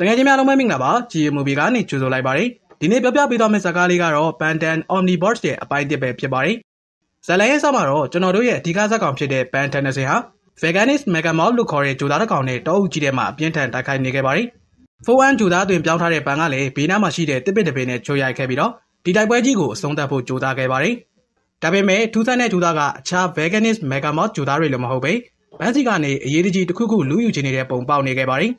တကယ်ချင်းများလုံးပဲမင်္ဂလာပါ။ GMO ဘီကနေကြိုဆိုလိုက်ပါတယ်။ဒီနေ့ပြောပြပေးသွားမယ့်ဇာတ်ကားလေးကတော့ Pandan Omniverse ရဲ့အပိုင်းတစ်ပဲဖြစ်ပါတယ်။ဇာတ်လမ်းရဲ့ဆောက်မှာတော့ကျွန်တော်တို့ရဲ့အဓိကဇာတ်ကောင်ဖြစ်တဲ့ Pandan နဲ့စင်ဟာ Veganist Megamoth လို့ခေါ်တဲ့ဂျိုသားတစ်ကောင်နဲ့တောအုပ်ကြီးထဲမှာအပြင်းထန်တိုက်ခိုက်နေခဲ့ပါတယ်။4-1ဂျိုသားတွင်ပြောင်းထားတဲ့ပန်ကလည်းဘေးနားမှာရှိတဲ့တစ်ပစ်တစ်ပင်နဲ့ချိုးရိုက်ခဲ့ပြီးတော့ဒီတိုက်ပွဲကြီးကိုအဆုံးသတ်ဖို့ကြိုးစားခဲ့ပါတယ်။ဒါပေမဲ့ထူးဆန်းတဲ့ဂျိုသားကအခြား Veganist Megamoth ဂျိုသားတွေလိုမဟုတ်ပဲဘန်းစီကနေအရေးတကြီးတစ်ခုခုလူးယူချင်နေတဲ့ပုံပေါက်နေခဲ့ပါတယ်။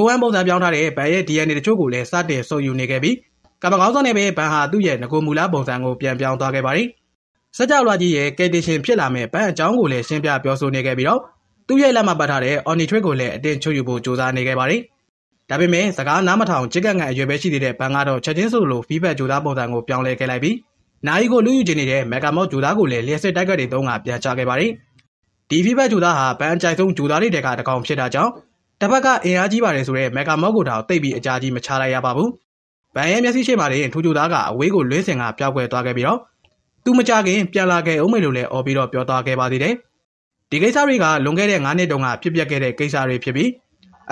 ကိုဟန်ပုံစံပြောင်းထားတဲ့ဘန်ရဲ့ DNA တချို့ကိုလည်းစတင်စုပ်ယူနေခဲ့ပြီးကမ္ဘာကောင်းဆောင်နဲ့ပဲဘန်ဟာသူ့ရဲ့ငကိုမူလပုံစံကိုပြန်ပြောင်းသွားခဲ့ပါတယ်။စကြောလွားကြီးရဲ့ကယ်တင်ရှင်ဖြစ်လာမဲ့ဘန်အကြောင်းကိုလည်းရှင်းပြပြောဆိုနေခဲ့ပြီးတော့သူ့ရဲ့လက်မှာပတ်ထားတဲ့ Oni Trick ကိုလည်းအတင်းချုပ်ယူဖို့ကြိုးစားနေခဲ့ပါတယ်။ဒါပေမဲ့စကားနားမထောင်ကြက်ကငန်အရွယ်ပဲရှိသေးတဲ့ဘန်ကတော့ချက်ချင်းဆိုလို feedback ကြိုးစားပုံစံကိုပြောင်းလဲခဲ့လိုက်ပြီးနိုင်ကိုလူယူချင်နေတဲ့မက်ကာမော့ဂျူသားကိုလည်းလျှက်စစ်တိုက်ကတ်တွေသုံးကပြန်ချခဲ့ပါတယ်။ဒီ feedback ဂျူသားဟာဘန်အကြိုက်ဆုံးဂျူသားတွေတဲကတကောင်ဖြစ်တာကြောင့်တပတ်ကအင်အားကြီးပါတယ်ဆိုတဲ့မက်ကာမော့ကိုတာကိုတိတ်ပြီးအကြာကြီးမချလိုက်ရပါဘူး။ဗန်ရဲ့မျက်စိရှိမှတင်ထူထူသားကအဝေးကိုလွှဲစင်ကပျောက်ကွယ်သွားခဲ့ပြီးတော့သူမကြခင်ပြန်လာခဲ့ဦးမေလို့လည်းအော်ပြီးတော့ပြောသွားခဲ့ပါသေးတယ်။ဒီကိစ္စတွေကလွန်ခဲ့တဲ့9နှစ်တုန်းကဖြစ်ပျက်ခဲ့တဲ့ကိစ္စတွေဖြစ်ပြီး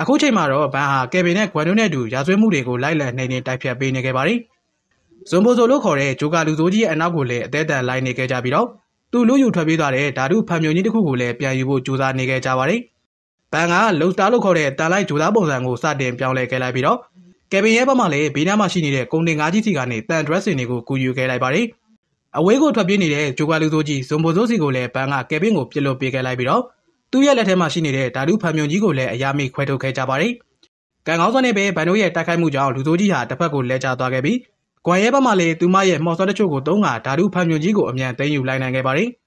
အခုချိန်မှာတော့ဗန်ဟာကယ်ဗင်နဲ့ဂွမ်တို့နဲ့အတူရာဇဝတ်မှုတွေကိုလိုက်လံနှိမ်နှင်းတိုက်ဖြတ်ပေးနေခဲ့ပါတယ်။ဇွန်ဘိုဆိုလို့ခေါ်တဲ့ဂျိုကာလူဆိုးကြီးရဲ့အနောက်ကိုလည်းအသေးအံလိုက်နေခဲ့ကြပြီးတော့သူလူယူထွက်ပြေးသွားတဲ့ဓာတုဖန်မြုံကြီးတစ်ခုကိုလည်းပြန်ယူဖို့ကြိုးစားနေခဲ့ကြပါတယ်။ဘန်ကလုံစတာလို့ခေါ်တဲ့တာလိုက်ဂျိုသားပုံစံကိုစတင်ပြောင်းလဲခဲ့လိုက်ပြီးတော့ကယ်ဗင်ရဲ့ဘက်မှာလည်းဘေးနားမှာရှိနေတဲ့ကုန်တင်ကားကြီးစီကနေတန်ဒရက်စင်တွေကိုကူယူခဲ့လိုက်ပါတယ်။အဝေးကိုထွက်ပြေးနေတဲ့ဂျိုကာလူဆိုကြီးဇွန်ဘိုဆိုစီကိုလည်းဘန်ကကယ်ဗင်ကိုပြစ်လွတ်ပေးခဲ့လိုက်ပြီးတော့သူ့ရဲ့လက်ထဲမှာရှိနေတဲ့ဓာတုဖန်မြုံကြီးကိုလည်းအယားမိခွဲထုတ်ခဲ့ကြပါတယ်။ကံကောင်းစွာနဲ့ပဲဘန်တို့ရဲ့တိုက်ခိုက်မှုကြောင့်လူဆိုကြီးဟာတစ်ဖက်ကိုလဲကျသွားခဲ့ပြီးဂွမ်ရဲဘက်မှာလည်းသူမရဲ့မော်စောတချို့ကိုသုံးကဓာတုဖန်မြုံကြီးကိုအမြန်သိမ်းယူလိုက်နိုင်ခဲ့ပါတယ်။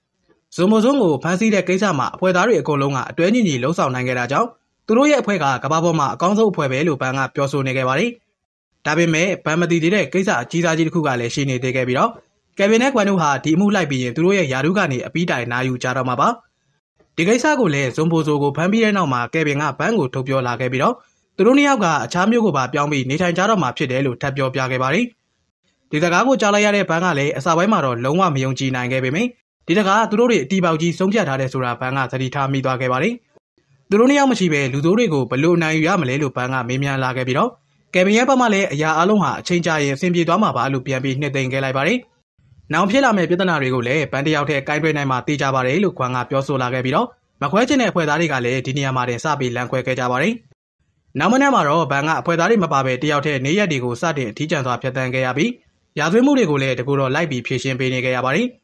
ဇွန်မိုးစွန်းကိုဖမ်းဆီးတဲ့ကိစ္စမှာအဖွဲ့သားတွေအကုန်လုံးကအတွဲညီညီလှုံ့ဆော်နိုင်ခဲ့တာကြောင့်သူတို့ရဲ့အဖွဲ့ကကမ္ဘာပေါ်မှာအကောင်းဆုံးအဖွဲ့ပဲလို့ဘန်ကပြောဆိုနေခဲ့ပါတယ်။ဒါပေမဲ့ဘန်မတီသေးတဲ့ကိစ္စအကြီးစားကြီးတစ်ခုကလည်းရှိနေသေးခဲ့ပြီးတော့ကယ်ဗင်နဲ့ကွန်တို့ဟာဒီအမှုလိုက်ပြီးရင်သူတို့ရဲ့ယာရုကနေအပီးတိုင်နာယူကြတော့မှာပါ။ဒီကိစ္စကိုလည်းဇွန်ပိုဆိုကိုဖမ်းပြီးတဲ့နောက်မှာကယ်ဗင်ကဘန်ကိုထုတ်ပြောလာခဲ့ပြီးတော့သူတို့နှစ်ယောက်ကအခြားမျိုးကိုပါပြောင်းပြီးနေထိုင်ကြတော့မှာဖြစ်တယ်လို့ထပ်ပြောပြခဲ့ပါတယ်။ဒီစကားကိုကြားလိုက်ရတဲ့ဘန်ကလည်းအစာပိုင်းမှာတော့လုံးဝမယုံကြည်နိုင်ခဲ့ပေမယ့်ဒီတကားသူတို့တွေအတီပေါက်ကြီးဆုံးဖြတ်ထားတယ်ဆိုတာဘန်ကသတိထားမိသွားခဲ့ပါတယ်။သူတို့နှစ်ယောက်မရှိပဲလူသိုးတွေကိုဘလို့နိုင်ယူရမလဲလို့ဘန်ကမေးမြန်းလာခဲ့ပြီးတော့ကယ်ဘင်ရဲ့ဘက်မှလည်းအရာအလုံးဟာအချိန်ကြာရင်ဆင်ပြေသွားမှာပါလို့ပြန်ပြီးနှစ်သိမ့်ခဲ့လိုက်ပါတယ်။နောက်ဖြစ်လာမယ့်ပြဿနာတွေကိုလည်းဘန်တယောက်ထဲကိုင်းတွဲနိုင်မှသိကြပါတယ်လို့ခွန်ကပြောဆိုလာခဲ့ပြီးတော့မခွဲချင်တဲ့အဖွဲ့သားတွေကလည်းဒီနေရာမှာတင်စပြီးလမ်းခွဲခဲ့ကြပါတယ်။နောက်မနေ့မှာတော့ဘန်ကအဖွဲ့သားတွေမပါပဲတယောက်ထဲနေရက်တွေကိုစတင်အထီးကျန်စွာဖျက်ဆီးခဲ့ရပြီးရာသွေးမှုတွေကိုလည်းတကူတော့လိုက်ပြီးဖြည့်ရှင်းပေးနေခဲ့ရပါတယ်။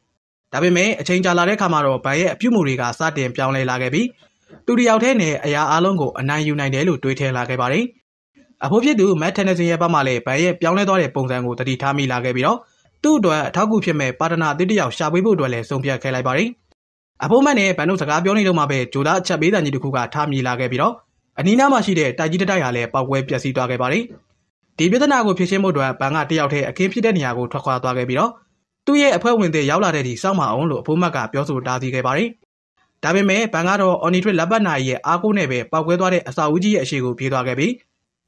ဒါပေမဲ့အချိန်ကြာလာတဲ့အခါမှာတော့ဘဏ်ရဲ့အပြုအမူတွေကစတင်ပြောင်းလဲလာခဲ့ပြီးသူတယောက်တည်းနဲ့အရာအလုံးကိုအနိုင်ယူနိုင်တယ်လို့တွေးထင်လာခဲ့ပါတယ်။အဖိုးဖြစ်သူမက်ထနစင်ရဲ့ဘက်မှလည်းဘဏ်ရဲ့ပြောင်းလဲသွားတဲ့ပုံစံကိုတတိထားမိလာခဲ့ပြီးတော့သူ့အတွက်အထောက်အကူဖြစ်မဲ့ပါတနာအသစ်တယောက်ရှာပေးဖို့အတွက်လည်းဆုံးဖြတ်ခဲ့လိုက်ပါတယ်။အဖိုးမက်နဲ့ဘန်တို့စကားပြောနေတော့မှပဲဂျိုသားအချက်ပေးတန်ကြီးတစ်ခုကထားမိလာခဲ့ပြီးတော့အနီးနားမှာရှိတဲ့တိုက်ကြီးတိုက်ဟာလည်းပောက်ကွဲပျက်စီးသွားခဲ့ပါတယ်။ဒီပြဿနာကိုဖြေရှင်းဖို့အတွက်ဘန်ကတယောက်တည်းအခင်းဖြစ်တဲ့နေရာကိုထွက်ခွာသွားခဲ့ပြီးတော့သူ့ရဲ့အဖွဲ့ဝင်တွေရောက်လာတဲ့ဒီစောင့်မအောင်လို့အဖိုးမတ်ကပြောဆိုတားဆီးခဲ့ပါတယ်။ဒါပေမဲ့ဘန်ကတော့ Oni Trade လက်ပတ်နာရီရဲ့အားကိုးနဲ့ပဲပောက်ကွဲသွားတဲ့အစာဦးကြီးရဲ့အရှိကိုပြေးသွားခဲ့ပြီး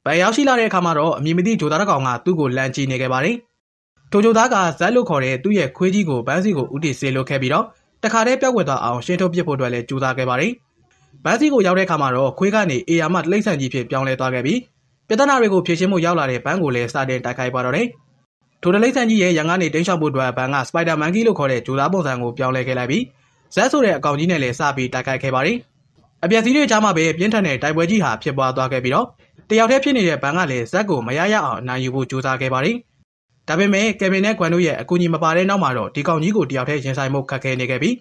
ဘန်ရောက်ရှိလာတဲ့အခါမှာတော့အမည်မသိဂျိုသားတကောင်ကသူ့ကိုလမ်းကြည့်နေခဲ့ပါတယ်။ထိုဂျိုသားကဇက်လို့ခေါ်တဲ့သူ့ရဲ့ခွေးကြီးကိုဘန်းစီကိုဥတီဆေးလို့ခဲ့ပြီးတော့တခါတည်းပြောက်ွယ်သွားအောင်ရှင်းထုတ်ပစ်ဖို့အတွက်လည်းကြိုးစားခဲ့ပါတယ်။ဘန်းစီကိုရောက်တဲ့အခါမှာတော့ခွေးကနေအေယာမတိရစ္ဆာန်ကြီးဖြစ်ပြောင်းလဲသွားခဲ့ပြီးပြဿနာတွေကိုဖြေရှင်းဖို့ရောက်လာတဲ့ဘန်းကိုလည်းစတင်တိုက်ခိုက်ပါတော့တယ်။ထိုတလိမ့်ဆန်ကြီးရဲ့ရန်ကနေတိမ်းရှောက်ဖို့အတွက်ဘန်က Spider Monkey လို့ခေါ်တဲ့ဂျိုသားပုံစံကိုပြောင်းလဲခဲ့လိုက်ပြီးဇက်ဆိုတဲ့အကောင်ကြီးနဲ့လည်းစပြီးတိုက်ခိုက်ခဲ့ပါတယ်။အပြက်စီးတွေကြားမှာပဲပြင်းထန်တဲ့တိုက်ပွဲကြီးဟာဖြစ်ပွားသွားခဲ့ပြီးတော့တယောက်တည်းဖြစ်နေတဲ့ဘန်ကလည်းဇက်ကိုမရရအောင်အနိုင်ယူဖို့ကြိုးစားခဲ့ပါတယ်။ဒါပေမဲ့ကေဗင်နဲ့ဂွမ်တို့ရဲ့အကူအညီမပါတဲ့နောက်မှာတော့ဒီကောင်ကြီးကိုတယောက်တည်းရင်ဆိုင်မှုခက်ခဲနေခဲ့ပြီး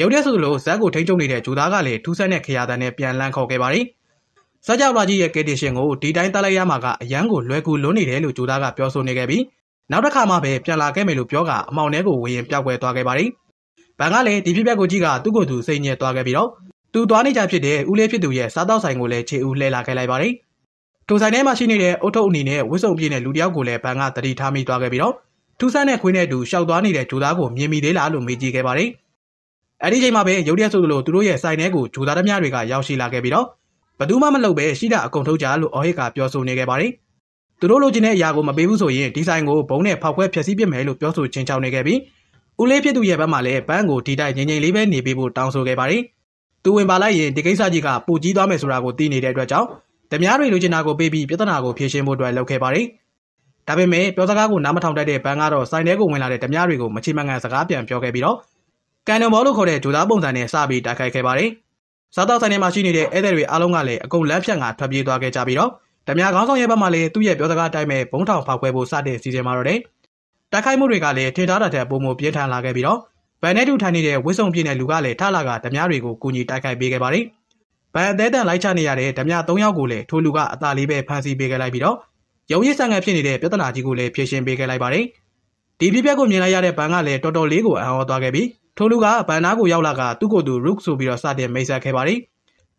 ရုပ်တဲ့ဆိုလိုဇက်ကိုထိန်းချုပ်နေတဲ့ဂျိုသားကလည်းထူးဆန်းတဲ့ခရာတန်နဲ့ပြန်လန့်ခေါ်ခဲ့ပါတယ်။စကြောက်လာကြီးရဲ့ကေတီရှင်ကိုဒီတိုင်းတက်လိုက်ရမှာကအရန်ကိုလွယ်ကူလွန်းနေတယ်လို့ဂျိုသားကပြောဆိုနေခဲ့ပြီးနောက်တစ်ခါမှပဲပြန်လာခဲ့မယ်လို့ပြောကအမောင်ထဲကိုဝေရင်ပြောက်ွယ်သွားခဲ့ပါတယ်။ဘန်ကလည်းဒီပြပြကိုကြီးကသူ့ကိုယ်သူစိတ်ညစ်သွားခဲ့ပြီးတော့သူသွားနေကြဖြစ်တဲ့ဦးလေးဖြစ်သူရဲ့စားတောက်ဆိုင်ကိုလည်းခြေဦးလှဲလာခဲ့လိုက်ပါတယ်။ထိုဆိုင်ထဲမှာရှိနေတဲ့အုတ်ထုပ်အနေနဲ့ဝစ်စုံပြည့်တဲ့လူတယောက်ကိုလည်းဘန်ကတတိထားမိသွားခဲ့ပြီးတော့ထူးဆန်းတဲ့ခွေးနဲ့အတူရှောက်သွားနေတဲ့ဂျိုသားကိုမြင်မိသေးလားလို့မေးကြည့်ခဲ့ပါတယ်။အဲဒီချိန်မှာပဲရုတ်တရက်ဆိုသလိုသူတို့ရဲ့ဆိုင်ထဲကိုဂျိုသားသမားတွေကရောက်ရှိလာခဲ့ပြီးတော့ဘသူမှမလုပ်ပဲရှိတာအကုန်ထုတ်ကြလို့အော်ဟစ်ကပြောဆိုနေခဲ့ပါတယ်။သူတို့လိုချင်တဲ့အရာကိုမပေးဘူးဆိုရင်ဒီဆိုင်ကိုဘုံနဲ့ဖောက်ခွဲဖျက်ဆီးပစ်မယ်လို့ပြောဆိုချင်းချောင်းနေခဲ့ပြီးဦးလေးဖြစ်သူရဲ့ဘက်မှာလည်းဘန်းကိုဒီတိုက်ငြိမ်ငြိမ်လေးပဲနေပေးဖို့တောင်းဆိုခဲ့ပါတယ်။သူဝင်ပါလိုက်ရင်ဒီကိစ္စကြီးကပူကြီးသွားမယ်ဆိုတာကိုသိနေတဲ့အတွက်ကြောင့်ဓမြတွေလိုချင်တာကိုပေးပြီးပြဿနာကိုဖြေရှင်းဖို့အတွက်လုပ်ခဲ့ပါတယ်။ဒါပေမဲ့ပြောစကားကိုနားမထောင်တတ်တဲ့ဘန်းကတော့ဆိုင်ထဲကိုဝင်လာတဲ့ဓမြတွေကိုမချိမငံစကားပြန်ပြောခဲ့ပြီးတော့ကန်နွန်ဘောလို့ခေါ်တဲ့ဂျိုသားပုံစံနဲ့စပြီးတိုက်ခိုက်ခဲ့ပါတယ်။စားတောက်ဆိုင်ထဲမှာရှိနေတဲ့ဧည့်သည်တွေအားလုံးကလည်းအကုန်လမ်းဖြတ်ငါထွက်ပြေးသွားခဲ့ကြပြီးတော့။ဓမြခေါင်းဆောင်ရဲ့ဘက်မှာလည်းသူ့ရဲ့ပြောစကားအတိုင်းပဲဘုံထောင်ဖောက်ခွဲဖို့စတင်စီစဉ်မှာတော့တယ်။တိုက်ခိုက်မှုတွေကလည်းထင်ထားတာထက်ပိုမိုပြင်းထန်လာခဲ့ပြီးတော့ဗန်နဲ့တူထိုင်နေတဲ့ဝစ်ဆုံပြည့်တဲ့လူကလည်းထလာကဓမြတွေကိုကူညီတိုက်ခိုက်ပေးခဲ့ပါတယ်။ဗန်အသေးတန်လိုက်ချနေရတဲ့ဓမြ၃ယောက်ကိုလည်းထိုလူကအသာလေးပဲဖမ်းဆီးပေးခဲ့လိုက်ပြီးတော့ရုံရစ်ဆန်ငံဖြစ်နေတဲ့ပြဿနာကြီးကိုလည်းဖြေရှင်းပေးခဲ့လိုက်ပါတယ်။ဒီပြပြက်ကိုမြင်လိုက်ရတဲ့ဗန်ကလည်းတော်တော်လေးကိုအံ့ဩသွားခဲ့ပြီးထိုလူကဗန်နာကိုရောက်လာကသူ့ကိုယ်သူ Rook ဆိုပြီးတော့စတင်မိတ်ဆက်ခဲ့ပါတယ်။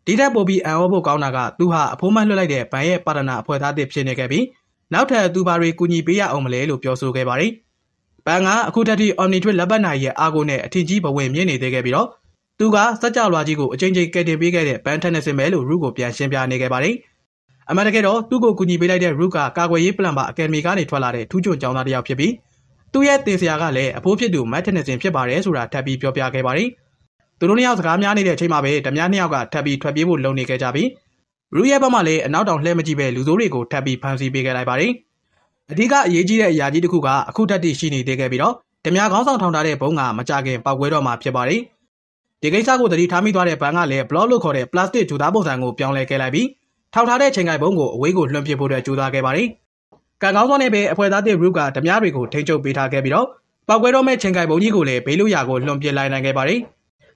ဒီထက်ပိုပြီးအံ့ဩဖို့ကောင်းတာကသူဟာအဖိုးမလွှတ်လိုက်တဲ့ဘဏ်ရဲ့ပါတနာအဖွဲ့သားအသစ်ဖြစ်နေခဲ့ပြီးနောက်ထပ်သူဘာတွေကူညီပေးရအောင်မလဲလို့ပြောဆိုခဲ့ပါတယ်။ဘဏ်ကအခုတတိ Omnitrade လက်ပတ်နိုင်ရဲ့အာကိုနဲ့အထင်ကြီးဘဝင်မြင့်နေသေးခဲ့ပြီးတော့သူကစက်ကြလွားကြီးကိုအချိန်ချင်းကယ်တင်ပေးခဲ့တဲ့ဘန်ထက်နစင်ပဲလို့ Root ကိုပြန်ရှင်းပြနေခဲ့ပါတယ်။အမှန်တကယ်တော့သူ့ကိုကူညီပေးလိုက်တဲ့ Root ကကာကွယ်ရေးပလန်ပါအကယ်ဒမီကနေထွက်လာတဲ့ထူးချွန်ကျောင်းသားတစ်ယောက်ဖြစ်ပြီးသူ့ရဲ့တင်ဆရာကလည်းအဖိုးဖြစ်သူမတ်ထက်နစင်ဖြစ်ပါတယ်ဆိုတာထပ်ပြီးပြောပြခဲ့ပါတယ်။သူတို့နှစ်ယောက်စကားများနေတဲ့အချိန်မှာပဲဓမြနှစ်ယောက်ကထပ်ပြီးထွက်ပြေးဖို့လုံနေခဲ့ကြပြီးရူရဲ့ဘက်မှာလည်းအနောက်တောင်လှည့်မကြည့်ပဲလူဆိုးတွေကိုထပ်ပြီးဖမ်းဆီးပေးခဲ့လိုက်ပါတယ်။အဓိကအရေးကြီးတဲ့အရာကြီးတစ်ခုကအခုတက်တိရှိနေသေးခဲ့ပြီးတော့ဓမြခေါင်းဆောင်ထောင်ထားတဲ့ဘုံကမကြခင်ပောက်ကွဲတော့မှာဖြစ်ပါတယ်။ဒီကိစ္စကိုသတိထားမိသွားတဲ့ဘန်ကလည်း block လို့ခေါ်တဲ့ plastic ဂျူသားပုံစံကိုပြောင်းလဲခဲ့လိုက်ပြီးထောင်ထားတဲ့ချိန်ကိုင်ဘုံကိုအဝေးကိုလွှင့်ပစ်ဖို့အတွက်ကြိုးစားခဲ့ပါတယ်။ကံကောင်းသောနဲ့ပဲအဖွဲ့သားတဲ့ Root ကဓမြတွေကိုထိန်းချုပ်ပေးထားခဲ့ပြီးတော့ပောက်ကွဲတော့မဲ့ချိန်ကိုင်ဘုံကြီးကိုလည်းဘေးလူရာကိုလွှင့်ပစ်လိုက်နိုင်ခဲ့ပါတယ်။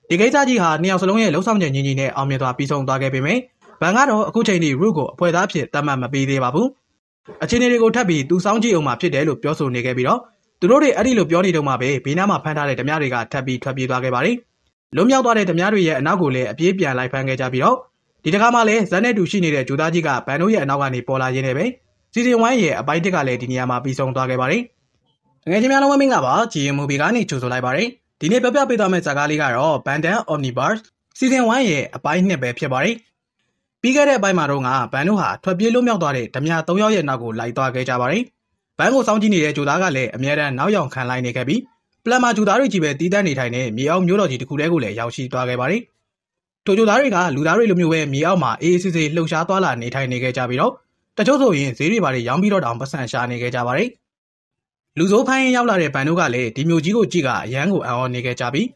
ဒီကိစ္စကြီးဟာနှစ်ယောက်စလုံးရဲ့လှုပ်ဆောင်ချက်ညီညီနဲ့အောင်မြင်စွာပြီးဆုံးသွားခဲ့ပေမယ့်ဘန်ကတော့အခုချိန်ထိ root ကိုအဖွဲ့သားဖြစ်သတ်မှတ်မပေးသေးပါဘူးအခြေအနေတွေကိုထပ်ပြီးသူစောင်းကြည့်အောင်မှဖြစ်တယ်လို့ပြောဆိုနေခဲ့ပြီးတော့သူတို့တွေအဲ့ဒီလိုပြောနေတုန်းမှာပဲဘေးနားမှာဖမ်းထားတဲ့ဓမြတွေကထပ်ပြီးထွက်ပြေးသွားခဲ့ပါတယ်လွတ်မြောက်သွားတဲ့ဓမြတွေရဲ့အနောက်ကိုလည်းအပြေးပြန်လိုက်ဖမ်းခဲ့ကြပြီးတော့ဒီတခါမှလည်းဇက်နဲ့တူရှိနေတဲ့ဂျူသားကြီးကဘန်တို့ရဲ့အနောက်ကနေပေါ်လာရင်းနဲ့ပဲစီစဉ်ဝိုင်းရဲ့အပိုင်းတစ်ကလည်းဒီနေရာမှာပြီးဆုံးသွားခဲ့ပါတယ်ငွေချင်းများလုံးဝမင်္ဂလာပါ GMB ကနေကြိုဆိုလိုက်ပါတယ်ဒီနေ့ပြောပြပေးသွားမယ့်ဇာတ်ကားလေးကတော့ Bandan Omniverse Season 1ရဲ့အပိုင်း2ပဲဖြစ်ပါတယ်။ပြီးခဲ့တဲ့အပိုင်းမှာတော့ကဘန်တို့ဟာထွက်ပြေးလွတ်မြောက်သွားတဲ့ဓမြ3ယောက်ရဲ့နောက်ကိုလိုက်သွားခဲ့ကြပါတယ်။ဘန်ကိုစောင့်ကြည့်နေတဲ့ဂျူသားကလည်းအမြဲတမ်းနောက်ယောင်ခံလိုက်နေခဲ့ပြီးပလန်မာဂျူသားတွေကြီးပဲတီးတန်းနေထိုင်တဲ့မြေအောင်မျိုးတော်ကြီးတစ်ခုတည်းကိုလည်းရောက်ရှိသွားခဲ့ပါတယ်။ထိုဂျူသားတွေကလူသားတွေလိုမျိုးပဲမြေအောင်မှာအေးအေးဆေးဆေးလှုပ်ရှားသွားလာနေထိုင်နေခဲ့ကြပြီးတော့တချို့ဆိုရင်ဈေးတွေဘာတွေရောင်းပြီးတော့တောင်ပတ်စံရှာနေခဲ့ကြပါတယ်။လူစိုးဖိုင်းရောက်လာတဲ့ဗန်တို့ကလည်းဒီမျိုးကြီးကိုကြည့်ကအရန်ကိုအံ့ဩနေခဲ့ကြပြီး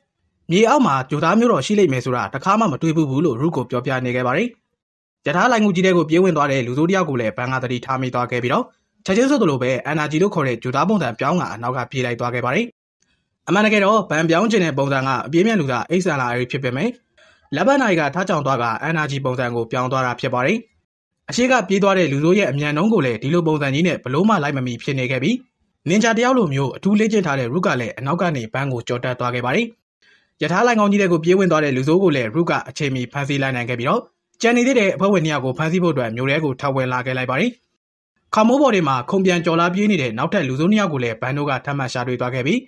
မြေအောက်မှာကြိုသားမျိုးတော်ရှိလိမ့်မယ်ဆိုတာတခါမှမတွေးဘူးလို့ရုကိုပြောပြနေခဲ့ပါတယ်။ယထာလိုင်ကူကြီးတဲ့ကိုပြေးဝင်သွားတဲ့လူစိုးတယောက်ကိုလည်းဗန်ကတတိထားမိသွားခဲ့ပြီးတော့ချက်ချင်းဆိုသလိုပဲအန်နာဂျီလို့ခေါ်တဲ့ကြိုသားပုံစံပြောင်းကအနောက်ကပြေးလိုက်သွားခဲ့ပါတယ်။အမှန်တကယ်တော့ဗန်ပြောင်းခြင်းတဲ့ပုံစံကအပြင်းပြလူသားအိဆန်လာရီဖြစ်ပေမဲ့လက်ပတ်နိုင်ကထားချောင်သွားကအန်နာဂျီပုံစံကိုပြောင်းသွားတာဖြစ်ပါတယ်။အရှိကပြေးသွားတဲ့လူစိုးရဲ့အမြန်နှုံးကိုလည်းဒီလိုပုံစံကြီးနဲ့ဘလို့မှလိုက်မမီဖြစ်နေခဲ့ပြီးနင်ဂျာတယောက်လိုမျိုးအထူးလေ့ကျင့်ထားတဲ့ Rook ကလည်းအနောက်ကနေဘန်းကိုကြော်တက်သွားခဲ့ပါတယ်။ယထာလိုင်ကောင်းကြီးတဲ့ကိုပြေးဝင်သွားတဲ့လူဆိုးကိုလည်း Rook ကအချိန်မီဖမ်းဆီးလိုက်နိုင်ခဲ့ပြီးတော့ကြံနေသေးတဲ့အဖွဲ့ဝင်နှစ်ယောက်ကိုဖမ်းဆီးဖို့အတွက်မြို့ထဲကိုထောက်ဝင်လာခဲ့လိုက်ပါတယ်။ခါမိုးပေါ်တွေမှာခုံပြန်ကြော်လာပြေးနေတဲ့နောက်ထပ်လူဆိုးနှစ်ယောက်ကိုလည်းဘန်းတို့ကထပ်မံရှာတွေ့သွားခဲ့ပြီး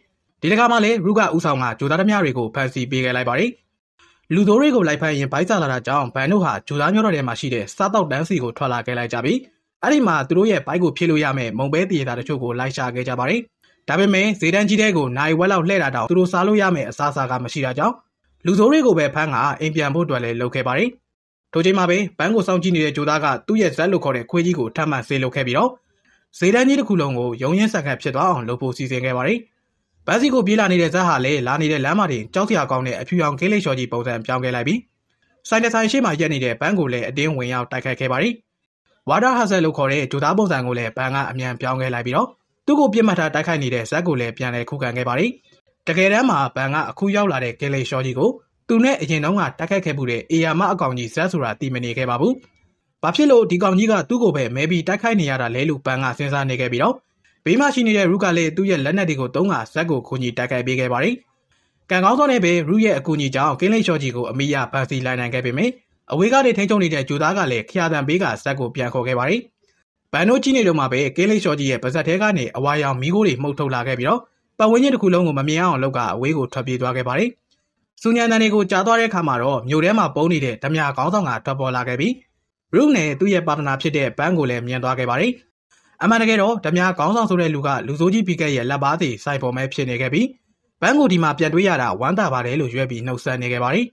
ဒီတခါမှလည်း Rook ကဥဆောင်ကဂျိုသားသမားတွေကိုဖမ်းဆီးပေးခဲ့လိုက်ပါတယ်။လူဆိုးတွေကိုလိုက်ဖမ်းရင်ဗိုက်စားလာတာကြောင့်ဘန်တို့ဟာဂျိုသားမျိုးတော်ထဲမှာရှိတဲ့စားတောက်တန်းစီကိုထွက်လာခဲ့လိုက်ကြပြီးအဲ့ဒီမှာသူတို့ရဲ့ဘိုက်ကိုဖြည့်လို့ရမယ်မုံပဲတည်ရတာတချို့ကိုလိုက်ရှာခဲ့ကြပါတယ်။ဒါပေမဲ့ဈေးတန်းကြီးတဲ့ကိုနိုင်ဝက်လောက်လှည့်တာတောင်သူတို့စားလို့ရမယ်အစားအစာကမရှိတာကြောင့်လူဆိုးတွေကိုပဲဖမ်းကအိမ်ပြန်ဖို့အတွက်လည်းလုပ်ခဲ့ပါတယ်။ထိုချိန်မှာပဲဘန်းကိုစောင့်ကြည့်နေတဲ့ဂျိုသားကသူ့ရဲ့ဇက်လို့ခေါ်တဲ့ခွေးကြီးကိုထပ်မံဆေးလုပ်ခဲ့ပြီးတော့ဈေးတန်းကြီးတစ်ခုလုံးကိုရုံရင်းဆက်ကပ်ဖြစ်သွားအောင်လုပ်ဖို့စီစဉ်ခဲ့ပါတယ်။ဘန်းစီကိုပြေးလာနေတဲ့ဇက်ဟာလည်းလာနေတဲ့လမ်းမတင်ကြောက်စရာကောင်းတဲ့အဖြူရောင်ကလေးလျှော်ကြီးပုံစံပြောင်းခဲ့လိုက်ပြီးဆိုင်တဆိုင်ရှိမှရက်နေတဲ့ဘန်းကိုလည်းအတင်းဝင်ရောက်တိုက်ခိုက်ခဲ့ပါတယ်။ဝါဒါဟာဆယ်လို့ခေါ်တဲ့ဒိုသားပုံစံကိုလည်းဘန်ကအမြန်ပြောင်းခဲ့လိုက်ပြီးတော့သူ့ကိုပြစ်မှတ်ထားတိုက်ခိုက်နေတဲ့ဇက်ကိုလည်းပြန်လည်ခုခံခဲ့ပါတယ်။တကယ်တမ်းမှာဘန်ကအခုရောက်လာတဲ့ဂယ်လီရှော့ကြီးကိုသူနဲ့အရင်တုန်းကတိုက်ခိုက်ခဲ့မှုတဲ့အေယာမအကောင်ကြီးဇက်ဆိုတာသိမနေခဲ့ပါဘူး။ဘာဖြစ်လို့ဒီကောင်ကြီးကသူ့ကိုပဲမဲပြီးတိုက်ခိုက်နေရတာလဲလို့ဘန်ကစဉ်းစားနေခဲ့ပြီးတော့ဘေးမှာရှိနေတဲ့ရူကလည်းသူ့ရဲ့လက်နက်တွေကိုသုံးကဇက်ကိုခုန်ကြီးတိုက်ခိုက်ပေးခဲ့ပါတယ်။ကံကောင်းသောနဲ့ပဲရူရဲ့အကူအညီကြောင့်ကင်းလိတ်ရှော့ကြီးကိုအမိရဖန်စီလိုက်နိုင်ခဲ့ပေမယ့်အဝေးကနေထိန်းချုပ်နေတဲ့ဂျိုသားကလည်းခရတန်ဘေးကဇက်ကိုပြန်ခေါ်ခဲ့ပါတယ်။ဘန်နိုကြီးနေလို့မှာပဲကင်းလိရှော်ကြီးရဲ့ပါဇက်ထဲကနေအဝါရောင်မိခိုးတွေမှုတ်ထုတ်လာခဲ့ပြီးတော့ပတ်ဝန်းကျင်တစ်ခုလုံးကိုမမြင်အောင်လောက်ကအဝေးကိုထွက်ပြေးသွားခဲ့ပါတယ်။စူညန်တန်တွေကိုကြားသွားတဲ့အခါမှာတော့မြို့ထဲမှာပုံနေတဲ့ဓမြကောင်းဆောင်ကထွက်ပေါ်လာခဲ့ပြီးရူးနဲ့သူ့ရဲ့ပါတနာဖြစ်တဲ့ဘန်းကိုလည်းမြင်သွားခဲ့ပါတယ်။အမှန်တကယ်တော့ဓမြကောင်းဆောင်ဆိုတဲ့လူကလူဆိုးကြီးပီကက်ရဲ့လက်ပါသေးစိုက်ပေါ်မဲဖြစ်နေခဲ့ပြီးဘန်းကိုဒီမှာပြန်တွေးရတာဝမ်းသာပါတယ်လို့ရွက်ပြီးနှုတ်ဆက်နေခဲ့ပါတယ်။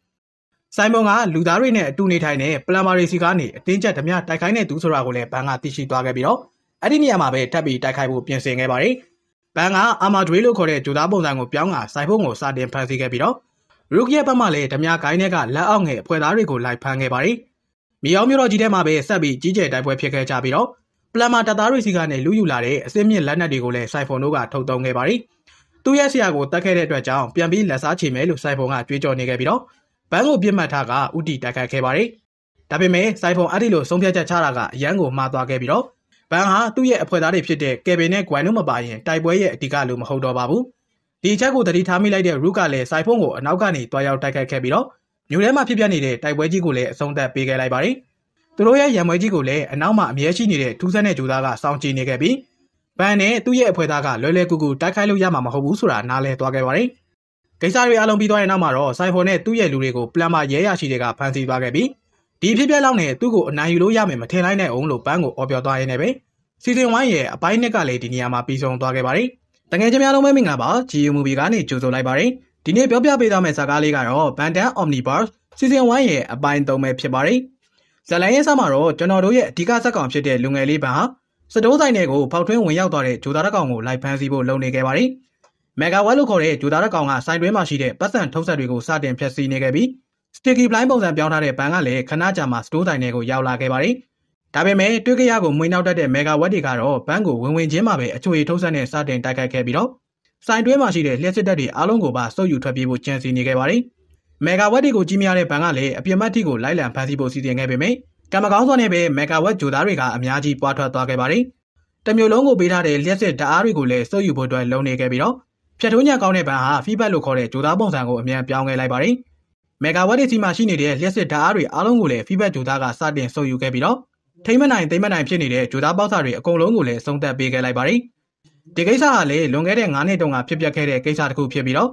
ဆိုင်မွန်ကလူသားတွေနဲ့အတူနေထိုင်တဲ့ပလမာရီစီကနေအတင်းကျပ်ဓမြတိုက်ခိုင်းတဲ့သူဆိုတာကိုလည်းဘန်ကသိရှိသွားခဲ့ပြီးတော့အဲ့ဒီနေရာမှာပဲထပ်ပြီးတိုက်ခိုက်ဖို့ပြင်ဆင်ခဲ့ပါတယ်။ဘန်ကအာမာဒွေလို့ခေါ်တဲ့ဂျူသားပုံစံကိုပြောင်းကာဆိုင်ဖုန်းကိုစတင်ဖမ်းဆီးခဲ့ပြီးတော့ရူကီရဲ့ဘက်မှလည်းဓမြကိုင်းတဲ့ကလက်အောက်ငယ်အဖွဲ့သားတွေကိုလိုက်ဖမ်းခဲ့ပါတယ်။မြေအောင်မြို့တော်ကြီးထဲမှာပဲဆက်ပြီးကြီးကျယ်တိုက်ပွဲဖြစ်ခဲ့ကြပြီးတော့ပလမာတပ်သားတွေစီကနေလူယူလာတဲ့အစစ်မြစ်လက်နက်တွေကိုလည်းဆိုင်ဖုန်တို့ကထုတ်သုံးခဲ့ပါတယ်။သူ့ရဲ့ဆရာကိုတတ်ခဲ့တဲ့အတွက်ကြောင့်ပြန်ပြီးလက်စားချေမယ်လို့ဆိုင်ဖုန်ကကြွေးကြော်နေခဲ့ပြီးတော့ဘန်းကိုပြစ်မှတ်ထားကဥတီတိုက်ခိုက်ခဲ့ပါတယ်။ဒါပေမဲ့စိုင်ဖုန်အဲ့ဒီလိုဆုံးဖြတ်ချက်ချတာကအရန်ကိုမှားသွားခဲ့ပြီးတော့ဘန်ဟာသူ့ရဲ့အဖွဲ့သားတွေဖြစ်တဲ့ကေဗင်နဲ့ဂွိုင်တို့မပါရင်တိုက်ပွဲရဲ့အဓိကလူမဟုတ်တော့ပါဘူး။ဒီအချက်ကိုသတိထားမိလိုက်တဲ့ရူကလည်းစိုင်ဖုန်ကိုအနောက်ကနေတွားရောက်တိုက်ခိုက်ခဲ့ပြီးတော့မြို့ထဲမှာဖြစ်ပျက်နေတဲ့တိုက်ပွဲကြီးကိုလည်းအဆုံးသတ်ပေးခဲ့လိုက်ပါတယ်။သူတို့ရဲ့ရံပွဲကြီးကိုလည်းအနောက်မှာအမြဲရှိနေတဲ့ထူးဆန်းတဲ့ဂျူသားကစောင့်ကြည့်နေခဲ့ပြီးဘန်နဲ့သူ့ရဲ့အဖွဲ့သားကလွယ်လွယ်ကူကူတိုက်ခိုက်လို့ရမှာမဟုတ်ဘူးဆိုတာနားလည်သွားခဲ့ပါတယ်။ကိစ္စတွေအလုံးပြီးသွားတဲ့နောက်မှာတော့ဆိုင်ဖွန်နဲ့သူ့ရဲ့လူတွေကိုပလန်မာရဲရရှိတွေကဖမ်းဆီးသွားခဲ့ပြီးဒီဖြစ်ပျက်လောက်နဲ့သူ့ကိုအနိုင်ယူလို့ရမယ်မထင်လိုက်နိုင်အောင်လို့ပန်းကိုအော်ပြောသွားရင်းနဲ့ပဲစီဇန်1ရဲ့အပိုင်းနှစ်ကလည်းဒီနေရာမှာပြီးဆုံးသွားခဲ့ပါတယ်။တကယ်ချင်းများလုံးပဲမင်္ဂလာပါ GU Movie ကနေကြိုဆိုလိုက်ပါတယ်။ဒီနေ့ပြောပြပေးသွားမယ့်ဇာတ်ကားလေးကတော့ Bandan Omniverse စီဇန်1ရဲ့အပိုင်း3ပဲဖြစ်ပါတယ်။ဇာတ်လမ်းရေးစမှာတော့ကျွန်တော်တို့ရဲ့အဓိကဇာတ်ကောင်ဖြစ်တဲ့လူငယ်လေးပန်ဟာစတိုးဆိုင်တွေကိုဖောက်ထွင်းဝင်ရောက်သွားတဲ့ဂျိုသားတကောင်ကိုလိုက်ဖမ်းဆီးဖို့လုပ်နေခဲ့ပါတယ်။မေဂါဝက်လို့ခေါ်တဲ့ဂျိုတာရက်ကောင်ကဆိုင်တွဲမှာရှိတဲ့ပတ်စံထုံးဆက်တွေကိုစတင်ဖျက်ဆီးနေခဲ့ပြီး sticky blind ပုံစံပြောင်းထားတဲ့ဘဏ်ကလည်းခဏကြာမှစတိုးတိုင်တွေကိုရောက်လာခဲ့ပါတယ်။ဒါပေမဲ့တွေ့ကြရကိုမွေးနောက်တတ်တဲ့မေဂါဝက်တွေကတော့ဘဏ်ကိုဝင်ဝင်ချင်းမှာပဲအချွေထုံးဆက်နဲ့စတင်တိုက်ခိုက်ခဲ့ပြီးတော့ဆိုင်တွဲမှာရှိတဲ့လျှက်စစ်တပ်တွေအားလုံးကိုပါစုပ်ယူထွက်ပြေးဖို့ကြံစီနေခဲ့ပါတယ်။မေဂါဝက်တွေကိုကြီးမြရတဲ့ဘဏ်ကလည်းအပြင်းမတ်ထိကိုလိုက်လံဖမ်းဆီးဖို့စီစဉ်ခဲ့ပေမဲ့ကံမကောင်းစွာနဲ့ပဲမေဂါဝက်ဂျိုသားတွေကအများကြီးပွားထွက်သွားခဲ့ပါတယ်။တမျိုးလုံးကိုပေးထားတဲ့လျှက်စစ်ဓာတ်အားတွေကိုလည်းစုပ်ယူဖို့အတွက်လုံနေခဲ့ပြီးတော့ဖြတ်ထိုးညံကောင်းတဲ့ဘဏ်ဟာ feedback လို့ခေါ်တဲ့ကြိုသားပုံစံကိုအမြန်ပြောင်းလဲလိုက်ပါတယ်။မေဂါဝတ်တွေစီမှာရှိနေတဲ့လျှက်စစ်ဓာတ်အားတွေအားလုံးကိုလည်း feedback ကြိုသားကစတင်စုပ်ယူခဲ့ပြီးတော့ထိမ့်မနိုင်သိမ့်မနိုင်ဖြစ်နေတဲ့ကြိုသားပေါက်စာတွေအကုန်လုံးကိုလည်းဆုံးသက်ပေးခဲ့လိုက်ပါတယ်။ဒီကိစ္စဟာလေလွန်ခဲ့တဲ့9နှစ်တုန်းကဖြစ်ပျက်ခဲ့တဲ့ကိစ္စတစ်ခုဖြစ်ပြီးတော့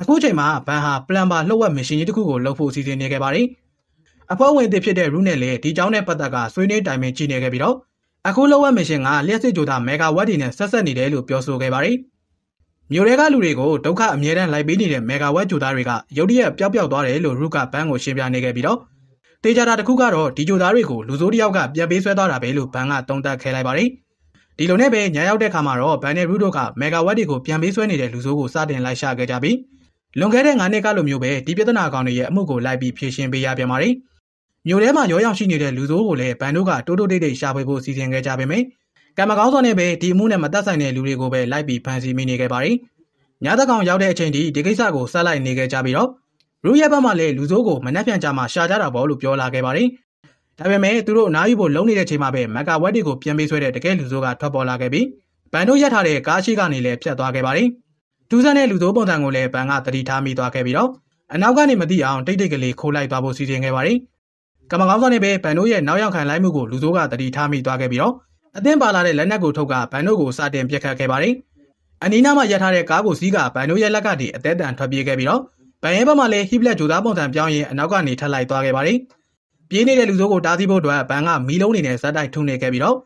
အခုချိန်မှာဘဏ်ဟာ plumber လှုပ်ဝက်မရှင်ကြီးတစ်ခုကိုလုပ်ဖို့စီစဉ်နေခဲ့ပါတယ်။အဖွဲ့ဝင်တစ်ဖြစ်တဲ့ Rune နဲ့လည်းဒီကြောင်းနဲ့ပတ်သက်ကဆွေးနွေးတိုင်ပင်ကြည့်နေခဲ့ပြီးတော့အခုလှုပ်ဝက်မရှင်ကလျှက်စစ်ကြိုသား mega watt တွေနဲ့ဆက်ဆက်နေတယ်လို့ပြောဆိုခဲ့ပါတယ်။မြို့ထဲကလူတွေကိုဒုက္ခအမြဲတမ်းလိုက်ပေးနေတဲ့မေဂါဝက်ဂျိုသားတွေကရုတ်တရက်ပျောက်ပျောက်သွားတယ်လို့ရုကဘန်းကိုရှင်းပြနေခဲ့ပြီးတော့တေချာတာတစ်ခုကတော့ဒီဂျိုသားတွေကိုလူစိုးတယောက်ကပြန်ပေးဆွဲသွားတာပဲလို့ဘန်းကသုံးသပ်ခဲ့လိုက်ပါတယ်။ဒီလိုနဲ့ပဲညာရောက်တဲ့ခါမှာတော့ဘန်းနဲ့ရူတို့ကမေဂါဝက်တွေကိုပြန်ပေးဆွဲနေတဲ့လူစိုးကိုစတင်လိုက်ရှာခဲ့ကြပြီးလွန်ခဲ့တဲ့9နှစ်ကလိုမျိုးပဲဒီပြဿနာကောင်တွေရဲ့အမှုကိုလိုက်ပြီးဖြေရှင်းပေးရပြန်ပါတယ်။မြို့ထဲမှာရောရောင်ရှိနေတဲ့လူစိုးကိုလည်းဘန်တို့ကတိုးတိုးတိတ်တိတ်ရှာဖွေဖို့စီစဉ်ခဲ့ကြပေမယ့်ကံမကောင်းစွာနဲ့ပဲဒီအမှုနဲ့မသက်ဆိုင်တဲ့လူတွေကိုပဲလိုက်ပြီးဖမ်းဆီးမိနေခဲ့ပါတယ်။ညသက်ကောင်ရောက်တဲ့အချိန်ထိဒီကိစ္စကိုဆက်လိုက်နေခဲ့ကြပြီးတော့ရူရဲ့ဘက်မှာလည်းလူစိုးကိုမနှက်ပြန်ကြမှာရှာကြတာပေါ့လို့ပြောလာခဲ့ပါတယ်။ဒါပေမဲ့သူတို့အနားယူဖို့လုံနေတဲ့ချိန်မှာပဲမက်ကာဝက်တွေကိုပြန်ပေးဆွဲတဲ့တကယ်လူစိုးကထွက်ပေါ်လာခဲ့ပြီးဘန်တို့ရက်ထားတဲ့ကားရှိကနေလည်းဖြတ်သွားခဲ့ပါတယ်။ဒူးဆန်းတဲ့လူစိုးပုံစံကိုလည်းဘန်ကတတိထားမိသွားခဲ့ပြီးတော့အနောက်ကနေမသိအောင်တိတ်တိတ်ကလေးခိုးလိုက်သွားဖို့စီစဉ်ခဲ့ပါတယ်။ကမ္မကောင်းဆောင်နဲ့ပဲဘန်တို့ရဲ့နောက်ရောက်ခံလိုက်မှုကိုလူစိုးကတတိထားမိသွားခဲ့ပြီးတော့အသင်းပါလာတဲ့လက်နက်ကိုထုတ်ကဘန်တို့ကိုစတင်ပြက်ခတ်ခဲ့ပါတယ်။အနီးနားမှာရထားတဲ့ကားကိုစီးကဘန်တို့ရဲ့လက်ကနေအသက်တန်ထွက်ပြေးခဲ့ပြီးတော့ဘန်ရဲ့ဘက်မှာလည်းဟိပလက်ဂျိုသားပုံစံပြောင်းရင်အနောက်ကနေထပ်လိုက်သွားခဲ့ပါတယ်။ပြေးနေတဲ့လူစိုးကိုတားဆီးဖို့အတွက်ဘန်ကမီးလုံးနေနဲ့ဇက်တိုက်ထုံနေခဲ့ပြီးတော့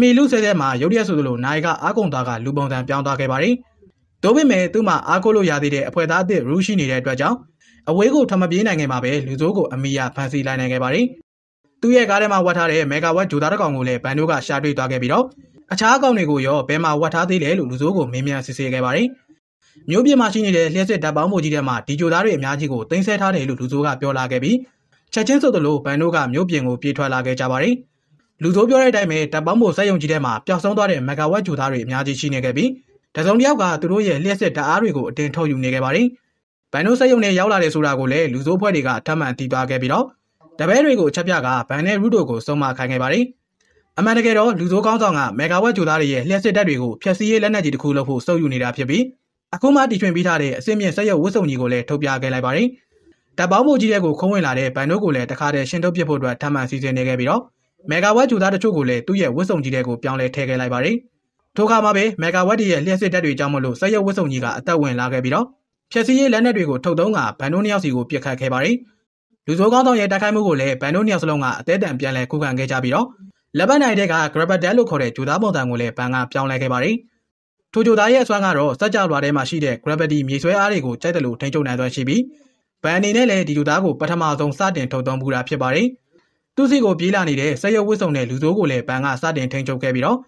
မီလူဆဲတဲ့မှာရုတ်တရက်ဆိုသလိုနိုင်ကအာကုံသားကလူပုံစံပြောင်းသွားခဲ့ပါတယ်။ဒါပေမဲ့သူ့မှာအာကုလို့ရသေးတဲ့အဖွဲ့သားအသစ်ရူးရှိနေတဲ့အတွက်ကြောင့်အဝေးကိုထမပြေးနိုင်ခဲ့မှာပဲလူစိုးကိုအမီယာဖန်စီလိုက်နိုင်ခဲ့ပါတယ်။သူ့ရဲ့ကားထဲမှာဝတ်ထားတဲ့မေဂါဝတ်ဂျိုသားတစ်ကောင်ကိုလည်းဘန်တို့ကရှာတွေ့သွားခဲ့ပြီးတော့အခြားအကောင့်တွေကိုရောဘယ်မှာဝတ်ထားသေးလဲလို့လူစိုးကိုမေးမြန်းစစ်ဆေးခဲ့ပါတယ်။မြို့ပြင်မှာရှိနေတဲ့လျှက်စစ်တပ်ပေါင်းမှုကြီးထဲမှာဒီဂျိုသားတွေအများကြီးကိုတင်ဆက်ထားတယ်လို့လူစိုးကပြောလာခဲ့ပြီးချက်ချင်းဆိုသလိုဘန်တို့ကမြို့ပြင်ကိုပြေးထွက်လာခဲ့ကြပါတယ်။လူစိုးပြောတဲ့အတိုင်းပဲတပ်ပေါင်းမှုစက်ယုံကြီးထဲမှာပျောက်ဆုံးသွားတဲ့မေဂါဝတ်ဂျိုသားတွေအများကြီးရှိနေခဲ့ပြီးတစုံတစ်ယောက်ကသူတို့ရဲ့လျှက်စစ်ဓာတ်အားတွေကိုအတင်းထုတ်ယူနေခဲ့ပါတယ်။ဘန်တို့စက်ယုံနဲ့ရောက်လာတယ်ဆိုတာကိုလည်းလူစိုးဖွဲ့တွေကထပ်မံတီးသွားခဲ့ပြီးတော့တပည့်တွေကိုချက်ပြကဗန်နဲ့ရူတိုကိုစုံမခိုင်းခဲ့ပါတယ်။အမှန်တကယ်တော့လူဆိုးကောင်းဆောင်ကမေဂါဝက်ကြိုသားတွေရဲ့လျှက်စစ်တပ်တွေကိုဖျက်ဆီးရေးလက်နက်ကြီးတစ်ခုလုပ်ဖို့စုပ်ယူနေတာဖြစ်ပြီးအခုမှတီထွင်ပြီးထားတဲ့အစင်းမြင့်ဆက်ရုပ်ဝတ်စုံကြီးကိုလည်းထုတ်ပြခဲ့လိုက်ပါတယ်။တပ်ပေါင်းမှုကြီးတဲ့ကိုခုံးဝင်လာတဲ့ဗန်တို့ကိုလည်းတခါတည်းရှင်ထုတ်ပစ်ဖို့အတွက်ထပ်မံစီစဉ်နေခဲ့ပြီးတော့မေဂါဝက်ကြိုသားတချို့ကိုလည်းသူ့ရဲ့ဝတ်စုံကြီးတဲ့ကိုပြောင်းလဲထည့်ခဲ့လိုက်ပါတယ်။ထိုအခါမှာပဲမေဂါဝက်တီရဲ့လျှက်စစ်တပ်တွေကြောင့်မလို့ဆက်ရုပ်ဝတ်စုံကြီးကအသက်ဝင်လာခဲ့ပြီးတော့ဖျက်ဆီးရေးလက်နက်တွေကိုထုတ်သုံးကဗန်တို့နှစ်ယောက်စီကိုပြစ်ခတ်ခဲ့ပါတယ်။လူဆိုးကောင်းဆောင်ရဲ့တိုက်ခိုက်မှုကိုလည်းဘန်တို့နှစ်ယောက်စလုံးကအသေးအံပြန်လည်ခုခံခဲ့ကြပြီးတော့လက်ပတ်နိုင်တဲ့ကဂရပတ်ဒက်လို့ခေါ်တဲ့ဂျူသားပုံစံကိုလည်းဘန်ကပြောင်းလဲခဲ့ပါတယ်။ထိုဂျူသားရဲ့အစွမ်းကတော့စက်ကြွားထဲမှာရှိတဲ့ gravity မြေဆွဲအားတွေကိုကြိုက်တယ်လို့ထိန်းချုပ်နိုင်သွင်းရှိပြီးဘန်အနေနဲ့လည်းဒီဂျူသားကိုပထမဆုံးစတင်ထုတ်သုံးမှုတာဖြစ်ပါတယ်။သူ့စီကိုပြေးလာနေတဲ့ဆက်ရုပ်ဝစ်စုံတဲ့လူဆိုးကိုလည်းဘန်ကစတင်ထိန်းချုပ်ခဲ့ပြီးတော့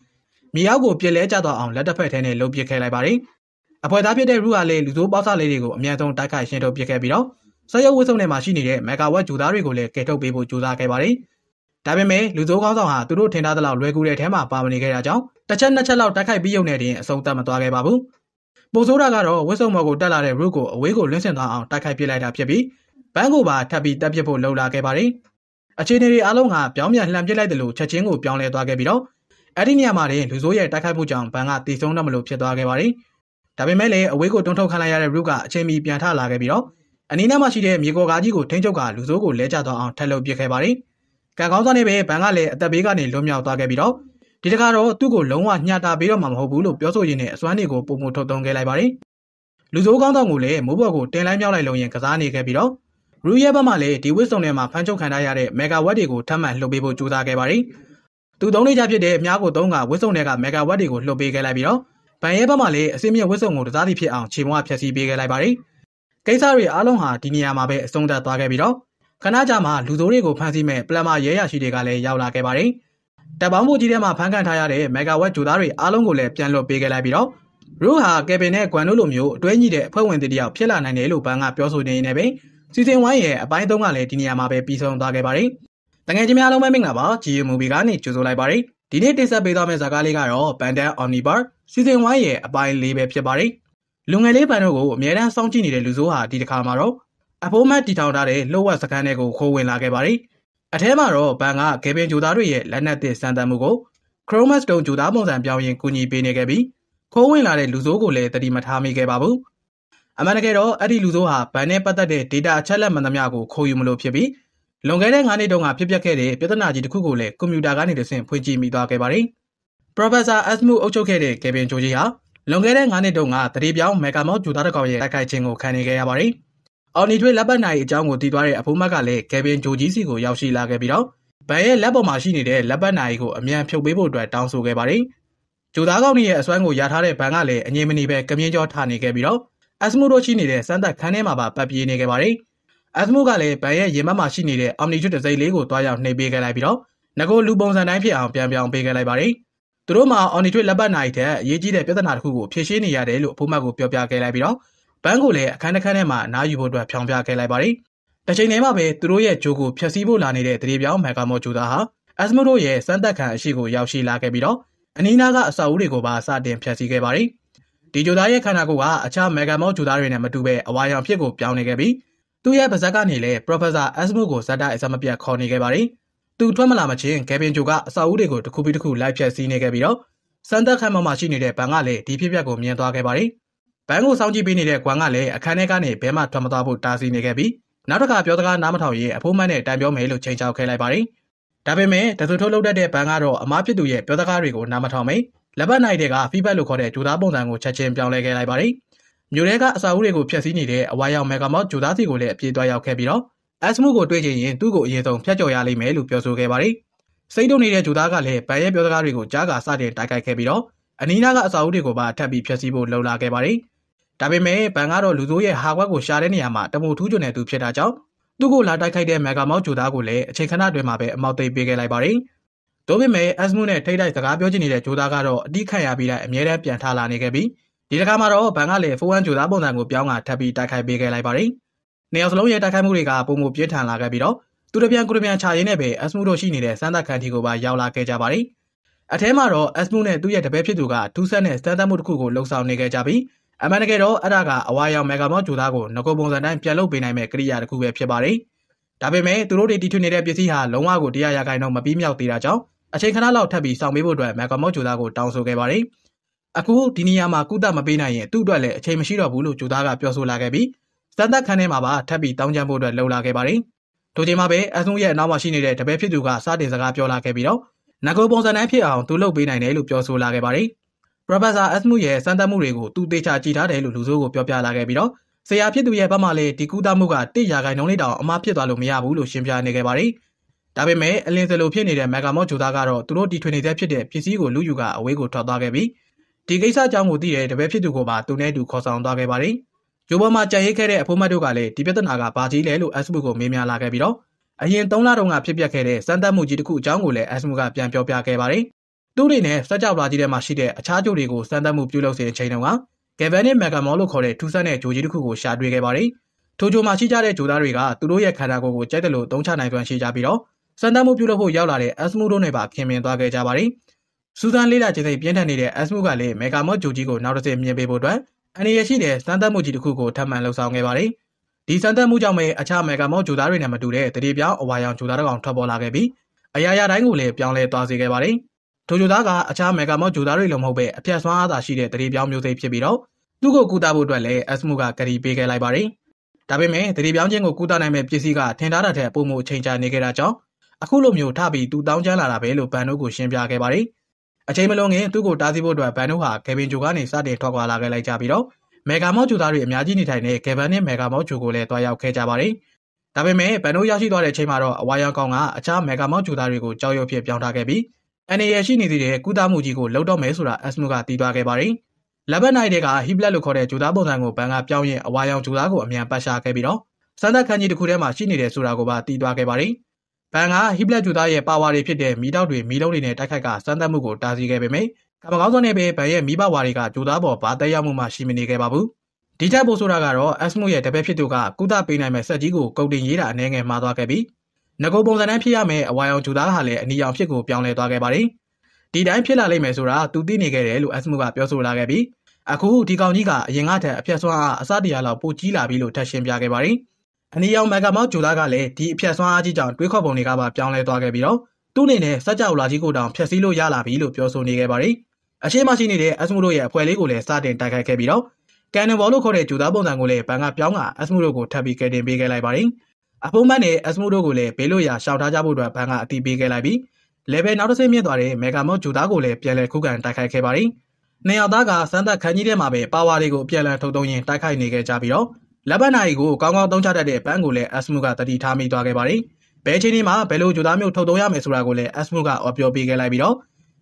မြေအောက်ကိုပြစ်လဲကျသွားအောင်လက်တစ်ဖက်ထဲနဲ့လှုပ်ပစ်ခဲ့လိုက်ပါတယ်။အဖွဲသားဖြစ်တဲ့ရူကလည်းလူဆိုးပေါက်ဆလေးတွေကိုအမြန်ဆုံးတိုက်ခိုက်ရှင်းထုတ်ပစ်ခဲ့ပြီးတော့စက်ရုပ်ဝတ်စုံထဲမှာရှိနေတဲ့မဂါဝက်ဂျူသားတွေကိုလည်းကယ်ထုတ်ပေးဖို့ကြိုးစားခဲ့ပါတယ်။ဒါပေမဲ့လူစိုးကောင်းဆောင်ဟာသူတို့ထင်ထားသလောက်လွယ်ကူတဲ့အထဲမှာပါဝင်နေခဲ့တာကြောင့်တစ်ချက်နှစ်ချက်လောက်တိုက်ခိုက်ပြီးရုံနဲ့တင်အဆုံးသတ်မသွားခဲ့ပါဘူး။ပိုဆိုးတာကတော့ဝတ်စုံမော်ကိုတက်လာတဲ့ root ကိုအဝေးကိုလွှင့်ဆင်သွားအောင်တိုက်ခိုက်ပစ်လိုက်တာဖြစ်ပြီးဘန်းကိုပါထပ်ပြီးတက်ပစ်ဖို့လှုံ့လာခဲ့ပါတယ်။အခြေအနေတွေအလုံးဟာပြောင်းပြန်လှန်ပစ်လိုက်တယ်လို့ချက်ချင်းကိုပြောင်းလဲသွားခဲ့ပြီးတော့အဲ့ဒီနေရာမှာတင်လူစိုးရဲ့တိုက်ခိုက်မှုကြောင့်ဘန်းကတည်ဆုံးတော့မလို့ဖြစ်သွားခဲ့ပါတယ်။ဒါပေမဲ့လည်းအဝေးကိုတွန်းထုတ်ခံလိုက်ရတဲ့ root ကအချိန်မီပြန်ထလာခဲ့ပြီးတော့အနီးနားမှာရှိတဲ့မြေကောကားကြီးကိုထိန်းချုပ်ကလူစိုးကိုလဲကျသွားအောင်ထပ်လုပ်ပစ်ခဲ့ပါတယ်။ကံကောင်းစားနေပဲဘန်ကလည်းအသက်ဘေးကနေလွတ်မြောက်သွားခဲ့ပြီးတော့ဒီတခါတော့သူ့ကိုလုံးဝညှတာပေးတော့မှာမဟုတ်ဘူးလို့ပြောဆိုရင်းနဲ့အစွမ်းတွေကိုပုံမှုထုတ်သွင်းခဲ့လိုက်ပါတယ်။လူစိုးကောင်းဆောင်ကိုလည်းမိုးဘော်ကိုတင်လိုက်မြောက်လိုက်လုံရင်ကစားနေခဲ့ပြီးတော့ရူရဲ့ဘက်မှလည်းဒီဝစ်စုံထဲမှာဖမ်းချုပ်ခံထားရတဲ့မေဂါဝက်တွေကိုထပ်မံလှုပ်ပေးဖို့ကြိုးစားခဲ့ပါတယ်။သူသုံးနေကြဖြစ်တဲ့အများကိုသုံးကဝစ်စုံတွေကမေဂါဝက်တွေကိုလှုပ်ပေးခဲ့လိုက်ပြီးတော့ဗန်ရဲ့ဘက်မှလည်းအစင်းမြင့်ဝစ်စုံကိုတစားသည့်ဖြစ်အောင်ခြေမွားဖျက်ဆီးပေးခဲ့လိုက်ပါတယ်။ကိစ္စတွေအားလုံးဟာဒီနေရာမှာပဲအဆုံးသတ်သွားခဲ့ပြီးတော့ခဏကြာမှလူစိုးတွေကိုဖမ်းဆီးမဲ့ပလမရဲရရှိတွေကလည်းရောက်လာခဲ့ပါတယ်။တပ်ပေါင်းမှုကြီးထဲမှာဖမ်းခံထားရတဲ့မဂါဝက်ဂျူသားတွေအားလုံးကိုလည်းပြန်လွတ်ပေးခဲ့လိုက်ပြီးတော့ရူဟာကေဗင်နဲ့ဂွမ်တို့လိုမျိုးအတွဲညီတဲ့အဖွဲ့ဝင်တတိယောက်ဖြစ်လာနိုင်တယ်လို့ဘန်ကပြောဆိုနေနေပဲစီစဉ်ဝိုင်းရဲ့အပိုင်း၃ကလည်းဒီနေရာမှာပဲပြီးဆုံးသွားခဲ့ပါတယ်။တကယ်ချင်းများလုံးပဲမင်္ဂလာပါ GU Movie ကနေကြိုဆိုလိုက်ပါတယ်။ဒီနေ့တင်ဆက်ပေးသွားမယ့်ဇာတ်ကားလေးကတော့ Bandan Omnibar Season 1ရဲ့အပိုင်း၄ပဲဖြစ်ပါတယ်။လူငယ်လေးဘန်တို့ကိုအမြဲတမ်းစောင့်ကြည့်နေတဲ့လူဆိုးဟာဒီတစ်ခါမှာတော့အဖိုးမတ်တီထောင်ထားတဲ့လှုပ်ဝက်စခန်းထဲကိုခိုးဝင်လာခဲ့ပါတယ်။အထဲမှာတော့ဘန်ကဂေဗင်ဂျူသားတွေရဲ့လက်နက်သစ်စံတန်မှုကို Chromas Stone ဂျူသားပုံစံပြောင်းရင်ကူညီပေးနေခဲ့ပြီးခိုးဝင်လာတဲ့လူဆိုးကိုလည်းတတိမထားမိခဲ့ပါဘူး။အမှန်တကယ်တော့အဲ့ဒီလူဆိုးဟာဘန်နဲ့ပတ်သက်တဲ့ data အချက်လက်မှန်သမျှကိုခိုးယူမလို့ဖြစ်ပြီးလွန်ခဲ့တဲ့9နှစ်တုန်းကဖြစ်ပျက်ခဲ့တဲ့ပြဿနာကြီးတစ်ခုကိုလည်းကွန်ပျူတာကနေတဆင့်ဖွင့်ကြည့်မိသွားခဲ့ပါတယ်။ Professor Asmu အုပ်ချုပ်ခဲ့တဲ့ Kevin Joji ဟာလွန်ခဲ့တဲ့9နှစ်တုန်းကတရေပြောင်းမေကာမော့ဂျူသားတကောင်ရဲ့တိုက်ခိုက်ခြင်းကိုခံနေခဲ့ရပါတယ်။အော်နီထွေးလက်ပတ်နိုင်အကြောင်းကိုသိသွားတဲ့အဖိုးမတ်ကလည်းကေဗင်ဂျိုကြီးစီကိုရောက်ရှိလာခဲ့ပြီးတော့ဘန်ရဲ့လက်ပေါ်မှာရှိနေတဲ့လက်ပတ်နိုင်ကိုအမြန်ဖြုတ်ပေးဖို့အတွက်တောင်းဆိုခဲ့ပါတယ်။ဂျူသားကောင်ရဲ့အစွမ်းကိုရထားတဲ့ဘန်ကလည်းအငြင်းမနေပဲကမြင်းကျော်ထားနေခဲ့ပြီးတော့အက်စမိုတို့ရှိနေတဲ့စမ်းသက်ခန်းထဲမှာပါပတ်ပြေးနေခဲ့ပါတယ်။အက်စမိုကလည်းဘန်ရဲ့ရင်ဘတ်မှာရှိနေတဲ့အော်နီထွေးတစိမ့်လေးကိုတွားရောက်နှိပ်ပေးခဲ့လိုက်ပြီးတော့ငကိုလူပုံစံတိုင်းဖြစ်အောင်ပြန်ပြောင်းပေးခဲ့လိုက်ပါတယ်။သူတို့မှာအော်နီထွေလက်ပတ်နိုင်တဲ့အရေးကြီးတဲ့ပြဿနာတစ်ခုကိုဖြေရှင်းနေရတယ်လို့အဖိုးမတ်ကိုပြောပြခဲ့လိုက်ပြီးတော့ဘန်းကိုလည်းအခန်းတစ်ခန်းထဲမှာနားယူဖို့အတွက်ဖြောင်းပြခဲ့လိုက်ပါတယ်။တစ်ချိန်တည်းမှာပဲသူတို့ရဲ့ဂျိုးကိုဖျက်ဆီးဖို့လာနေတဲ့တရေပြောင်းမက်ကာမောဂျူတာဟာအက်စမိုတို့ရဲ့စမ်းသက်ခံအရှိကိုရောက်ရှိလာခဲ့ပြီးတော့အနီးနားကအဆောက်အဦတွေကိုပါစတင်ဖျက်ဆီးခဲ့ပါတယ်။ဒီဂျူတာရဲ့ခန္ဓာကိုယ်ကအခြားမက်ကာမောဂျူတာတွေနဲ့မတူပဲအဝါရောင်ဖြစ်ကိုပြောင်းနေခဲ့ပြီးသူ့ရဲ့ပါဇက်ကနေလည်းပရိုဖက်ဆာအက်စမိုကိုဇက်တိုက်အစမပြတ်ခေါ်နေခဲ့ပါတယ်။သူထွက်မလာမချင်းဂဲဗင်ဂျိုကအဆောက်အဦတွေကိုတစ်ခုပြီးတစ်ခုလိုက်ဖြတ်စီးနေခဲ့ပြီးတော့စန်သက်ခမ်းမမရှိနေတဲ့ဘန်ကလည်းဒီဖြစ်ပျက်ကိုမြင်သွားခဲ့ပါတယ်။ဘန်ကိုစောင့်ကြည့်ပေးနေတဲ့ကွမ်ကလည်းအခန်းထဲကနေဘဲမှထွက်မသွားဖို့တားဆီးနေခဲ့ပြီးနောက်တစ်ခါပြောစကားနားမထောင်ရင်အဖိုးမန်းနဲ့တိုင်ပြောမယ်လို့ချိန်ချောက်ခဲ့လိုက်ပါတယ်။ဒါပေမဲ့တသူထုတ်လုပ်တတ်တဲ့ဘန်ကတော့အမားဖြစ်သူရဲ့ပြောစကားတွေကိုနားမထောင်မိလက်ပတ်နိုင်တဲ့ကဖီဘက်လို့ခေါ်တဲ့ဂျူသားပုံစံကိုချက်ချင်းပြောင်းလဲခဲ့လိုက်ပါတယ်။မြို့ထဲကအစာအုပ်တွေကိုဖျက်ဆီးနေတဲ့အဝါရောက်မေဂါမော့ဂျူသားစီကိုလည်းအပြေးသွားရောက်ခဲ့ပြီးတော့အက်စမှုကိုတွေ့ချင်ရင်သူ့ကိုအရေးဆုံးဖျက်ချော်ရလိမ့်မယ်လို့ပြောဆိုခဲ့ပါတယ်။စိတ်တုံနေတဲ့ဂျူသားကလည်းဗန်ရဲ့ပြောစကားတွေကိုကြားကစတင်တိုက်ခိုက်ခဲ့ပြီးတော့အနီးနားကအစာအုပ်တွေကိုပါထပ်ပြီးဖျက်ဆီးဖို့လှုံ့လာခဲ့ပါတယ်။ဒါပေမဲ့ဗန်ကတော့လူစိုးရဲ့ဟာကွက်ကိုရှာတဲ့နေရာမှာတမူထူးချွန်တဲ့သူဖြစ်တာကြောင့်သူ့ကိုလာတိုက်ခိုက်တဲ့မက်ဂါမောက်ဂျူသားကိုလည်းအချိန်ခဏတွင်မှာပဲအမောက်သိပေးခဲ့လိုက်ပါတယ်။ဒါပေမဲ့အက်စမှုနဲ့ထိတိုက်စကားပြောချင်နေတဲ့ဂျူသားကတော့အတိခတ်ရပြီးတိုင်းအမြဲတမ်းပြန်ထလာနေခဲ့ပြီးဒီတစ်ခါမှာတော့ဗန်ကလည်း4-1ဂျူသားပုံစံကိုပြောင်းကထပ်ပြီးတိုက်ခိုက်ပေးခဲ့လိုက်ပါတယ်။နှစ်ယောက်စလုံးရဲ့တိုက်ခိုက်မှုတွေကပုံမှုပြင်းထန်လာခဲ့ပြီးတော့သူတပြန်ကိုတပြန်ခြာရင်းနဲ့ပဲအက်စမှုတို့ရှိနေတဲ့စမ်းသပ်ခန်းထီကိုပါရောက်လာခဲ့ကြပါတယ်။အထဲမှာတော့အက်စမှုနဲ့သူ့ရဲ့တပည့်ဖြစ်သူကထူးဆန်းတဲ့စမ်းသပ်မှုတစ်ခုကိုလှုံ့ဆော်နေခဲ့ကြပြီးအမှန်တကယ်တော့အဲ့ဒါကအဝါရောင်မေဂါမော့ဂျူသားကိုငကုပုံစံတိုင်းပြန်လုပ်ပေးနိုင်မဲ့ကိရိယာတစ်ခုပဲဖြစ်ပါတယ်။ဒါပေမဲ့သူတို့တွေတီထွင်နေတဲ့ပစ္စည်းဟာလုံးဝကိုတရားရခိုင်တော့မပြီးမြောက်သေးတာကြောင့်အချိန်ခဏလောက်ထပ်ပြီးစောင့်ပေးဖို့အတွက်မေဂါမော့ဂျူသားကိုတောင်းဆိုခဲ့ပါတယ်။အခုဒီနေရာမှာကုသမပေးနိုင်ရင်သူ့အတွက်လည်းအချိန်မရှိတော့ဘူးလို့ဂျူသားကပြောဆိုလာခဲ့ပြီးစမ်းသပ်ခန်းထဲမှာပါထပ်ပြီးတောင်းကျမ်းဖို့အတွက်လှုပ်လာခဲ့ပါတယ်။ထိုချိန်မှာပဲအဆုံရဲ့အနောက်မှာရှိနေတဲ့တပည့်ဖြစ်သူကစတင်စကားပြောလာခဲ့ပြီးတော့နဂိုပုံစံတိုင်းဖြစ်အောင်သူလှုပ်ပေးနိုင်တယ်လို့ပြောဆိုလာခဲ့ပါတယ်။ Professor Asmu ရဲ့စမ်းသပ်မှုတွေကိုသူသေချာကြည်ထားတယ်လို့လူဆိုးကိုပြောပြလာခဲ့ပြီးတော့ဆရာဖြစ်သူရဲ့ဘက်မှလည်းဒီကူးသားမှုကတိရာခိုင်နှုန်းလေးတောင်အမှားဖြစ်သွားလို့မရဘူးလို့ရှင်းပြနေခဲ့ပါတယ်။ဒါပေမဲ့အလင်းစလိုဖြစ်နေတဲ့မက်ဂါမော့ဂျိုသားကတော့သူတို့တီထွင်နေတဲ့ဖြစ်တဲ့ပစ္စည်းကိုလူယူကအဝေးကိုထွက်သွားခဲ့ပြီးဒီကိစ္စအကြောင်းကိုသိတဲ့တပည့်ဖြစ်သူကိုပါသူနဲ့အတူခေါ်ဆောင်သွားခဲ့ပါတယ်။ဂျိုးပေါ်မှာကြံရိတ်ခဲ့တဲ့အဖိုးမတ်တို့ကလည်းဒီပြဿနာကဘာကြီးလဲလို့ SMU ကိုမေးမြန်းလာခဲ့ပြီးတော့အရင်၃လတုန်းကဖြစ်ပျက်ခဲ့တဲ့စမ်းသပ်မှုကြီးတစ်ခုအကြောင်းကိုလည်း SMU ကပြန်ပြောပြခဲ့ပါတယ်။သူ့အနေနဲ့စက်ကြောက်လာကြီးထဲမှာရှိတဲ့အခြားဂျိုးတွေကိုစမ်းသပ်မှုပြုလုပ်စဉ်အချိန်တုန်းက Galvanic Megamon လို့ခေါ်တဲ့ထူးဆန်းတဲ့ဂျိုးကြီးတစ်ခုကိုရှာတွေ့ခဲ့ပါတယ်။ထိုဂျိုမှာရှိကြတဲ့ဂျိုသားတွေကသူတို့ရဲ့ခန္ဓာကိုယ်ကိုကြိုက်တယ်လို့သုံးချနိုင်စွမ်းရှိကြပြီးတော့စမ်းသပ်မှုပြုလုပ်ဖို့ရောက်လာတဲ့ SMU တို့နဲ့ပါခင်မင်သွားခဲ့ကြပါတယ်။စူဇန်လေးလာချင်းစိတ်ပြင်းထန်နေတဲ့ SMU ကလည်း Megamon ဂျိုကြီးကိုနောက်တစ်ဆင့်မြင်ပေးဖို့အတွက်အန္တရာယ်ရှိတဲ့စမ်းသပ်မှုကြီးတစ်ခုကိုထပ်မံလှုပ်ဆောင်ခဲ့ပါတယ်။ဒီစမ်းသပ်မှုကြောင့်ပဲအခြားမယ်ကမောဂျူသားတွေနဲ့မတူတဲ့တတိပြောင်းအဝါရောင်ဂျူသားတစ်ကောင်ထွက်ပေါ်လာခဲ့ပြီးအရာရာတိုင်းကိုလည်းပြောင်းလဲသွားစေခဲ့ပါတယ်။ဒိုဂျူသားကအခြားမယ်ကမောဂျူသားတွေလိုမဟုတ်ပဲအပြတ်စွမ်းအားသာရှိတဲ့တတိပြောင်းမျိုးစိတ်ဖြစ်ပြီးတော့သူ့ကိုကူတာဖို့အတွက်လည်းအက်စမှုကကတိပေးခဲ့လိုက်ပါတယ်။ဒါပေမဲ့တတိပြောင်းချင်းကိုကူတာနိုင်မဲ့ပစ္စည်းကထင်ထားတာထက်ပိုမိုအချိန်ကြာနေခဲ့တာကြောင့်အခုလိုမျိုးထပြီးသူတောင်းကျမ်းလာတာပဲလို့ဘန်တို့ကိုရှင်းပြခဲ့ပါတယ်။အချိန်မလွန်ခင်သူ့ကိုတားဆီးဖို့အတွက်ဘန်တို့ဟာကေဗင်ဂျိုကနေစတင်ထွက်ခွာလာခဲ့လိုက်ကြပြီးတော့မေဂါမော့ဂျူသားတွေအများကြီးနေထိုင်တဲ့ကေဗန်နဲ့မေဂါမော့ဂျူကိုလည်းတွားရောက်ခဲ့ကြပါတယ်။ဒါပေမဲ့ဘန်တို့ရောက်ရှိသွားတဲ့အချိန်မှာတော့အဝါရောင်ကောင်ကအခြားမေဂါမော့ဂျူသားတွေကိုကြောက်ရွံ့ဖြစ်ပြောင်းထားခဲ့ပြီးအနေရရှိနေသေးတဲ့ကုသမှုကြီးကိုလှုပ်တော့မယ်ဆိုတာအက်စမှုကတီးသွားခဲ့ပါတယ်။လက်ဘက်နိုင်တဲ့ကဟီပလက်လို့ခေါ်တဲ့ဂျူသားပုံစံကိုဘန်ကပြောင်းရင်အဝါရောင်ဂျူသားကိုအမြန်ပတ်ရှာခဲ့ပြီးတော့စံသက်ခန်းကြီးတစ်ခုထဲမှာရှိနေတယ်ဆိုတာကိုပါတီးသွားခဲ့ပါတယ်။ဘန်ကဟိပလက်ဂျူသားရဲ့ပါဝါတွေဖြစ်တဲ့မီးတောက်တွေမီးလုံးတွေနဲ့တိုက်ခိုက်ကစမ်းသပ်မှုကိုတားဆီးခဲ့ပေမယ့်ကမ္ဘာကောင်းဆုံးနဲ့ပဲဘန်ရဲ့မိဘဝါတွေကဂျူသားပေါ်ဘာတက်ရောက်မှုမှရှိမနေခဲ့ပါဘူးဒီချက်ပို့ဆိုတာကတော့အက်စမှုရဲ့တပည့်ဖြစ်သူကကုသပေးနိုင်မဲ့စက်ကြီးကိုကုတ်တင်ရေးတာအနေငယ်မှာသွားခဲ့ပြီးငကိုပုံစံတိုင်းဖြစ်ရမယ်အဝါရောင်ဂျူသားဟာလည်းအနီရောင်ဖြစ်ကိုပြောင်းလဲသွားခဲ့ပါတယ်ဒီတိုင်းဖြစ်လာလိမ့်မယ်ဆိုတာသူသိနေခဲ့တယ်လို့အက်စမှုကပြောဆိုလာခဲ့ပြီးအခုဒီကောင်ကြီးကအရင်ကထက်အပြတ်စွမ်းအားအစတရားလောက်ပိုကြီးလာပြီလို့ထပ်ရှင်းပြခဲ့ပါတယ်။အနီရောင်မန်ကာမောက်ဂျိုလာကလည်းဒီအဖြတ်ဆွမ်းအားကြီးကြောင့်တွေးခေါ်ပုံတွေကပါပြောင်းလဲသွားခဲ့ပြီးတော့သူ့အနေနဲ့စက်ကြောလာကြီးကိုတောင်ဖျက်ဆီးလို့ရလာပြီလို့ပြောဆိုနေခဲ့ပါတယ်။အရှိမရှိနေတဲ့အက်စမိုတို့ရဲ့အဖွဲလေးကိုလည်းစတင်တိုက်ခိုက်ခဲ့ပြီးတော့ကန်နန်ဘောလို့ခေါ်တဲ့ဂျိုသားပုံစံကိုလည်းဘန်ကပြောင်းကအက်စမိုတို့ကိုထပ်ပြီးကယ်တင်ပေးခဲ့လိုက်ပါတယ်။အဖုံးမတ်နဲ့အက်စမိုတို့ကိုလည်းဘေးလို့ရရှောက်ထားကြဖို့အတွက်ဘန်ကအတီးပေးခဲ့လိုက်ပြီး level နောက်တစ်ဆင့်မြင့်သွားတဲ့မေဂါမော့ဂျိုသားကိုလည်းပြန်လည်ခုခံတိုက်ခိုက်ခဲ့ပါတယ်။နေရောက်သားကစမ်းသပ်ခန်းကြီးထဲမှာပဲပါဝါတွေကိုပြန်လည်ထုတ်သုံးရင်းတိုက်ခိုက်နေခဲ့ကြပြီးတော့လက်ပတ်နိုင်ကိုကောင်းကောင်းသုံးချတတ်တဲ့ပန်းကိုလည်းအက်စမှုကတတိထားမိသွားခဲ့ပါတယ်။ဘဲချင်းဒီမှာဘယ်လိုဂျူသားမျိုးထုတ်သုံးရမယ်ဆိုတာကိုလည်းအက်စမှုကအော်ပြောပေးခဲ့လိုက်ပြီးတော့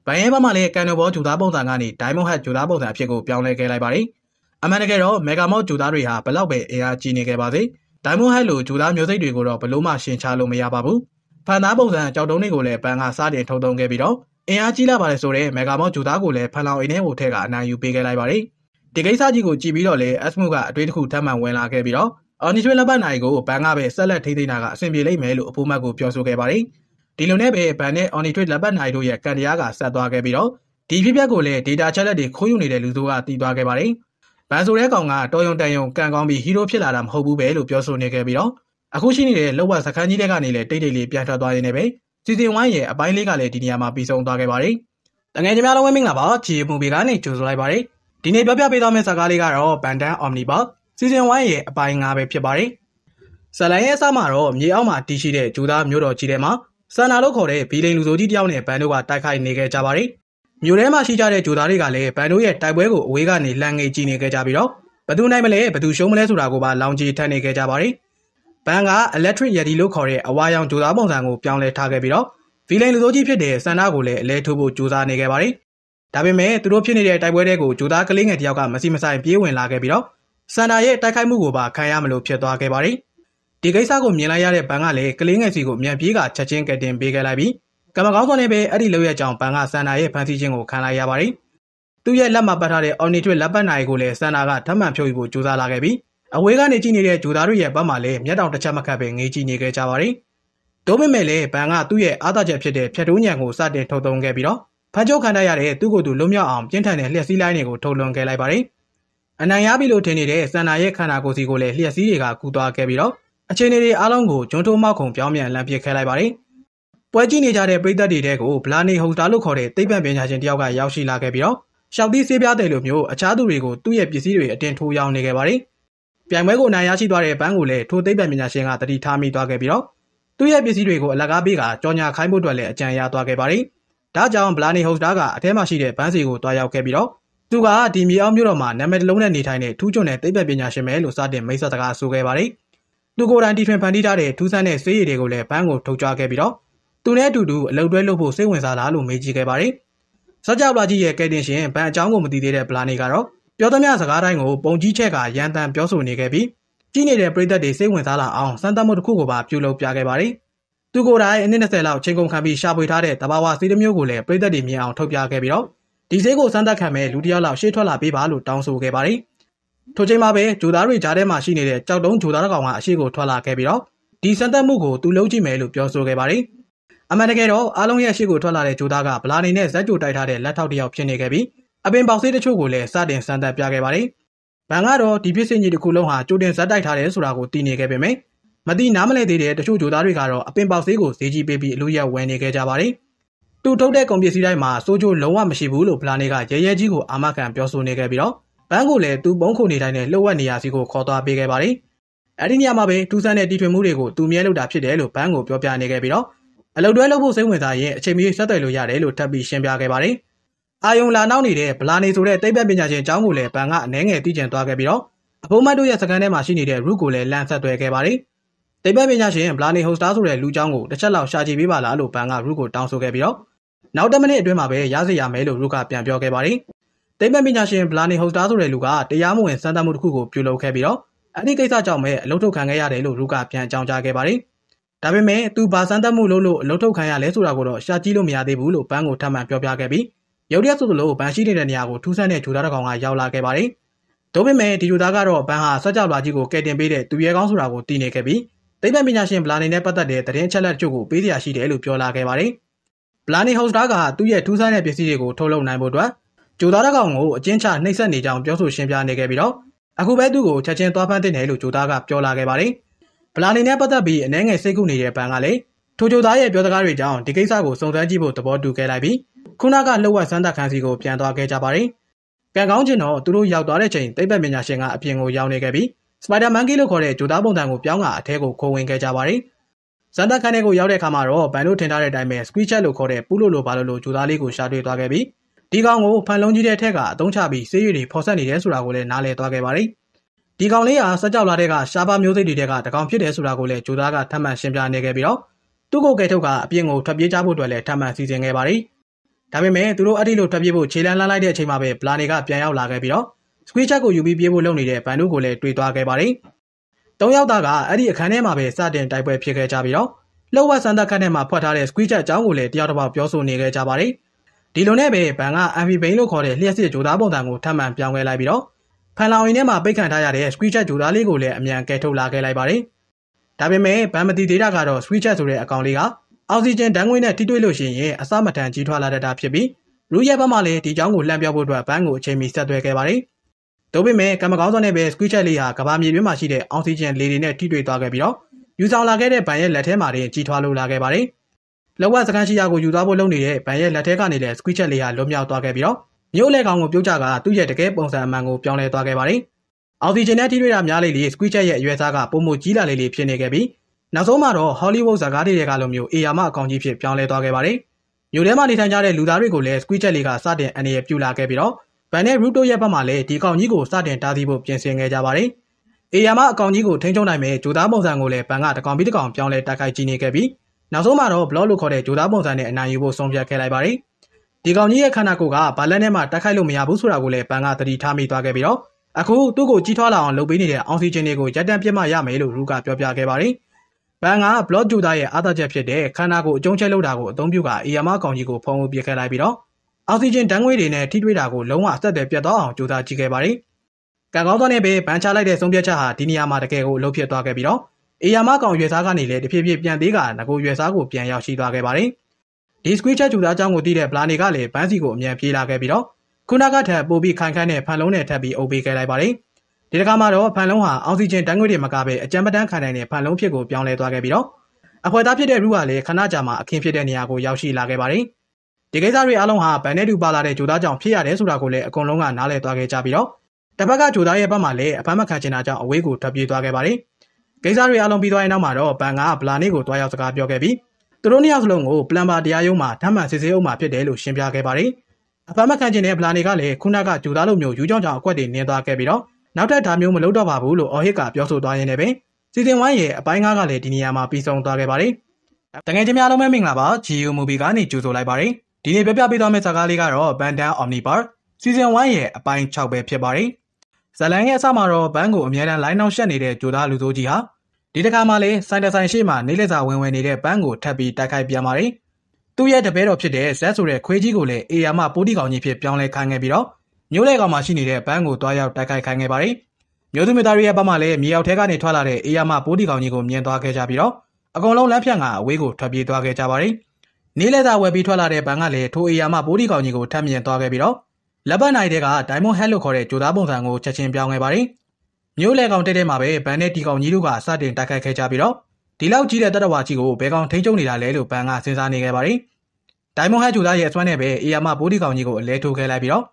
ဘိုင်ရဲဘက်မှလည်းကန်နိုဘောဂျူသားပုံစံကနေဒိုင်းမွန်ဟတ်ဂျူသားပုံစံအဖြစ်ကိုပြောင်းလဲခဲ့လိုက်ပါတယ်။အမှန်တကယ်တော့မေဂါမော့ဂျူသားတွေဟာဘလောက်ပဲအင်အားကြီးနေခဲ့ပါစေဒိုင်းမွန်ဟတ်လိုဂျူသားမျိုးစိတ်တွေကိုတော့ဘလို့မှရှင်းချလို့မရပါဘူး။ဖန်သားပုံစံကြောက်တုံးတွေကိုလည်းပန်းကစတင်ထုတ်သုံးခဲ့ပြီးတော့အင်အားကြီးလာပါတယ်ဆိုတော့မေဂါမော့ဂျူသားကိုလည်းဖန်လောင်အိမ်ထဲကိုထည့်ကအနိုင်ယူပေးခဲ့လိုက်ပါတယ်။ဒီကိစ္စကြီးကိုကြည့်ပြီးတော့လည်း ASMU ကအတွေးတစ်ခုထပ်မံဝင်လာခဲ့ပြီးတော့အော်နီချွေလက်ပတ်နိုင်ကိုဘန်ကပဲဆက်လက်ထိသိမ်းတာကအဆင်ပြေလိမ့်မယ်လို့အဖိုးမတ်ကိုပြောဆိုခဲ့ပါတယ်။ဒီလိုနဲ့ပဲဘန်နဲ့အော်နီချွေလက်ပတ်နိုင်တို့ရဲ့ကန်တရားကဆက်သွားခဲ့ပြီးတော့ဒီဖြစ်ပျက်ကိုလည်း data challenge တွေခိုးယူနေတဲ့လူတို့ကတီးသွားခဲ့ပါတယ်။ဘန်ဆိုတဲ့ကောင်ကတော်ယုံတန်ယုံကန်ကောင်းပြီးဟီးရိုးဖြစ်လာတာမဟုတ်ဘူးပဲလို့ပြောဆိုနေခဲ့ပြီးတော့အခုရှိနေတဲ့လောက်ဝစခန်းကြီးတဲ့ကနေလည်းတိတ်တိတ်လေးပြန်ထွက်သွားရင်းနဲ့ပဲစီစဉ်ဝိုင်းရဲ့အပိုင်းလေးကလည်းဒီနေရာမှာပြီးဆုံးသွားခဲ့ပါတယ်။တငယ်ချင်းများလုံးဝဲမင်္ဂလာပါ။ဂျီမူဘီကနေကြိုဆိုလိုက်ပါတယ်။ဒီနေ့ပြောပြပေးသွားမယ့်စကားလေးကတော့ Bandan Omnibug Season 1ရဲ့အပိုင်း5ပဲဖြစ်ပါတယ်။ဇလန်ရဲ့အစမှာတော့မြေအောက်မှာတည်ရှိတဲ့ဂျူသားမြို့တော်ကြီးထဲမှာဆန္နာလို့ခေါ်တဲ့ဘီလိန်လူစိုးကြီးတယောက်နဲ့ဘန်တို့ကတိုက်ခိုက်နေခဲ့ကြပါတယ်။မြို့ထဲမှာရှိကြတဲ့ဂျူသားတွေကလည်းဘန်တို့ရဲ့တိုက်ပွဲကိုအဝေးကနေလှမ်းငိတ်ကြည့်နေခဲ့ကြပြီးတော့ဘသူနိုင်မလဲဘသူရှုံးမလဲဆိုတာကိုပါလောင်ကြီးထပ်နေခဲ့ကြပါတယ်။ဘန်က Electric Yeti လို့ခေါ်တဲ့အဝါရောင်ဂျူသားပုံစံကိုပြောင်းလဲထားခဲ့ပြီးတော့ဗီလိန်လူစိုးကြီးဖြစ်တဲ့ဆန္နာကိုလည်းအလဲထိုးဖို့ကြိုးစားနေခဲ့ပါတယ်။ဒါပေမဲ့သူတို့ဖြစ်နေတဲ့တိုက်ပွဲတွေကိုဂျိုသားကလေးငယ်တယောက်ကမစီမဆိုင်ပြေးဝင်လာခဲ့ပြီးတော့စန္ဒာရဲ့တိုက်ခိုက်မှုကိုပါခံရမလို့ဖြစ်သွားခဲ့ပါတယ်။ဒီကိစ္စကိုမြင်လိုက်ရတဲ့ဘန်ကလည်းကလေးငယ်စီကိုမြန်ပြေးကချက်ချင်းကတင်ပေးခဲ့လိုက်ပြီးကမ္မကောင်းဆောင်နဲ့ပဲအဲ့ဒီလောက်ရဲ့ကြောင့်ဘန်ကစန္ဒာရဲ့ဖန်ဆီးခြင်းကိုခံလိုက်ရပါတယ်။သူ့ရဲ့လက်မှာပတ်ထားတဲ့အော်နီထွေလက်ပတ်နိုင်ကိုလည်းစန္ဒာကထပ်မံဖြုတ်ယူဖို့ကြိုးစားလာခဲ့ပြီးအဝေးကနေကြည့်နေတဲ့ဂျိုသားတို့ရဲ့ဘက်မှာလည်းမျက်တောင်တစ်ချက်မခတ်ပဲငေးကြည့်နေခဲ့ကြပါတယ်။ဒါပေမဲ့လည်းဘန်ကသူ့ရဲ့အားသာချက်ဖြစ်တဲ့ဖြတ်တိုးညံကိုစတင်ထုတ်သုံးခဲ့ပြီးတော့ဖမ်းချုပ်ခံရတဲ့သူ့ကိုယ်သူလွတ်မြောက်အောင်ပြင်းထန်တဲ့လျှက်စီးလိုင်းတွေကိုထုတ်လွှင့်ခဲ့လိုက်ပါတယ်။အနိုင်ရပြီလို့ထင်နေတဲ့စန္ဒာရဲ့ခန္ဓာကိုယ်စီကိုလည်းလျှက်စီးတွေကကူသွားခဲ့ပြီးတော့အခြေအနေတွေအားလုံးကိုဂျွန်းထိုးမောက်ခုံပြောင်းပြန်လန့်ပစ်ခဲ့လိုက်ပါတယ်။ပွဲကြည့်နေကြတဲ့ပရိသတ်တွေတဲကိုဗလာနီဟိုတာလို့ခေါ်တဲ့သိပ္ပံပညာရှင်တယောက်ကရောက်ရှိလာခဲ့ပြီးတော့ရှောက်သီးဆေးပြားတယ်လို့မျိုးအခြားသူတွေကိုသူ့ရဲ့ပစ္စည်းတွေအတင်းထိုးရောင်းနေခဲ့ပါတယ်။ပြိုင်ပွဲကိုနိုင်ရရှိသွားတဲ့ဘန်းကိုလည်းထိုသိပ္ပံပညာရှင်ကတတိထားမိသွားခဲ့ပြီးတော့သူ့ရဲ့ပစ္စည်းတွေကိုအလကားပေးကကြော်ညာခိုင်းဖို့အတွက်လည်းအကြံရသွားခဲ့ပါတယ်။ဒါကြောင့်ဗလာနီဟိုစတာကအထဲမှာရှိတဲ့ဘန်းစီကိုတွားရောက်ခဲ့ပြီးတော့သူကဒီမြေအောင်မြို့တော်မှာနာမည်တစ်လုံးနဲ့နေထိုင်တဲ့ထူးချွန်တဲ့သိပ္ပံပညာရှင်ပဲလို့စတင်မိတ်ဆက်စကားဆိုခဲ့ပါတယ်။သူကိုယ်တိုင်တီထွင်ဖန်တီးထားတဲ့ထူးဆန်းတဲ့ဆေးရည်တွေကိုလည်းဘန်းကိုထုတ်ကြခဲ့ပြီးတော့သူနဲ့အတူတူအလုပ်တွဲလုပ်ဖို့စိတ်ဝင်စားလားလို့မေးကြည့်ခဲ့ပါတယ်။စကြဝဠာကြီးရဲ့ကဲတင်ရှင်ဘန်းအကြောင်းကိုမသိသေးတဲ့ဗလာနီကတော့ပြောသမျှစကားတိုင်းကို ပုံကြီးချက်ကရန်တန်ပြောဆိုနေခဲ့ပြီးကြီးနေတဲ့ပြည်သက်တွေစိတ်ဝင်စားလာအောင်စမ်းသပ်မှုတစ်ခုကိုပါပြုလုပ်ပြခဲ့ပါတယ်။သူကိုယ်တိုင်အနည်း20လောက်ချိန်ကုန်ခံပြီးရှာဖွေထားတဲ့တဘာဝစီးတစ်မျိုးကိုလည်းပြည်သက်တွေမြင်အောင်ထုတ်ပြခဲ့ပြီးတော့ဒီဈေးကိုစမ်းသပ်ခံမဲ့လူတစ်ယောက်လောက်ရှေ့ထွက်လာပေးပါလို့တောင်းဆိုခဲ့ပါတယ်။ထိုချိန်မှာပဲဂျိုသားတွေကြားထဲမှာရှိနေတဲ့ကြောက်တုံးဂျိုသားတစ်ကောင်ကအရှိကိုထွက်လာခဲ့ပြီးတော့ဒီစမ်းသပ်မှုကိုသူလုံးကြည့်မယ်လို့ပြောဆိုခဲ့ပါတယ်။အမှန်တကယ်တော့အားလုံးရဲ့ရှေ့ကိုထွက်လာတဲ့ဂျိုသားကဗလာနေနဲ့ဇက်ကြိုတိုက်ထားတဲ့လက်ထောက်တစ်ယောက်ဖြစ်နေခဲ့ပြီးအပင်ပေါက်ဆေးတချို့ကိုလည်းစတင်စမ်းသပ်ပြခဲ့ပါတယ်။ဘန်ကတော့ဒီပြည့်စင်ကြီးတစ်ခုလုံးဟာကြိုတင်ဇက်တိုက်ထားတယ်ဆိုတာကိုသိနေခဲ့ပေမယ့်မတိနားမလဲသေးတဲ့တချို့ဂျိုသားတွေကတော့အပင်ပေါက်ဈေးကိုဈေးကြီးပေးပြီးအလူရက်ဝယ်နေခဲ့ကြပါတယ်။သူထုတ်တဲ့ကုန်ပစ္စည်းတိုင်းမှာစိုးကျိုးလုံးဝမရှိဘူးလို့ဖလာနေကရဲရဲကြီးကိုအာမခံပြောဆိုနေခဲ့ပြီးတော့ဘန်းကိုလည်းသူပုံခုနေတိုင်းနဲ့လှုပ်ဝက်နေရာစီကိုခေါ်သွားပေးခဲ့ပါတယ်။အဲဒီနေရာမှာပဲထူးဆန်းတဲ့တီထွင်မှုတွေကိုသူမြဲလုပ်တာဖြစ်တယ်လို့ဘန်းကိုပြောပြနေခဲ့ပြီးတော့အလုပ်တွဲလုပ်ဖို့စိတ်ဝင်စားရင်အချိန်မီဆက်သွယ်လို့ရတယ်လို့ထပ်ပြီးရှင်းပြခဲ့ပါတယ်။အာယုံလာနောက်နေတဲ့ဗလာနေဆိုတဲ့တိတ်ပတ်ပညာရှင်အကြောင်းကိုလည်းဘန်ကအနှဲငယ်သိကျင်သွားခဲ့ပြီးတော့အဖိုးမတ်တို့ရဲ့စကန်ထဲမှာရှိနေတဲ့ root ကိုလည်းလမ်းဆက်သွယ်ခဲ့ပါတယ်။သိပ္ပံပညာရှင်ဘလာနီဟိုစတာဆိုတဲ့လူချောင်းကိုတစ်ချက်လောက်ရှာကြည့်ပေးပါလားလို့ဘန်ကရူကိုတောင်းဆိုခဲ့ပြီးတော့နောက်10မိနစ်အတွင်းမှာပဲရစေရမယ်လို့ရူကပြန်ပြောခဲ့ပါတယ်။သိပ္ပံပညာရှင်ဘလာနီဟိုစတာဆိုတဲ့လူကတရားမဝင်စမ်းသပ်မှုတစ်ခုကိုပြုလုပ်ခဲ့ပြီးတော့အဲ့ဒီကိစ္စကြောင့်ပဲအလုထုတ်ခံခဲ့ရတယ်လို့ရူကပြန်အကြောင်းကြားခဲ့ပါတယ်။ဒါပေမဲ့သူဘာစမ်းသပ်မှုလုပ်လို့အလုထုတ်ခံရလဲဆိုတာကိုတော့ရှာကြည့်လို့မရသေးဘူးလို့ဘန်ကိုထပ်မံပြောပြခဲ့ပြီးရုတ်တရက်ဆိုသလိုဘန်ရှိနေတဲ့နေရာကိုထူးဆန်းတဲ့ဂျူသားတစ်ကောင်ကရောက်လာခဲ့ပါတယ်။ဒါပေမဲ့ဒီဂျူသားကတော့ဘန်ဟာဆက်ကြောက်လာကြီးကိုကယ်တင်ပေးတဲ့သူရဲကောင်းဆိုတာကိုသိနေခဲ့ပြီးသိပ္ပံပညာရှင်ဘလာနေနဲ့ပတ်သက်တဲ့သတင်းအချက်အလက်တချို့ကိုပေးစရာရှိတယ်လို့ပြောလာခဲ့ပါတယ်။ဘလာနေဟော့စတာကသူ့ရဲ့ထူးဆန်းတဲ့ပစ္စည်းတွေကိုထုတ်လုပ်နိုင်ဖို့အတွက်ဂျိုသားတကောင်ကိုအကျဉ်းချနှိပ်စက်နေကြောင်းပြောဆိုရှင်းပြနေခဲ့ပြီးတော့အခုပဲသူ့ကိုချက်ချင်းသွားဖမ်းသင့်တယ်လို့ဂျိုသားကပြောလာခဲ့ပါတယ်။ဘလာနေနဲ့ပတ်သက်ပြီးအနှဲငယ်စိတ်ကူနေတဲ့ဘန်ကလည်းထိုဂျိုသားရဲ့ပြောစကားတွေကြောင့်ဒီကိစ္စကိုစုံစမ်းကြည့်ဖို့သဘောတူခဲ့လိုက်ပြီးခုနကလှုပ်ဝက်စမ်းသပ်ခန်းစီကိုပြန်သွားခဲ့ကြပါတယ်။ကံကောင်းခြင်းတော့သူတို့ရောက်သွားတဲ့ချိန်သိပ္ပံပညာရှင်ကအပြင်ကိုရောက်နေခဲ့ပြီးစပိုင်ဒါမန်ကီလို့ခေါ်တဲ့ဂျိုသားပုံစံကိုပြောင်းကာအထဲကိုခိုးဝင်ခဲ့ကြပါတယ်။ဇန်တာခန်ထဲကိုရောက်တဲ့အခါမှာတော့ဘန်လို့ထင်ထားတဲ့အတိုင်းပဲစကွီးချက်လို့ခေါ်တဲ့ပူးလို့လိုပါလို့လိုဂျိုသားလေးကိုရှာတွေ့သွားခဲ့ပြီးဒီကောင်ကိုဖန်လုံးကြီးတဲ့ထက်ကအတုံးချပြီးဆေးရည်တွေဖော်ဆက်နေတယ်ဆိုတာကိုလည်းနားလည်သွားခဲ့ပါတယ်။ဒီကောင်လေးဟာစက်ကြောက်လာတဲ့ကရှားပါမျိုးစိတ်တွေတဲ့ကတကောင်ဖြစ်တယ်ဆိုတာကိုလည်းဂျိုသားကထပ်မံရှင်းပြနေခဲ့ပြီးတော့သူ့ကိုကဲထုတ်ကအပြင်ကိုထွက်ပြေးကြဖို့အတွက်လည်းထပ်မံစီစဉ်ခဲ့ပါတယ်။ဒါပေမဲ့သူတို့အဲ့ဒီလိုထွက်ပြေးဖို့ခြေလမ်းလှမ်းလိုက်တဲ့အချိန်မှာပဲဗလာနေကပြန်ရောက်လာခဲ့ပြီးတော့စကွေးချက်ကိုယူပြီးပြေးဖို့လုပ်နေတဲ့ဘန်တို့ကိုလည်းတွေ့သွားခဲ့ပါတယ်။၃ယောက်သားကအဲ့ဒီအခန်းထဲမှာပဲစတင်တိုက်ပွဲဖြစ်ခဲ့ကြပြီးတော့လှုပ်ဝက်စမ်းသပ်ခတ်ထဲမှာဖွက်ထားတဲ့စကွေးချက်အကြောင်းကိုလည်းတယောက်တစ်ပေါက်ပြောဆိုနေခဲ့ကြပါတယ်။ဒီလိုနဲ့ပဲဘန်က MV ဘိန်းလို့ခေါ်တဲ့လျှက်စစ်ဂျိုသားပုံစံကိုထပ်မံပြောင်းလဲလိုက်ပြီးတော့ဖန်လောင်ရင်ထဲမှာပိတ်ခံထားရတဲ့စကွေးချက်ဂျိုသားလေးကိုလည်းအမြန်ကဲထုတ်လာခဲ့လိုက်ပါတယ်။ဒါပေမဲ့ဘန်မတီဒေတာကတော့စကွေးချက်ဆိုတဲ့အကောင်လေးကအောက်ဆီဂျင်ဓာတ်ငွေ့နဲ့ထိတွေ့လို့ရှိရင်အစမတန်ကြီးထွားလာတတ်တာဖြစ်ပြီးရူရဲ့ဘက်မှလည်းဒီကြောင်းကိုလှမ်းပြောဖို့အတွက်ဘန်းကိုအချိန်မီဆက်သွယ်ခဲ့ပါတယ်။။ဒါပေမဲ့ကံမကောင်းစွာနဲ့ပဲ squeeze check လေးဟာကဘာမြေတွင်းမှာရှိတဲ့အောက်ဆီဂျင်လေတွေနဲ့ထိတွေ့သွားခဲ့ပြီးတော့ယူဆောင်လာခဲ့တဲ့ဗန်ရဲ့လက်ထဲမှာတင်ကြီးထွားလို့လာခဲ့ပါတယ်။လက်ဝက်စကန်ရှိရာကိုယူသွားဖို့လုပ်နေတဲ့ဗန်ရဲ့လက်ထဲကနေလည်း squeeze check လေးဟာလွတ်မြောက်သွားခဲ့ပြီးတော့မြို့လက်ကောင်ကိုပြုတ်ချကသူ့ရဲ့တကယ်ပုံစံအမှန်ကိုပြောင်းလဲသွားခဲ့ပါတယ်။အောက်ဆီဂျင်နဲ့ထိတွေ့တာများလေလေ squeeze check ရဲ့အရွယ်အစားကပုံမှုကြီးလာလေလေဖြစ်နေခဲ့ပြီးနောက်ဆုံးမှာတော့ Hollywood ဇာကားတွေကလိုမျိုးအေယာမအကောင်ကြီးဖြစ်ပြောင်းလဲသွားခဲ့ပါတယ်။မြို့ထဲမှာနေထိုင်ကြတဲ့လူသားတွေကိုလည်း squeeze check လေးကစတင်အနေရပြုလာခဲ့ပြီးတော့ဗန်နဲ့ရူတိုရဲ့ဘက်မှာလည်းဒီကောင်ကြီးကိုစတင်တားသီးဖို့ပြင်ဆင်ခဲ့ကြပါတယ်။အေယာမအကောင်ကြီးကိုထိန်းချုပ်နိုင်မဲ့ဂျိုသားပုံစံကိုလည်းဗန်ကတကောင်ပြီးတကောင်ပြောင်းလဲတိုက်ခိုက်ကြည့်နေခဲ့ပြီးနောက်ဆုံးမှာတော့ဘလော့လို့ခေါ်တဲ့ဂျိုသားပုံစံနဲ့အနိုင်ယူဖို့ဆုံးဖြတ်ခဲ့လိုက်ပါတယ်။ဒီကောင်ကြီးရဲ့ခန္ဓာကိုယ်ကဘာလက်နဲ့မှတိုက်ခိုက်လို့မရဘူးဆိုတာကိုလည်းဗန်ကသတိထားမိသွားခဲ့ပြီးတော့အခုသူ့ကိုကြီးထွားလာအောင်လုပ်ပေးနေတဲ့အောင်စီဂျင်တွေကိုရပ်တန့်ပြစ်မှရမယ်လို့ရူကပြောပြခဲ့ပါတယ်။ဗန်ကဘလော့ဂျိုသားရဲ့အားသာချက်ဖြစ်တဲ့ခန္ဓာကိုယ်အကျုံးချဲလုပ်တာကိုအသုံးပြုကအေယာမအကောင်ကြီးကိုဖုံးဖို့ပြစ်ခဲ့လိုက်ပြီးတော့အောက်ဆီဂျင်ဓာတ်ငွေ့တွေနဲ့ထိတွေ့တာကိုလုံးဝအသက်အသွယ်ပြတ်သွားအောင်ကြိုးစားကြည့်ခဲ့ပါတယ်။ကံကောင်းသောနဲ့ပဲဗန်ချလိုက်တဲ့ဆုံးဖြတ်ချက်ဟာဒီနေရာမှာတကယ်ကိုအလုပ်ဖြစ်သွားခဲ့ပြီးတော့အေယာမကောင်ရွယ်စားကနေလည်းတဖြည်းဖြည်းပြန်သေးကငကိုရွယ်စားကိုပြန်ရောက်ရှိသွားခဲ့ပါတယ်။ဒီစကွေးချက်ကျူသားအကြောင်းကိုသိတဲ့ဗလာနေကလည်းဗန်းစီကိုအမြန်ပြေးလာခဲ့ပြီးတော့ခုနကထပ်ပိုပြီးခိုင်ခိုင်နဲ့ဖန်လုံးနဲ့ထပ်ပြီးအုပ်ပေးခဲ့လိုက်ပါတယ်။ဒီတစ်ခါမှာတော့ဖန်လုံးဟာအောက်ဆီဂျင်ဓာတ်ငွေ့တွေမကပဲအကြမ်းပတမ်းခံနိုင်တဲ့ဖန်လုံးဖြစ်ကိုပြောင်းလဲသွားခဲ့ပြီးတော့အခွေသားဖြစ်တဲ့ရူကလည်းခဏကြာမှအခင်းဖြစ်တဲ့နေရာကိုရောက်ရှိလာခဲ့ပါတယ်။ဒီကိစ္စတွေအားလုံးဟာဗန်နဲ့တူပါလာတဲ့ဂျိုသားကြောင့်ဖြစ်ရတယ်ဆိုတာကိုလည်းအကုန်လုံးကနားလည်သွားခဲ့ကြပြီးတော့တပတ်ကဂျိုသားရဲ့ဘက်မှာလည်းအဖမ်းမခံချင်တာကြောင့်အဝေးကိုထွက်ပြေးသွားခဲ့ပါတယ်။ကိစ္စတွေအားလုံးပြီးသွားရင်နောက်မှာတော့ဗန်ကဗလာနေကိုတွားရောက်စကားပြောခဲ့ပြီးသူတို့နှစ်ယောက်စလုံးကိုပလန်ပါတရားရုံးမှာထပ်မံစစ်ဆေးအောင်မှာဖြစ်တယ်လို့ရှင်းပြခဲ့ပါတယ်။အဖမ်းမခံချင်တဲ့ဗလာနေကလည်းခုနကဂျိုသားလိုမျိုးယူကြောင်ကြောင်အကွက်တွေနင်းသွားခဲ့ပြီးတော့နောက်ထပ်ဒါမျိုးမလုပ်တော့ပါဘူးလို့အော်ဟစ်ကပြောဆိုသွားရင်းနဲ့ပဲစီဇန်1ရဲ့အပိုင်း9ကလည်းဒီနေရာမှာပြီးဆုံးသွားခဲ့ပါတယ်။တကယ်ချင်းများလုံးပဲမင်္ဂလာပါ GU Movie ကနေကြိုဆိုလိုက်ပါတယ်။ဒီနေ့ပြပြပေးသွားမယ့်စကားလေးကတော့ Bandan Omnibar Season 1ရဲ့အပိုင်း6ပဲဖြစ်ပါတယ်။ဇလန်ရဲ့အစမှာတော့ဘန်းကိုအများတန်းလိုင်းနောက်ရှက်နေတဲ့ဂျိုသားလူစိုးကြီးဟာဒီတစ်ခါမှလည်းဆိုင်တဆိုင်ရှိမှနေလက်စာဝင်ဝင်နေတဲ့ဘန်းကိုထပ်ပြီးတိုက်ခိုက်ပြန်ပါတယ်။သူ့ရဲ့တပည့်တော်ဖြစ်တဲ့ဇက်ဆိုတဲ့ခွေးကြီးကိုလည်းအေယာမပိုးတီကောင်ကြီးဖြစ်ပြောင်းလဲခိုင်းခဲ့ပြီးတော့မျိုးလဲကောင်မှာရှိနေတဲ့ဘန်းကိုတွားရောက်တိုက်ခိုက်ခိုင်းခဲ့ပါတယ်။မျိုးသူမျိုးသားတွေရဲ့ဘက်မှာလည်းမြေရောက်ထဲကနေထွက်လာတဲ့အေယာမပိုးတီကောင်ကြီးကိုမြင်သွားခဲ့ကြပြီးတော့အကုန်လုံးလက်ဖြန့်ကအဝေးကိုထွက်ပြေးသွားခဲ့ကြပါတယ်။နေလက်သာဝယ်ပြီးထွက်လာတဲ့ဘန်ကလည်းထိုအေယာမှဗိုးဒီကောင်ကြီးကိုထပ်မြင်သွားခဲ့ပြီးတော့လက်ပတ်နိုင်တဲ့ကဒိုင်မွန်ဟက်လို့ခေါ်တဲ့ကြိုသားပုံစံကိုချက်ချင်းပြောင်းခဲ့ပါတယ်။မျိုးလဲကောင်တက်တဲ့မှာပဲဘန်နဲ့ဒီကောင်ကြီးတို့ကစတင်တိုက်ခိုက်ခဲ့ကြပြီးတော့ဒီလောက်ကြီးတဲ့တပ်တော်ဝါကြီးကိုဘယ်ကောင်ထိန်းချုပ်နေတာလဲလို့ဘန်ကစဉ်းစားနေခဲ့ပါတယ်။ဒိုင်မွန်ဟက်ကြိုသားရဲ့အစွမ်းနဲ့ပဲအေယာမှဗိုးဒီကောင်ကြီးကိုအလဲထိုးခဲ့လိုက်ပြီးတော့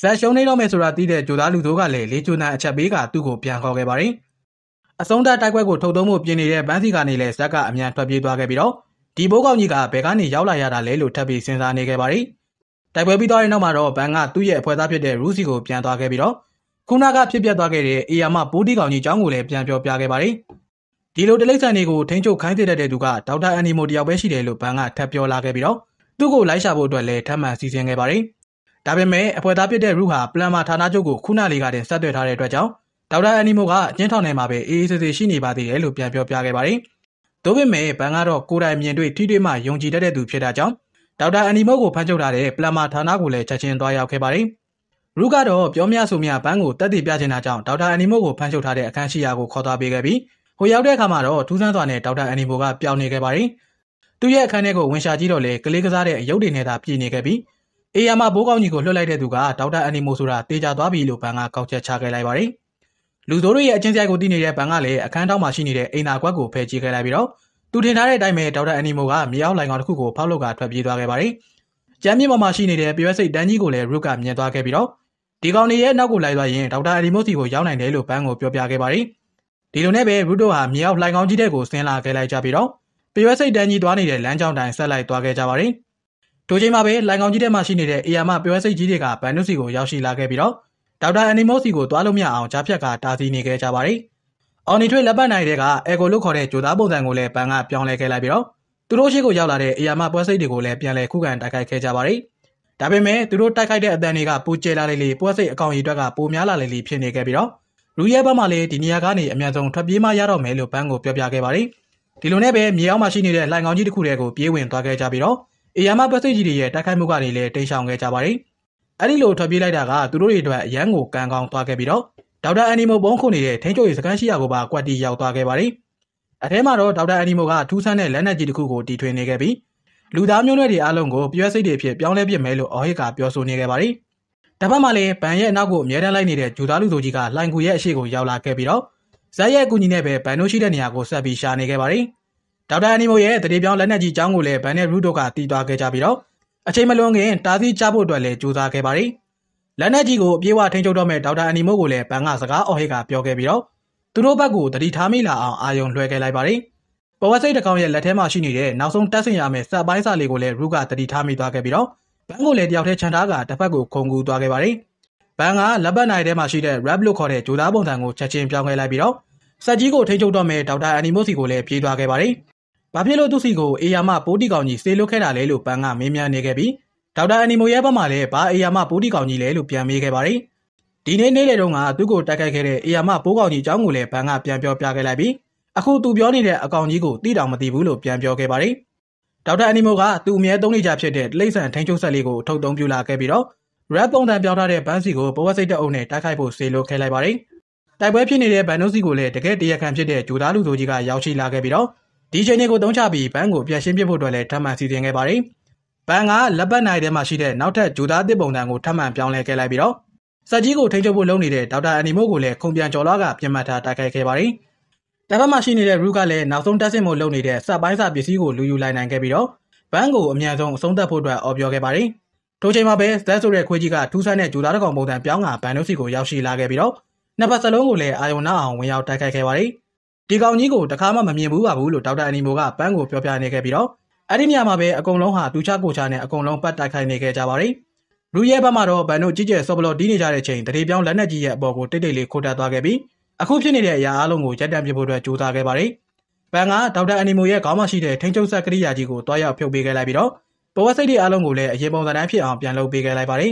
ဇက်ရှုံးနေတော့မယ်ဆိုတာသိတဲ့ကြိုသားလူတို့ကလည်းလေးချိုနန်အချက်ပေးကသူ့ကိုပြန်ခေါ်ခဲ့ပါတယ်။အဆုံးတတိုက်ပွဲကိုထုတ်သုံးဖို့ပြင်နေတဲ့ဘန်းစီကနေလည်းဇက်ကအမြန်ထွက်ပြေးသွားခဲ့ပြီးတော့ဒီဘိုးကောင်ကြီးကဘယ်ကနေရောက်လာရတာလဲလို့ထပ်ပြီးစဉ်းစားနေခဲ့ပါတယ်။တိုက်ပွဲပြီးသွားတဲ့နောက်မှာတော့ဘန်ကသူ့ရဲ့အဖွဲ့သားဖြစ်တဲ့ရူးစီကိုပြန်သွားခဲ့ပြီးတော့ခုနကဖြစ်ပျက်သွားခဲ့တဲ့အေယာမပိုးတီကောင်ကြီးចောင်းကိုလည်းပြန်ပြောပြခဲ့ပါတယ်။ဒီလိုတလိပ်ဆန်တွေကိုထိန်းချုပ်ခိုင်းတဲ့တဲ့သူကဒေါက်တာအန်နီမိုတယောက်ပဲရှိတယ်လို့ဘန်ကထပ်ပြောလာခဲ့ပြီးတော့သူ့ကိုလိုက်ရှာဖို့အတွက်လည်းထပ်မံစီစဉ်ခဲ့ပါတယ်။ဒါပေမဲ့အဖွဲ့သားဖြစ်တဲ့ရူးဟာပလန်မာဌာနချုပ်ကိုခုနလေးကတည်းကဆက်သွယ်ထားတဲ့အတွက်ကြောင့်ဒေါက်တာအန်နီမိုကအကျဉ်းထောင်ထဲမှာပဲအေးအေးဆေးဆေးရှိနေပါသေးတယ်လို့ပြန်ပြောပြခဲ့ပါတယ်။သို့ပေမဲ့ဘန်ကတော့ကိုယ်တိုင်မြင်တွေ့ထိတွေ့မှယုံကြည်တတ်တဲ့သူဖြစ်တာကြောင့်ဒေါက်တာအန်နီမုတ်ကိုဖမ်းချုပ်ထားတဲ့ပလာမာဌာနကိုလည်းချက်ချင်းသွားရောက်ခဲ့ပါတယ်။ရူကတော့ပြောမြဆိုမြဘန်းကိုတက်တည်ပြချင်တာကြောင့်ဒေါက်တာအန်နီမုတ်ကိုဖမ်းချုပ်ထားတဲ့အခန်းရှိရာကိုခေါ်သွားပေးခဲ့ပြီးဟိုရောက်တဲ့အခါမှာတော့ထူးဆန်းစွာနဲ့ဒေါက်တာအန်နီမိုကပျောက်နေခဲ့ပါတယ်။သူ့ရဲ့အခန်းထဲကိုဝင်ရှာကြည့်တော့လေကလေးကစားတဲ့အယုတ်တွေနဲ့သာပြည်နေခဲ့ပြီးအေယာမဘိုးကောင်းကြီးကိုလွှတ်လိုက်တဲ့သူကဒေါက်တာအန်နီမိုဆိုတာတေချာသွားပြီလို့ဘန်းကကောက်ချက်ချခဲ့လိုက်ပါတယ်။လူသိုးတို့ရဲ့အချင်းဆိုင်ကိုသိနေတဲ့ဘန်ကလည်းအခန်းထောက်မှာရှိနေတဲ့အိမ်သာကွက်ကိုဖယ်ကြည့်ခဲ့လိုက်ပြီးတော့သူထင်ထားတဲ့အတိုင်းပဲဒေါက်တာအန်နီမိုကမြေအောက်လိုင်ကောင်တစ်ခုကိုဖောက်လောက်ကထွက်ပြေးသွားခဲ့ပါတယ်။ကျမ်းမြေပေါ်မှာရှိနေတဲ့ပြွက်စိတ်တန်းကြီးကိုလည်းရုကမြင်သွားခဲ့ပြီးတော့ဒီကောင်တွေရဲ့နောက်ကိုလိုက်သွားရင်ဒေါက်တာအန်နီမိုစီကိုရောက်နိုင်တယ်လို့ဘန်ကိုပြောပြခဲ့ပါတယ်။ဒီလိုနဲ့ပဲရူတိုဟာမြေအောက်လိုင်ကောင်ကြီးတဲ့ကိုဆင်းလာခဲ့လိုက်ကြပြီးတော့ပြွက်စိတ်တန်းကြီးသွားနေတဲ့လမ်းကြောင်းတိုင်းဆက်လိုက်သွားခဲ့ကြပါတယ်။ထိုချိန်မှာပဲလိုင်ကောင်ကြီးတဲ့မှာရှိနေတဲ့အေယာမပြွက်စိတ်ကြီးတွေကဘန်နုစီကိုရောက်ရှိလာခဲ့ပြီးတော့ဒေါက်တာအနီမောစီကိုသွားလို့မရအောင်ကြားဖြတ်ကတားဆီးနေခဲ့ကြပါတယ်။အော်နီထွေးလက်ပတ်နိုင်တဲ့ကအယ်ကိုလို့ခေါ်တဲ့ဂျိုသားပုံစံကိုလည်းပန်ကပြောင်းလဲခဲ့လိုက်ပြီးတော့သူတို့ရှိကိုရောက်လာတဲ့အရာမပွဲစိတ်တွေကိုလည်းပြန်လည်ခုခံတိုက်ခိုက်ခဲ့ကြပါတယ်။ဒါပေမဲ့သူတို့တိုက်ခိုက်တဲ့အတန်တွေကပိုကျလာလေလေပွဲစိတ်အကောင်ကြီးအတွက်ကပိုများလာလေလေဖြစ်နေခဲ့ပြီးတော့လူရဲဘက်မှလည်းဒီနေရာကနေအမြန်ဆုံးထွက်ပြေးမှရတော့မယ်လို့ဘန်းကိုပြောပြခဲ့ပါတယ်။ဒီလိုနဲ့ပဲမြေအောက်မှာရှိနေတဲ့လှိုင်ကောင်ကြီးတစ်ခုတည်းကိုပြေးဝင်သွားခဲ့ကြပြီးတော့အရာမပွဲစိတ်ကြီးတွေရဲ့တိုက်ခိုက်မှုကနေလည်းတိမ်ရှောင်ခဲ့ကြပါတယ်။အဲ့ဒီလိုထွက်ပြေးလိုက်တာကသူတို့တွေအတွက်အရန်ကိုကံကောင်းသွားခဲ့ပြီးတော့ဒေါက်တာအန်နီမိုပုံခုနေတဲ့ထိန်းချုပ်ရေးစခန်းရှိရာကိုပါကွက်တီရောက်သွားခဲ့ပါတယ်။အထဲမှာတော့ဒေါက်တာအန်နီမိုကထူးဆန်းတဲ့လက်နက်ကြီးတစ်ခုကိုတီထွင်နေခဲ့ပြီးလူသားမျိုးနွယ်တွေအားလုံးကိုပြွက်စိတ်တွေဖြစ်ပြောင်းလဲပစ်မယ်လို့အော်ဟစ်ကပြောဆိုနေခဲ့ပါတယ်။တပတ်မှလည်းဗန်ရဲ့အနောက်ကိုအမြဲတမ်းလိုက်နေတဲ့ဂျူသားလူဆိုကြီးကလိုင်ကူရဲ့အရှိကိုရောက်လာခဲ့ပြီးတော့ဇက်ရဲ့အကူအညီနဲ့ပဲဗန်တို့ရှိတဲ့နေရာကိုဆက်ပြီးရှာနေခဲ့ပါတယ်။ဒေါက်တာအနီမိုရဲ့တရေပြောင်းလက်နက်ကြီးចောင်းကိုလည်းဗန်နဲ့ရူဒိုကတီးသွားခဲ့ကြပြီးတော့အချိန်မလွန်ခင်တားဆီးချဖို့အတွက်လည်းကြိုးစားခဲ့ပါတယ်။လက်နက်ကြီးကိုအပြေးဝထိန်းချုပ်တော့မဲ့ဒေါက်တာအနီမိုးကိုလည်းဘန်ကစကားအော်ဟစ်ကပြောခဲ့ပြီးတော့သူတို့ဘက်ကိုတတိထားမိလာအောင်အာယုံလွှဲခဲ့လိုက်ပါတယ်။ပဝစိတ်တကောင်ရဲ့လက်ထဲမှာရှိနေတဲ့နောက်ဆုံးတက်ဆင်ရမယ့်စက်ပိုင်းစာလေးကိုလည်းရူကတတိထားမိသွားခဲ့ပြီးတော့ဘန်ကိုလည်းတယောက်တည်းခြံထားကတစ်ဖက်ကိုခုန်ကူးသွားခဲ့ပါတယ်။ဘန်ကလက်ပတ်နိုင်ထဲမှာရှိတဲ့ rap လို့ခေါ်တဲ့ဂျိုသားပုံစံကိုချက်ချင်းပြောင်းခဲ့လိုက်ပြီးတော့စက်ကြီးကိုထိန်းချုပ်တော့မဲ့ဒေါက်တာအနီမိုးစီကိုလည်းပြေးသွားခဲ့ပါတယ်။။ဘာဖြစ်လို့သူ့စီကိုအေယာမပိုးတီကောင်ကြီးစေလွတ်ခဲ့တာလဲလို့ပန်းကမေးမြန်းနေခဲ့ပြီးဒေါက်တာအနီမိုရဲ့ဘက်မှာလည်းဘာအေယာမပိုးတီကောင်ကြီးလဲလို့ပြန်မေးခဲ့ပါတယ်။ဒီနေ့နေ့လယ်တုန်းကသူ့ကိုတိုက်ခိုက်ခဲ့တဲ့အေယာမပိုးကောင်ကြီးအကြောင်းကိုလည်းပန်းကပြန်ပြောပြခဲ့လိုက်ပြီးအခုသူပြောနေတဲ့အကောင်ကြီးကိုတိတောင်မသိဘူးလို့ပြန်ပြောခဲ့ပါတယ်။ဒေါက်တာအနီမိုကသူအမြဲသုံးနေကြဖြစ်တဲ့လိမ့်ဆန်ထိန်းချုပ်ဆက်လေးကိုထုတ်သုံးပြလာခဲ့ပြီးတော့ရက်ပုံတန်ပြောင်းထားတဲ့ဘန်းစီကိုဘဝစိတ်တအုပ်နဲ့တိုက်ခိုက်ဖို့စေလွတ်ခဲ့လိုက်ပါတယ်။တိုက်ပွဲဖြစ်နေတဲ့ဘန်နုစီကိုလည်းတကယ်တရားခံဖြစ်တဲ့ဂျူသားလူဆိုကြီးကရောက်ရှိလာခဲ့ပြီးတော့ဒီချိန်တွေကိုသုံးချပြီးဘန်းကိုပြန်ရှင်းပြဖို့အတွက်လည်းထပ်မံစီစဉ်ခဲ့ပါတယ်။ဘန်းကလက်ပတ်နိုင်ထဲမှာရှိတဲ့နောက်ထပ်ဂျူသားတစ်ပုံတန်ကိုထပ်မံပြောင်းလဲခဲ့လိုက်ပြီးတော့စက်ကြီးကိုထိန်းချုပ်ဖို့လုပ်နေတဲ့ဒေါက်တာအနီမို့ကိုလည်းခုံပြန်ကျော်လွှားကပြင်မှတ်ထားတိုက်ခိုက်ခဲ့ပါတယ်။တပ်ဖက်မှာရှိနေတဲ့ရူကလည်းနောက်ဆုံးတက်ဆင့်မှုလုပ်နေတဲ့စပိုင်းစာပစ္စည်းကိုလူယူလိုက်နိုင်ခဲ့ပြီးတော့ဘန်းကိုအမြန်ဆုံးအဆုံးသတ်ဖို့အတွက်အော်ပြောခဲ့ပါတယ်။ထိုချိန်မှာပဲဇက်ဆိုတဲ့ခွေးကြီးကထူးဆန်းတဲ့ဂျူသားတစ်ကောင်ပုံစံပြောင်းကဘန်တို့စီကိုရောက်ရှိလာခဲ့ပြီးတော့နှစ်ဖက်စလုံးကိုလည်းအာယုံနောက်အောင်ဝင်ရောက်တိုက်ခိုက်ခဲ့ပါတယ်။ဒီကောင်ကြီးကိုတခါမှမမြင်ဘူးပါဘူးလို့ဒေါက်တာအနီမိုကပန်းကိုပြောပြနေခဲ့ပြီးတော့အဲ့ဒီညမှာပဲအကုန်လုံးဟာဒူချကိုချနဲ့အကုန်လုံးပတ်တိုက်ခိုက်နေခဲ့ကြပါရီလူရဲဘက်မှာတော့ဘန်တို့ကြီးကျယ်ဆော့ဘလော့တီးနေကြတဲ့ချိန်တရေပြောင်းလက်နက်ကြီးရဲ့အပေါ်ကိုတိတ်တိတ်လေးခိုးတက်သွားခဲ့ပြီးအခုဖြစ်နေတဲ့အရာအလုံးကိုရပ်တန့်ပြဖို့အတွက်ကြိုးစားခဲ့ပါရီဘန်ကဒေါက်တာအနီမိုရဲ့ခေါင်းမရှိတဲ့ထိန်းချုပ်ဆက်ကရိယာကြီးကိုတွားရောက်ဖြုတ်ပေးခဲ့လိုက်ပြီးတော့ပဝတ်စိတ်တွေအလုံးကိုလည်းအရင်ပုံစံတိုင်းဖြစ်အောင်ပြန်လုပ်ပေးခဲ့လိုက်ပါရီ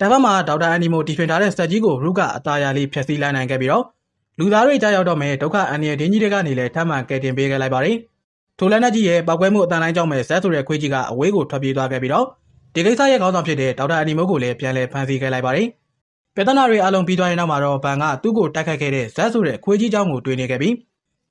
ဒါဘက်မှာဒေါက်တာအနီမိုတီထွင်ထားတဲ့စက်ကြီးကိုရူကအသားရလေးဖျက်ဆီးလိုက်နိုင်ခဲ့ပြီးတော့လူသားတွေကြားရောက်တော့မဲ့ဒုက္ခအန္တရာယ်ဒင်းကြီးတွေကနေလည်းထပ်မံကယ်တင်ပေးခဲ့လိုက်ပါတယ်။ထိုလက်နက်ကြီးရဲ့ပောက်ကွဲမှုအတန်တိုင်းကြောင့်ပဲဇက်ဆိုတဲ့ခွေးကြီးကအဝေးကိုထွက်ပြေးသွားခဲ့ပြီးတော့ဒီကိစ္စရဲ့ခေါင်းဆောင်ဖြစ်တဲ့ဒေါက်တာအနီမုတ်ကိုလည်းပြန်လည်ဖမ်းဆီးခဲ့လိုက်ပါတယ်။ပြဿနာတွေအလုံးပြီးသွားရင်နောက်မှာတော့ဘန်ကသူ့ကိုတိုက်ခိုက်ခဲ့တဲ့ဇက်ဆိုတဲ့ခွေးကြီးเจ้าကိုတွေ့နေခဲ့ပြီး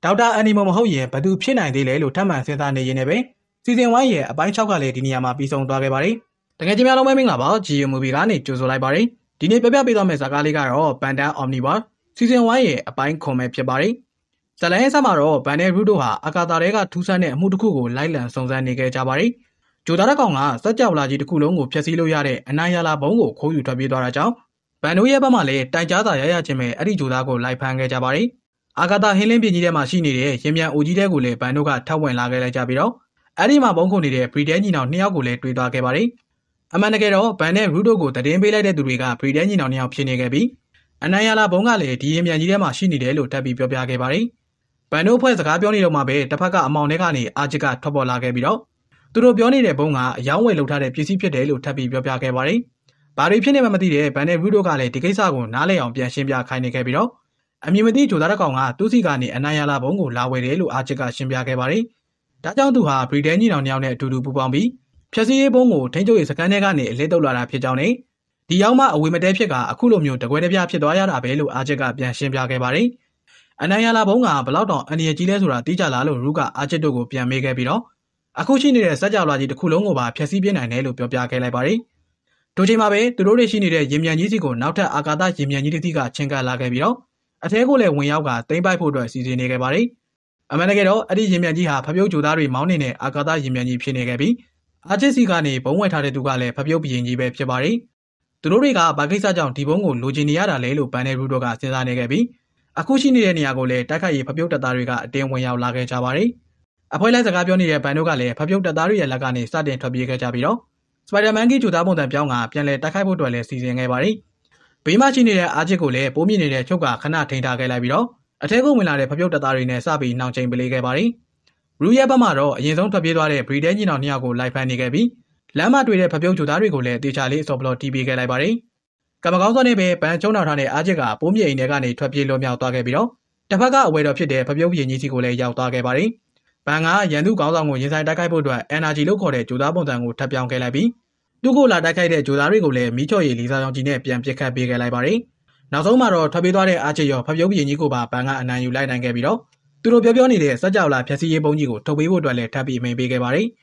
ဒေါက်တာအနီမုတ်မဟုတ်ရင်ဘသူဖြစ်နိုင်သေးလဲလို့ထပ်မံစဉ်းစားနေရင်းနဲ့ပဲစီဇန်1ရဲ့အပိုင်း6ကလည်းဒီနေရာမှာပြီးဆုံးသွားခဲ့ပါတယ်။တကယ်ကြီးများလုံးပဲမင်္ဂလာပါ GU Movie ကနေကြိုဆိုလိုက်ပါတယ်။ဒီနေ့ပြပြပေးသွားမယ့်ဇာတ်ကားလေးကတော့ Pandan Omnibus စီဇန်1ရဲ့အပိုင်းခွန်ပဲဖြစ်ပါတယ်။ဇလန်ရဲ့ဆက်မှာတော့ဗန်နယ်ရူးတို့ဟာအာကာသထဲကထူးဆန်းတဲ့အမှုတစ်ခုကိုလိုက်လံစုံစမ်းနေခဲ့ကြပါတယ်။ဂျိုတာရက်ကောင်ကစက်ကြောက်လာကြီးတစ်ခုလုံးကိုဖျက်ဆီးလို့ရတဲ့အနိုင်ရလာဘုံကိုခိုးယူထွက်ပြေးသွားတာကြောင့်ဗန်နိုးရဲ့ဘက်မှာလည်းတိုင်ကြားစာရရခြင်းပဲအဲ့ဒီဂျိုတာကိုလိုက်ဖမ်းခဲ့ကြပါတယ်။အာကာသဟင်းလင်းပြင်းကြီးထဲမှာရှိနေတဲ့ရင်မြန်အိုကြီးတဲကိုလည်းဗန်နိုးကထောက်ဝင်လာခဲ့လိုက်ကြပြီးတော့အဲ့ဒီမှာဘုံခုနေတဲ့ဘရီဒဲညီနောင်နှစ်ယောက်ကိုလည်းတွေ့သွားခဲ့ပါတယ်။အမှန်တကယ်တော့ဗန်နဲ့ရူဒိုကိုတည်င်းပေးလိုက်တဲ့သူတွေကဘရီဒဲညီနောင်နှစ်ယောက်ဖြစ်နေခဲ့ပြီးအနန္ယာလာဘုံကလည်းဒီရင်မြန်ကြီးထဲမှာရှိနေတယ်လို့တပ်ပြီးပြောပြခဲ့ပါတယ်။ဗန်နိုဖွဲ့စကားပြောနေတော့မှပဲတစ်ဖက်ကအမောင်ထဲကနေအာချစ်ကထွက်ပေါ်လာခဲ့ပြီးတော့သူတို့ပြောနေတဲ့ဘုံကအယောင်းဝယ်လုပ်ထားတဲ့ပစ္စည်းဖြစ်တယ်လို့ထပ်ပြီးပြောပြခဲ့ပါတယ်။ဘာတွေဖြစ်နေမှမသိတဲ့ဗန်နယ်ဘူးတို့ကလည်းဒီကိစ္စကိုနားလည်အောင်ပြန်ရှင်းပြခိုင်းနေခဲ့ပြီးတော့အမည်မသိဂျိုသားတကောင်ကသူ့စီကနေအနန္ယာလာဘုံကိုလာဝယ်တယ်လို့အာချစ်ကရှင်းပြခဲ့ပါတယ်။ဒါကြောင့်သူဟာဗြိတိန်ညီနောင်တယောက်နဲ့အတူတူပူးပေါင်းပြီးဖြည့်ဆည်းရေးဘုံကိုထိန်းချုပ်ရေးစကန်ထဲကနေအလဲတုပ်လာတာဖြစ်ကြောင်းနဲ့ဒီရောက်မှအဝေမတဲဖြစ်ကအခုလိုမျိုးတကွဲတပြားဖြစ်သွားရတာပဲလို့အာချက်ကပြန်ရှင်းပြခဲ့ပါတယ်။အနိုင်ရလာဘုံကဘလောက်တောင်အန္တရာယ်ကြီးလဲဆိုတာသိကြလားလို့ရူကအာချက်တို့ကိုပြန်မေးခဲ့ပြီးတော့အခုရှိနေတဲ့စัจ java ကြီးတစ်ခုလုံးကိုပါဖျက်ဆီးပြနိုင်တယ်လို့ပြောပြခဲ့လိုက်ပါတယ်။တို့ချိန်မှာပဲသူတို့တွေရှိနေတဲ့ရင်မြန်ကြီးစီကိုနောက်ထပ်အာကာသရင်မြန်ကြီးတစ်စီးကချင်းကပ်လာခဲ့ပြီးတော့အထဲကိုလည်းဝင်ရောက်ကတိမ့်ပိုက်ဖို့အတွက်စီစဉ်နေခဲ့ပါတယ်။အမှန်တကယ်တော့အဲ့ဒီရင်မြန်ကြီးဟာဖပြုတ်ကြိုသားတွေမောင်းနေတဲ့အာကာသရင်မြန်ကြီးဖြစ်နေခဲ့ပြီးအာချစ်စီကနေဘုံဝဲထားတဲ့သူကလည်းဖပြုတ်ပြင်းကြီးပဲဖြစ်ပါတယ်။သူတို့တွေကဘာကိစ္စကြောင့်ဒီဘုံကိုလိုချင်နေရတာလဲလို့ဘန်နယ်ရူတော့ကစဉ်းစားနေခဲ့ပြီးအခုရှိနေတဲ့နေရာကိုလည်းတိုက်ခိုက်ရေးဖပြုတ်တပ်သားတွေကအတင်းဝင်ရောက်လာခဲ့ကြပါတယ်။အဖွဲ့လိုက်စကားပြောနေတဲ့ဘန်တို့ကလည်းဖပြုတ်တပ်သားတွေရဲ့လက်ကနေစတင်ထွက်ပြေးခဲ့ကြပြီးတော့ Spider-Man ကြီးဂျူသားပုံစံပြောင်းကပြန်လည်တိုက်ခိုက်ဖို့အတွက်လည်းစီစဉ်ခဲ့ပါတယ်။ဘေးမှာရှိနေတဲ့အားချစ်ကိုလည်းပိုးမြင့်နေတဲ့ချုပ်ကခဏထိန်ထားခဲ့လိုက်ပြီးတော့အထက်ကဝင်လာတဲ့ဖပြုတ်တပ်သားတွေနဲ့စပြီးနှောင်ချိန်ပလေးခဲ့ပါတယ်။ရူရဲ့ဘက်မှာတော့အရင်ဆုံးထွက်ပြေးသွားတဲ့ Breeden ကြီးနောင်နှစ်ယောက်ကိုလိုက်ဖမ်းနေခဲ့ပြီးလမ်းမတွေ့တဲ့ဖပြုံးကျူသားတွေကိုလည်းတေချာလေးအစော်ဘလော့တီးပေးခဲ့လိုက်ပါတယ်။ကမ္ဘာကောင်းစွာနဲ့ပဲဗန်ကျုံးတော်ထားတဲ့အားချက်ကပိုးမြေအိမ်တွေကနေထွက်ပြေးလွတ်မြောက်သွားခဲ့ပြီးတော့တစ်ဖက်ကအဝယ်တော်ဖြစ်တဲ့ဖပြုံးပြည်ကြီးစီကိုလည်းရောက်သွားခဲ့ပါတယ်။ဗန်ကရန်သူကောင်းဆောင်ကိုရင်ဆိုင်တိုက်ခိုက်ဖို့အတွက် NRG လို့ခေါ်တဲ့ဂျိုသားပုံစံကိုထပ်ပြောင်းခဲ့လိုက်ပြီးသူ့ကိုလာတိုက်ခိုက်တဲ့ဂျိုသားတွေကိုလည်းမီးချော်ရည်လီစာဆောင်ကြီးနဲ့ပြန်ပစ်ခတ်ပေးခဲ့လိုက်ပါတယ်။နောက်ဆုံးမှာတော့ထွက်ပြေးသွားတဲ့အားချက်ရောဖပြုံးပြည်ကြီးကိုပါဗန်ကအနိုင်ယူလိုက်နိုင်ခဲ့ပြီးတော့သူတို့ပြောပြောနေတဲ့စက်ကြောလာဖြက်စီးရေးပုံကြီးကိုထုတ်ပေးဖို့အတွက်လည်းထပ်ပြီးအမိန်ပေးခဲ့ပါတယ်။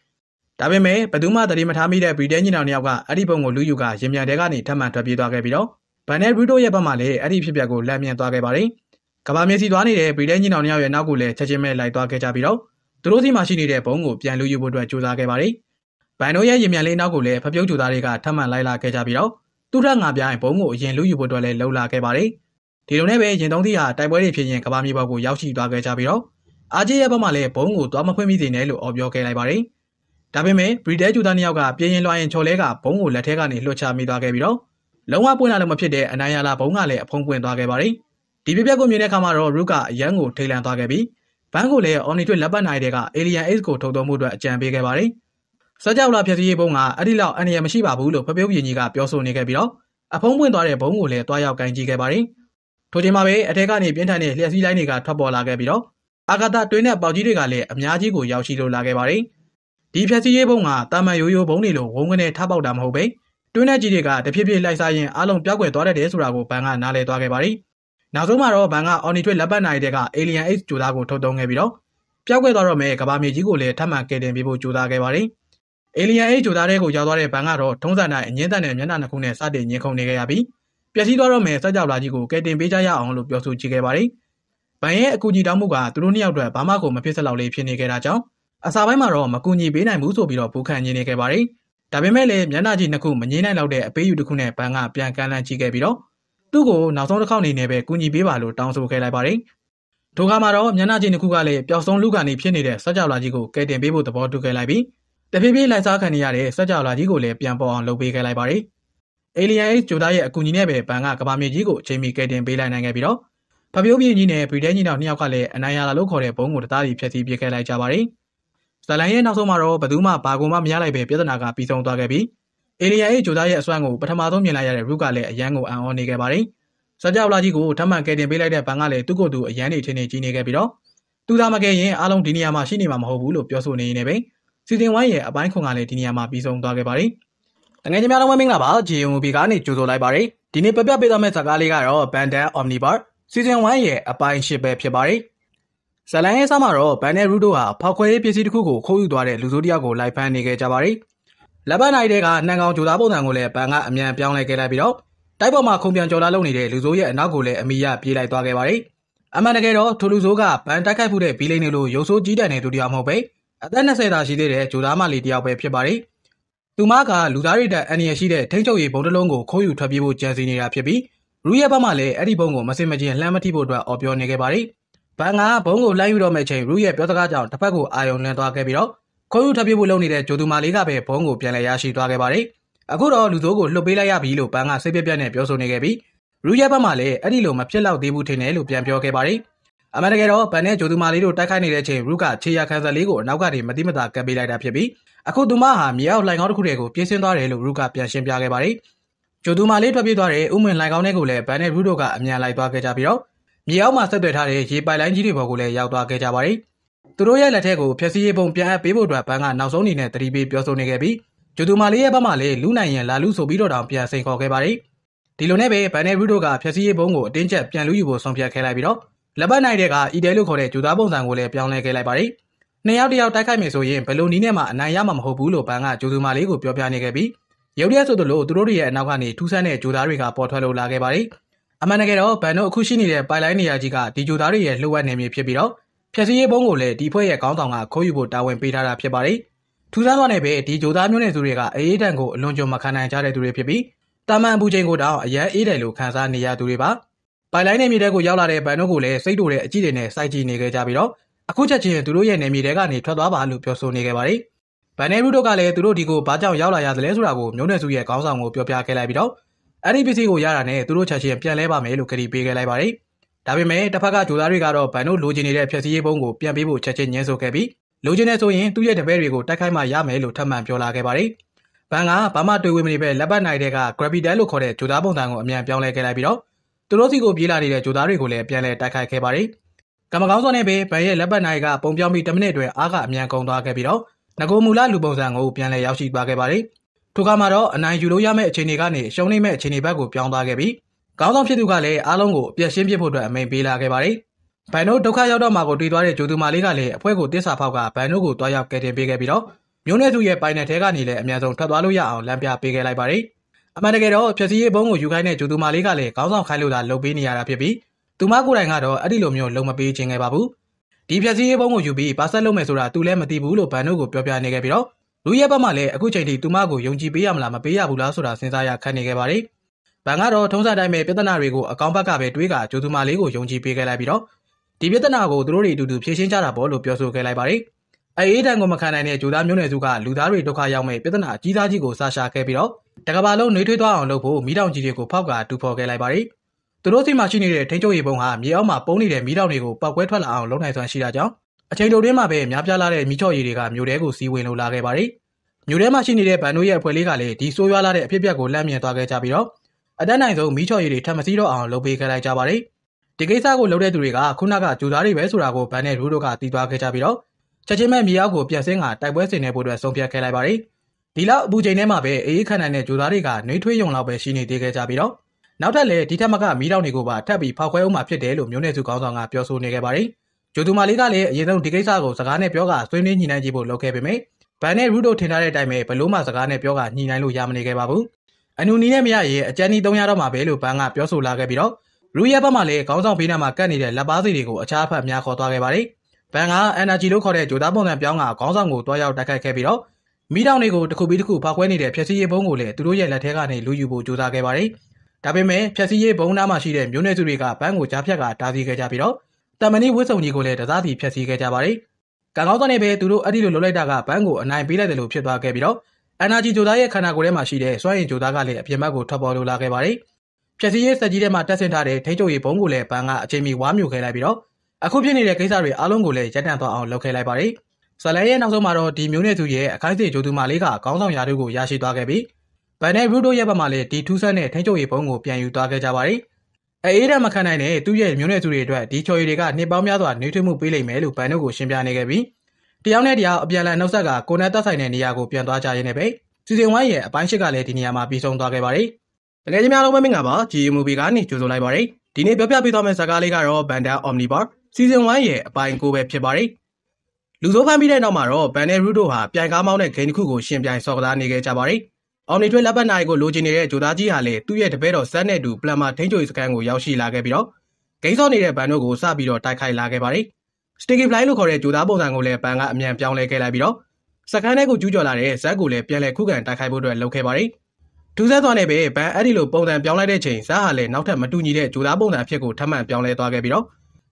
ဒါပေမဲ့ဘသူမှတတိမထားမိတဲ့ဗီတဲညီနောင်တယောက်ကအဲ့ဒီပုံကိုလူယူကရင်မြန်တဲကနေထပ်မံထွက်ပြေးသွားခဲ့ပြီးတော့ဗန်နယ်ရူတိုရဲ့ဘက်မှာလည်းအဲ့ဒီဖြစ်ပျက်ကိုလက်မြန်သွားခဲ့ပါတယ်။ကဘာမျက်စိသွားနေတဲ့ဗီတဲညီနောင်တယောက်ရဲ့နောက်ကိုလည်းချက်ချင်းပဲလိုက်သွားခဲ့ကြပြီးတော့သူတို့စီမှာရှိနေတဲ့ပုံကိုပြန်လူယူဖို့အတွက်ကြိုးစားခဲ့ပါတယ်။ဗန်နိုရဲ့ရင်မြန်လေးနောက်ကိုလည်းဖပြုတ်ကြိုသားတွေကထပ်မံလိုက်လာခဲ့ကြပြီးတော့သူထက်ငါပြိုင်ပုံကိုအရင်လူယူဖို့အတွက်လည်းလှုပ်လာခဲ့ပါတယ်။ဒီလိုနဲ့ပဲရင်သုံးသီးဟာတိုက်ပွဲတွေဖြစ်ရင်ကဘာမြေပေါ်ကိုရောက်ရှိသွားခဲ့ကြပြီးတော့အာဂျီရဲ့ဘက်မှာလည်းဘုံကိုသွားမဖွင့်မိသေးတယ်လို့အော်ပြောခဲ့လိုက်ပါတယ်။ဒါပေမဲ့ဘရီဒဲဂျူသားနှစ်ယောက်ကပြင်းရင်လွှာရင်ချော်လဲကဘုံကိုလက်ထဲကနေလွှတ်ချမိသွားခဲ့ပြီးတော့လုံးဝပွင့်လာလို့မဖြစ်တဲ့အနိုင်ရလာဘုံကလည်းအဖုံးပွင့်သွားခဲ့ပါတယ်။ဒီပြပြကိုမြင်တဲ့အခါမှာတော့ရုကအရန်ကိုထိလန့်သွားခဲ့ပြီးဘန်းကိုလည်း Omni တွေ့လက်ပတ်နိုင်တဲ့က Alien Ace ကိုထုတ်သုံးမှုအတွက်အကြံပေးခဲ့ပါတယ်။စကြောက်လာဖြည့်ရေးဘုံကအဲ့ဒီလောက်အန္တရာယ်မရှိပါဘူးလို့ဖပြုတ်ပြင်းကြီးကပြောဆိုနေခဲ့ပြီးတော့အဖုံးပွင့်သွားတဲ့ဘုံကိုလည်းတွားရောက်ကင်ကြည့်ခဲ့ပါတယ်။ထိုချိန်မှာပဲအထက်ကနေပြင်းထန်တဲ့လျှက်စီးလိုင်းတွေကထွက်ပေါ်လာခဲ့ပြီးတော့အာဂါတာတွင်းနဲ့ပေါက်ကြီးတွေကလည်းအများကြီးကိုရောက်ရှိလို့လာခဲ့ပါတယ်။ဒီဖြက်စီးရေးဘုံကတာမန်ရိုးရိုးဘုံတွေလိုဝုန်းကနေထပေါက်တာမဟုတ်ပဲတွင်းတဲ့ကြီးတွေကတဖြည်းဖြည်းလိုက်စားရင်အားလုံးပြောက်ွယ်သွားတတ်တယ်ဆိုတာကိုဘန်ကနားလည်သွားခဲ့ပါရီနောက်ဆုံးမှာတော့ဘန်က Omni Trade လက်ပတ်နိုင်တဲ့က Alien Age ကြိုးစားကိုထုတ်သုံးခဲ့ပြီးတော့ပြောက်ွယ်သွားတော့မယ်ကဘာမြေကြီးကိုလည်းထပ်မံကယ်တင်ပေးဖို့ကြိုးစားခဲ့ပါရီ။ Alien Age ကြိုးစားတဲ့ကိုရောက်သွားတဲ့ဘန်ကတော့ထုံးစံတိုင်းအငင်းတန်တဲ့မျက်နှာနှစ်ခုနဲ့စတင်ညှင်းခုန်နေခဲ့ရပြီးပျက်စီးသွားတော့မယ်စကြောက်လာကြီးကိုကယ်တင်ပေးကြရအောင်လို့ပြောဆိုကြည့်ခဲ့ပါရီ။ဘန်ရဲ့အကူအညီတောင်းမှုကသူတို့နှစ်ယောက်အတွက်ဘာမှကိုမဖြစ်စလောက်လေးဖြစ်နေခဲ့တာကြောင့်အစာပိုင်းမှာတော့မကူညီပေးနိုင်ဘူးဆိုပြီးတော့ပူခန့်ညင်းနေခဲ့ပါတယ်။ဒါပေမဲ့လည်းမျက်နှာကြီးနှစ်ခုမငြင်းနိုင်တော့တဲ့အပေးယူတစ်ခုနဲ့ဘန်ကပြန်ကမ်းလှမ်းကြည့်ခဲ့ပြီးတော့သူ့ကိုနောက်ဆုံးတစ်ခေါက်အနေနဲ့ပဲကူညီပေးပါလို့တောင်းဆိုခဲ့လိုက်ပါတယ်။ဒိုကမှာတော့မျက်နှာကြီးနှစ်ခုကလည်းပျောက်ဆုံးလူကနေဖြစ်နေတဲ့စကြောလာကြီးကိုကယ်တင်ပေးဖို့သဘောတူခဲ့လိုက်ပြီးတဖြည်းဖြည်းလိုက်စားခံနေရတဲ့စကြောလာကြီးကိုလည်းပြန်ပေါ်အောင်လုပ်ပေးခဲ့လိုက်ပါတယ်။ Alien Age ဂျိုဒါရဲ့အကူအညီနဲ့ပဲဘန်ကကဘာမြေကြီးကိုအချိန်မီကယ်တင်ပေးလိုက်နိုင်ခဲ့ပြီးတော့ဖပြိုးပြင်းကြီးနဲ့ဗီဒဲကြီးနောက်နှစ်ယောက်ကလည်းအနိုင်ရလာလို့ခေါ်တဲ့ဘုံကိုတသားစီဖျက်ဆီးပစ်ခဲ့လိုက်ကြပါတယ်။ဇလန်ရဲ့နောက်ဆုံးမှာတော့ဘသူမှဘာကုန်မှမရလိုက်ပဲပြဿနာကပြီးဆုံးသွားခဲ့ပြီးအေလီယာရဲ့ဂျိုသားရဲ့အစွမ်းကိုပထမဆုံးမြင်လိုက်ရတဲ့ရုကလည်းအယမ်းကိုအံ့ဩနေခဲ့ပါတယ်။စကြောက်လာကြီးကိုထပ်မံကယ်တင်ပေးလိုက်တဲ့ဘန်ကလည်းသူ့ကိုယ်သူအယမ်းနေထင်းနေကြီးနေခဲ့ပြီးတော့သူသားမကယ်ရင်အားလုံးဒီနေရာမှာရှိနေမှာမဟုတ်ဘူးလို့ပြောဆိုနေနေပဲ။စီဇန်1ရဲ့အပိုင်းခွန်ကလည်းဒီနေရာမှာပြီးဆုံးသွားခဲ့ပါတယ်။တကယ်ကြီးများလုံးဝမင်္ဂလာပါ JMB ကနေကြိုဆိုလိုက်ပါတယ်။ဒီနေ့ပြပြပေးသွားမယ့်ဇာတ်ကားလေးကတော့ Bandan Omnibar Season 1ရဲ့အပိုင်း၈ပဲဖြစ်ပါတယ်။ဇလန်ရဲ့ဆောင်မှာတော့ဘန်နဲ့ရူဒိုဟာဖောက်ခွဲရေးပစ္စည်းတစ်ခုကိုခိုးယူသွားတဲ့လူစုတယောက်ကိုလိုက်ဖမ်းနေခဲ့ကြပါတယ်။လက်ပတ်နိုင်တဲ့ကနှံကောင်ဂျိုသားပုံစံကိုလည်းဘန်ကအမြန်ပြောင်းလဲခဲ့လိုက်ပြီးတော့တိုက်ပေါ်မှာခုံပြန်ကြော်လာလုံနေတဲ့လူစိုးရဲ့အနောက်ကိုလည်းအမိရပြေးလိုက်သွားခဲ့ပါတယ်။အမှန်တကယ်တော့ထိုလူစိုးကဘန်တိုက်ခိုက်မှုတဲ့ဘီလိန်တွေလိုရုပ်ဆိုးကြီးတန်တဲ့သူတယောက်မဟုတ်ပဲအသက်20သာရှိသေးတဲ့ဂျိုသားမလေးတယောက်ပဲဖြစ်ပါတယ်။သူမကလူသားတွေတက်အန်ရရှိတဲ့ထိန်းချုပ်ရေးဘုံတလုံးကိုခိုးယူထွက်ပြေးဖို့ကြံစည်နေတာဖြစ်ပြီးရူရဲ့ဘက်မှလည်းအဲ့ဒီဘုံကိုမစင်မချင်းလှမ်းမထိဖို့အတွက်အော်ပြောနေခဲ့ပါတယ်။ဗန်ကဘုံကိုလှမ်းယူတော့မဲ့ချိန်ရူရဲ့ပြောစကားကြောင့်တစ်ဖက်ကိုအာယုံလန်သွားခဲ့ပြီးတော့ခိုးယူထပ်ပြဖို့လုပ်နေတဲ့ဂျိုသူမာလေးကပဲဘုံကိုပြန်လည်ရရှိသွားခဲ့ပါတယ်။အခုတော့လူသိုးကိုလှုပ်ပေးလိုက်ရပြီလို့ဗန်ကစိတ်ပြက်ပြက်နဲ့ပြောဆိုနေခဲ့ပြီးရူရဲ့ဘက်မှလည်းအဲ့ဒီလိုမဖြစ်လောက်သေးဘူးထင်တယ်လို့ပြန်ပြောခဲ့ပါတယ်။အမေရိကန်တော့ဗန်နဲ့ဂျိုသူမာလေးတို့တိုက်ခိုက်နေတဲ့အချိန်ရူကခြေရခံစလေးကိုအနောက်ကနေမတိမတာကပ်ပေးလိုက်တာဖြစ်ပြီးအခုသူမဟာမြေအောက်လိုင်ကောင်းတစ်ခုတည်းကိုပြေးဆင်းသွားတယ်လို့ရူကပြန်ရှင်းပြခဲ့ပါတယ်။ဂျိုသူမာလေးထွက်ပြေးသွားတဲ့ဥမင်လိုင်ကောင်းတဲ့ကိုလည်းဗန်နဲ့ရူတို့ကအမြန်လိုက်သွားခဲ့ကြပြီးတော့မြေအောက်မှာဆက်သွယ်ထားတဲ့ရေပိုက်လိုင်းကြီးတွေပေါ်ကိုလည်းရောက်သွားခဲ့ကြပါတယ်။သူတို့ရဲ့လက်ထက်ကိုဖျက်ဆီးရေးပုံပြန်အပ်ပေးဖို့အတွက်ဘန်းကနောက်ဆုံးအနေနဲ့တတိပေးပြောဆိုနေခဲ့ပြီးဂျူတူမာလေးရဲ့ဘက်မှလည်းလူနိုင်ရင်လာလူဆိုပြီးတော့တောင်ပြန်စိန်ခေါ်ခဲ့ပါတယ်။ဒီလိုနဲ့ပဲဘန်နေရူတို့ကဖျက်ဆီးရေးပုံကိုအတင်းကျပ်ပြန်လူယူဖို့ဆုံးဖြတ်ခဲ့လိုက်ပြီးတော့လက်ပတ်နိုင်တဲ့ကအီတဲလို့ခေါ်တဲ့ဂျူသားပုံစံကိုလည်းပြောင်းလဲခဲ့လိုက်ပါတယ်။နှစ်ယောက်တစ်ယောက်တိုက်ခိုက်မယ်ဆိုရင်ဘယ်လိုနည်းနဲ့မှအနိုင်ရမှာမဟုတ်ဘူးလို့ဘန်ကဂျူတူမာလေးကိုပြောပြနေခဲ့ပြီးရုပ်ရက်ဆိုသလိုသူတို့ရဲ့အနောက်ကနေထူးဆန်းတဲ့ဂျူသားတွေကပေါ်ထွက်လာခဲ့ပါတယ်။အမှန်တကယ်တော့ဘန်တို့အခုရှိနေတဲ့ပိုင်လိုင်းနေရာကြီးကဒီဂျူသားတွေရဲ့လှုပ်ဝက်နေမြေဖြစ်ပြီးတော့ဖျက်ဆီးရေးပုံးကိုလည်းဒီဖွဲ့ရဲ့ခေါင်းဆောင်ကခိုးယူဖို့တာဝန်ပေးထားတာဖြစ်ပါတယ်။ထူးဆန်းသွားတဲ့ပဲဒီဂျူသားမျိုးနွယ်စုတွေကအေးအေးတန်ကိုအလွန်ကြုံမခံနိုင်ကြတဲ့သူတွေဖြစ်ပြီးတာမန်အပူချိန်ကိုတောင်အရန်အေးတယ်လို့ခံစားနေရသူတွေပါ။ပိုင်လိုင်းနေမြေတဲကိုရောက်လာတဲ့ဘန်တို့ကိုလည်းစိတ်တို့တဲ့အကြည့်တွေနဲ့စိုက်ကြည့်နေကြကြပြီးတော့အခုချက်ချင်းသူတို့ရဲ့နေမြေတဲကနေထွက်သွားပါလို့ပြောဆိုနေကြပါတယ်။ဗန်နေရုတို့ကလည်းသူတို့ဒီကိုဘာကြောင့်ရောက်လာရသလဲဆိုတာကိုမျိုးနွယ်စုရဲ့ခေါင်းဆောင်ကိုပြောပြခဲ့လိုက်ပြီးတော့အဲ့ဒီပစ္စည်းကိုရတာနဲ့သူတို့ချက်ချင်းပြန်လဲပါမယ်လို့ကတိပေးခဲ့လိုက်ပါတယ်။ဒါပေမဲ့တစ်ဖက်ကဂျိုသားတွေကတော့ဘန်တို့လိုချင်နေတဲ့ဖြည့်ဆည်းရေးပုံကိုပြန်ပေးဖို့ချက်ချင်းညှင်းဆိုခဲ့ပြီးလိုချင်တဲ့ဆိုရင်သူ့ရဲ့တပည့်တွေကိုတိုက်ခိုက်မှရမယ်လို့ထပ်မံပြောလာခဲ့ပါတယ်။ဘန်ကဘာမှတွေ့ဝေမနေပဲလက်ပတ်နိုင်တဲ့က Gravitan လို့ခေါ်တဲ့ဂျိုသားပုံစံကိုအမြန်ပြောင်းလဲခဲ့လိုက်ပြီးတော့သူတို့စီကိုပြေးလာနေတဲ့ဂျိုသားတွေကိုလည်းပြန်လဲတိုက်ခိုက်ခဲ့ပါတယ်။ကမကောင်းစောနဲ့ပဲဘန်ရဲ့လက်ပတ်နိုင်ကပုံပြောင်းပြီး10မိနစ်အတွင်းအားကအမြန်ကုန်သွားခဲ့ပြီးတော့ငကိုမူလလူပုံစံကိုပြန်လဲရောက်ရှိသွားခဲ့ပါတယ်။ထိုကမှာတော့အနိုင်ယူလို့ရမယ့်အခြေအနေကနေရှုံးနိမ့်မယ့်အခြေအနေဘက်ကိုပြောင်းသွားခဲ့ပြီးခေါင်းဆောင်ဖြစ်သူကလည်းအားလုံးကိုအပြည့်ရှင်းပြဖို့အတွက်အမိန့်ပေးလာခဲ့ပါတယ်။ဘန်နိုဒုက္ခရောက်တော့မှာကိုတွေ့သွားတဲ့ဂျိုသူမာလေးကလည်းအဖွဲ့ကိုတစ္ဆာဖောက်ကဘန်နိုကိုတွားရောက်ကယ်တင်ပေးခဲ့ပြီးတော့မျိုးနွယ်သူရဲ့ပိုင်နယ်ထဲကနေလည်းအမြန်ဆုံးထွက်သွားလို့ရအောင်လမ်းပြပေးခဲ့လိုက်ပါတယ်။အမှန်တကယ်တော့ဖြည့်စည်ရေးဘုံကိုယူခိုင်းတဲ့ဂျိုသူမာလေးကလည်းခေါင်းဆောင်ခိုင်းလို့သာလုပ်ပေးနေရတာဖြစ်ပြီးသူမကိုယ်တိုင်ကတော့အဲ့ဒီလိုမျိုးလုံမပေးခြင်းခဲ့ပါဘူး။ဒီဖြည့်စည်ရေးဘုံကိုယူပြီးပါဆက်လုပ်မယ်ဆိုတာသူလည်းမသိဘူးလို့ဘန်နိုကိုပြောပြနေခဲ့ပြီးတော့လူရဲ့ဘက်မှလည်းအခုချိန်ထိသူမကိုယုံကြည်ပေးရမလားမပေးရဘူးလားဆိုတာစဉ်းစားရခက်နေခဲ့ပါတယ်။ဘန်ကတော့ထုံးစံတိုင်းပဲပြဿနာတွေကိုအကောင်ဘက်ကပဲတွေးကဂျိုသူမလေးကိုယုံကြည်ပေးခဲ့လိုက်ပြီးတော့ဒီပြဿနာကိုသူတို့တွေအတူတူဖြေရှင်းကြတာပေါ့လို့ပြောဆိုခဲ့လိုက်ပါတယ်။အေးတန်ကိုမခံနိုင်တဲ့ဂျိုသားမျိုးနွယ်စုကလူသားတွေဒုက္ခရောက်မဲ့ပြဿနာကြီးသားကြီးကိုဆာရှာခဲ့ပြီးတော့တကဘာလုံးနှွေးထွေးသွားအောင်လုပ်ဖို့မိတောင်ကြီးတွေကိုဖောက်ကတူဖော်ခဲ့လိုက်ပါတယ်။သူတို့စီမှာရှိနေတဲ့ထိန်းချုပ်ရေးပုံဟာမြေအောက်မှာပုံနေတဲ့မိတောင်တွေကိုပောက်ကွဲထွက်လာအောင်လုပ်နိုင်စွမ်းရှိတာကြောင့်အချိန်တိုတွင်းမှာပဲများပြားလာတဲ့မိချော့ရည်တွေကမြို့ထဲကိုစီးဝင်လို့လာခဲ့ပါတယ်။မြို့ထဲမှာရှိနေတဲ့ဗန်နိုရဲ့အဖွဲ့လေးကလည်းဒီဆိုးရွားလာတဲ့အဖြစ်အပျက်ကိုလမ်းမြင်သွားခဲ့ကြပြီးတော့အတန်းနိုင်ဆုံးမိချော့ရည်တွေထပ်မစီးတော့အောင်လုပ်ပေးခဲ့လိုက်ကြပါတယ်။ဒီကိစ္စကိုလုပ်တဲ့သူတွေကခုနကကြိုသားတွေပဲဆိုတာကိုဗန်နဲ့ရူတို့ကတီးသွားခဲ့ကြပြီးတော့ချက်ချင်းပဲမြေအောက်ကိုပြန်ဆင်းကတိုက်ပွဲဆင်နေဖို့အတွက်ဆုံးဖြတ်ခဲ့လိုက်ပါတယ်။ဒီလောက်အပူချိန်ထဲမှာပဲအေးအေးခန့်နိုင်တဲ့ကြိုသားတွေကနှွေးထွေးယုံလောက်ပဲရှိနေသေးခဲ့ကြပြီးတော့နောက်ထပ်လည်းဒီထက်မကမီးတောင်တွေကိုပါထပ်ပြီးဖောက်ခွဲအောင်မှဖြစ်တယ်လို့မျိုးနယ်စုခေါင်းဆောင်ကပြောဆိုနေခဲ့ပါတယ်။ဂျိုတူမာလေးကလည်းအရင်ဆုံးဒီကိစ္စကိုစကားနဲ့ပြောကဆွေးနွေးညှိနှိုင်းကြည့်ဖို့လုပ်ခဲ့ပေမယ့်ဗန်နဲ့ရူတို့ထင်ထားတဲ့အတိုင်းပဲဘလို့မှစကားနဲ့ပြောကညှိနှိုင်းလို့ရမနေခဲ့ပါဘူးအနူနီနဲ့မရရဲ့အကြမ်းကြီးသုံးရတော့မှာပဲလို့ဗန်ကပြောဆိုလာခဲ့ပြီးတော့ရူရဲ့ဘက်မှလည်းခေါင်းဆောင်ဘေးနားမှာကတ်နေတဲ့လက်ပါစီတွေကိုအခြားဖက်များခေါ်သွားခဲ့ပါတယ်ဗန်က energy လို့ခေါ်တဲ့ဂျိုသားပုံစံပြောင်းကခေါင်းဆောင်ကိုတွားရောက်တိုက်ခိုက်ခဲ့ပြီးတော့မိတောင်တွေကိုတစ်ခုပြီးတစ်ခုဖောက်ခွဲနေတဲ့ဖြက်စီးရေးဘုံကိုလည်းသူတို့ရဲ့လက်ထဲကနေလူယူဖို့ကြိုးစားခဲ့ပါတယ်ဒါပေမဲ့ဖြက်စီးရေးဘုံနားမှာရှိတဲ့မျိုးနွယ်စုတွေကဗန်ကိုကြားဖြတ်ကတားဆီးခဲ့ကြပြီးတော့တမန်နီဝှစ်စုံကြီးကိုလည်းတစားစီဖျက်ဆီးခဲ့ကြပါတယ်။ကံကောင်းသောနဲ့ပဲသူတို့အဲ့ဒီလိုလုပ်လိုက်တာကဘန်းကိုအနိုင်ပေးလိုက်တယ်လို့ဖြစ်သွားခဲ့ပြီးတော့ NRG ဂျိုသားရဲ့ခန္ဓာကိုယ်ထဲမှာရှိတဲ့စွမ်းရည်ဂျိုသားကလည်းအပြင်ဘက်ကိုထွက်ပေါ်လိုလာခဲ့ပါတယ်။ဖျက်ဆီးရေးစက်ကြီးထဲမှာတက်ဆင်ထားတဲ့ထိတ်ချုပ်ရည်ဘုံကိုလည်းဘန်းကအချိန်မီဝါမျိုးခဲလိုက်ပြီးတော့အခုဖြစ်နေတဲ့ကိစ္စတွေအားလုံးကိုလည်းရပ်တန့်သွားအောင်လုပ်ခဲ့လိုက်ပါတယ်။ဇလန်ရဲ့နောက်ဆုံးမှာတော့ဒီမျိုးနဲ့သူရဲ့အခိုက်အတန့်ဂျိုသူမလေးကကောင်းဆောင်ရာတို့ကိုရရှိသွားခဲ့ပြီးဗန်နဲ့ရူဒိုရဲ့ဘက်မှာလည်းဒီထူးဆန်းတဲ့ထိတ်ချုပ်ရည်ဘုံကိုပြန်ယူသွားခဲ့ကြပါတယ်။အေးရမခံနိုင်တဲ့သူ့ရဲ့မျိုးနွယ်စုတွေအတွက်ဒီချော်ရီတွေကနှစ်ပေါင်းများစွာနှွေးထွေးမှုပေးလိမ့်မယ်လို့ဗန်တို့ကိုရှင်းပြနေခဲ့ပြီးတယောက်နဲ့တယောက်အပြန်အလှန်နှုတ်ဆက်ကကိုနဲ့တက်ဆိုင်တဲ့နေရာကိုပြန်သွားကြရင်းနဲ့ပဲစီစဉ်ဝိုင်းရဲ့အပိုင်းရှိကလည်းဒီနေရာမှာပြီးဆုံးသွားခဲ့ပါတယ်။တကယ်ကြီးများလုံးပဲမင်္ဂလာပါ GMB ကနေကြိုဆိုလိုက်ပါတယ်။ဒီနေ့ပြောပြပေးသွားမယ့်ဇာတ်ကားလေးကတော့ Banda Omnibar Season 1ရဲ့အပိုင်းကိုပဲဖြစ်ပါတယ်။လူဆိုးဖမ်းပြီးတဲ့နောက်မှာတော့ Banda Rudo ဟာပြန်ကားမောင်းတဲ့ဂိမ်းတစ်ခုကိုရှင်ပြိုင်ဆော့ကစားနေခဲ့ကြပါတယ်။အော်မနီထွေးလက်ပတ်နိုင်ကိုလိုချင်နေတဲ့ဂျိုသားကြီးဟာလည်းသူ့ရဲ့တပည့်တော်ဇက်နဲ့တူပလန်မာထိန်းချုပ်စကန်ကိုရောက်ရှိလာခဲ့ပြီးတော့ဂိမ်းဆော့နေတဲ့ဘန်တို့ကိုစပြီးတော့တိုက်ခိုက်လာခဲ့ပါတယ်။ Sticky Fly လို့ခေါ်တဲ့ဂျိုသားပုံစံကိုလည်းဘန်ကအမြန်ပြောင်းလဲခဲ့လိုက်ပြီးတော့စကန်ထဲကိုကျူးကျော်လာတဲ့ဇက်ကိုလည်းပြန်လည်ခုခံတိုက်ခိုက်ဖို့အတွက်လုပ်ခဲ့ပါတယ်။ဒူးဆက်သွားနေပဲဘန်အဲ့ဒီလိုပုံစံပြောင်းလိုက်တဲ့ချိန်ဇက်ဟာလည်းနောက်ထပ်မတူညီတဲ့ဂျိုသားပုံစံအဖြစ်ကိုထပ်မံပြောင်းလဲသွားခဲ့ပြီးတော့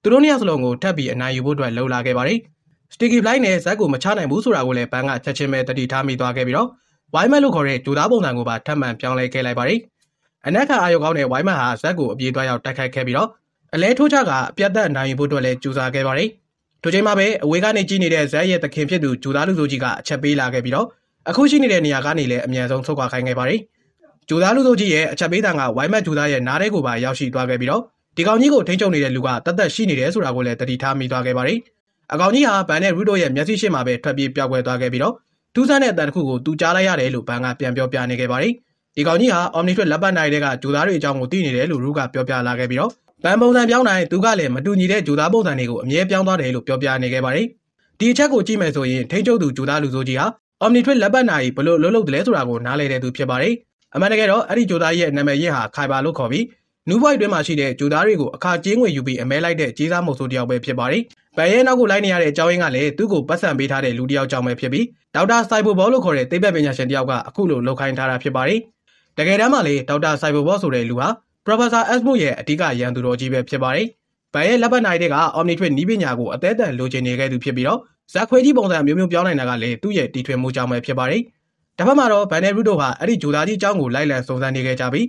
သူတို့နှစ်ယောက်စလုံးကိုထပ်ပြီးအနိုင်ယူဖို့အတွက်လှုပ်လာခဲ့ပါတယ်။ Sticky Fly နဲ့ဇက်ကိုမချနိုင်ဘူးဆိုတာကိုလည်းဘန်ကချက်ချင်းပဲတတိထားမိသွားခဲ့ပြီးတော့ဝိုင်းမတ်လို့ခေါ်တဲ့ဒူသားပုံစံကိုပါထပ်မံပြောင်းလဲခဲ့လိုက်ပါတယ်။အနက်ခါအာရုံကောင်းတဲ့ဝိုင်းမတ်ဟာဇက်ကိုအပြေးတွားရောက်တိုက်ခိုက်ခဲ့ပြီးတော့အလဲထိုးချကအပြတ်သက်နိုင်ဖို့အတွက်လည်းကြိုးစားခဲ့ပါတယ်။ထိုချိန်မှာပဲအဝေးကနေကြည့်နေတဲ့ဇက်ရဲ့တခင်ဖြစ်သူဂျူသားလူစုကြီးကအချက်ပေးလာခဲ့ပြီးတော့အခုရှိနေတဲ့နေရာကနေလည်းအမြန်ဆုံးဆုတ်ခွာခိုင်းခဲ့ပါတယ်။ဂျူသားလူစုကြီးရဲ့အချက်ပေးတန်ကဝိုင်းမတ်ဂျူသားရဲ့နားထဲကိုပါရောက်ရှိသွားခဲ့ပြီးတော့ဒီကောင်ကြီးကိုထိန်းချုပ်နေတဲ့လူကတတ်သက်ရှိနေတယ်ဆိုတာကိုလည်းတတိထားမိသွားခဲ့ပါတယ်။အကောင်ကြီးဟာဗန်နဲ့ရူတိုရဲ့မျက်စိရှိမှပဲထွက်ပြေးပြောက်ကွယ်သွားခဲ့ပြီးတော့ထူးဆန်းတဲ့အတန်တစ်ခုကိုသူကြားလိုက်ရတယ်လို့ဘန်ကပြန်ပြောပြနေခဲ့ပါတယ်။ဒီကောင်ကြီးဟာ Omni ထွက်လက်ပတ်နိုင်တဲ့ကဂျူသားတွေအကြောင်းကိုသိနေတယ်လို့ရူကပြောပြလာခဲ့ပြီးတော့ဘန်ပုံစံပြောင်းနိုင်သူကလည်းမတူညီတဲ့ဂျူသားပုံစံတွေကိုအမြဲပြောင်းသွားတယ်လို့ပြောပြနေခဲ့ပါတယ်။ဒီအချက်ကိုကြည့်မယ်ဆိုရင်ထိန်းချုပ်သူဂျူသားလူဆိုကြီးဟာ Omni ထွက်လက်ပတ်နိုင်ဘလို့လုံးလုံးတလဲဆိုတာကိုနားလည်တဲ့သူဖြစ်ပါတယ်။အမှန်တကယ်တော့အဲ့ဒီဂျူသားရဲ့နာမည်ရင်းဟာခိုင်ပါလို့ခေါ်ပြီးနူးဘွိုက်တွင်မှရှိတဲ့ဂျူသားတွေကိုအခါကျင်းငွေယူပြီးအမဲလိုက်တဲ့ကြီးစားမှုဆိုတယောက်ပဲဖြစ်ပါတယ်။ဗန်ရဲ့နောက်ကိုလိုက်နေရတဲ့အကြောင်းရင်းကလည်းသူ့ကိုပတ်စံပေးထားတဲ့လူတစ်ယောက်ကြောင့်ပဲဖြစ်ပြီးဒေါက်တာဆိုင်ဘိုဘောလို့ခေါ်တဲ့သိပ္ပံပညာရှင်တစ်ယောက်ကအခုလိုလှုပ်ခိုင်းထားတာဖြစ်ပါတယ်။တကယ်တမ်းမှာလေဒေါက်တာဆိုင်ဘိုဘောဆိုတဲ့လူဟာ Professor Asmus ရဲ့အဓိကရန်သူတော်ကြီးပဲဖြစ်ပါတယ်။ဗန်ရဲ့လက်ပတ်နိုင်တဲ့က Omnitrix နည်းပညာကိုအသေးအံလိုချင်နေခဲ့သူဖြစ်ပြီးတော့ဇက်ခွဲကြီးပုံစံမျိုးမျိုးပြောင်းနိုင်တာကလည်းသူ့ရဲ့တီထွင်မှုကြောင့်ပဲဖြစ်ပါတယ်။တစ်ဖက်မှာတော့ဗန်နယ်ရူတိုဟာအဲ့ဒီဂျူသားကြီးအကြောင်းကိုလိုက်လံစုံစမ်းနေခဲ့ကြပြီး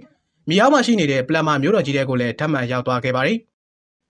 မြေအောက်မှာရှိနေတဲ့ပလက်မာမျိုးတော်ကြီးတဲ့ကိုလည်းထပ်မံရောက်သွားခဲ့ပါတယ်။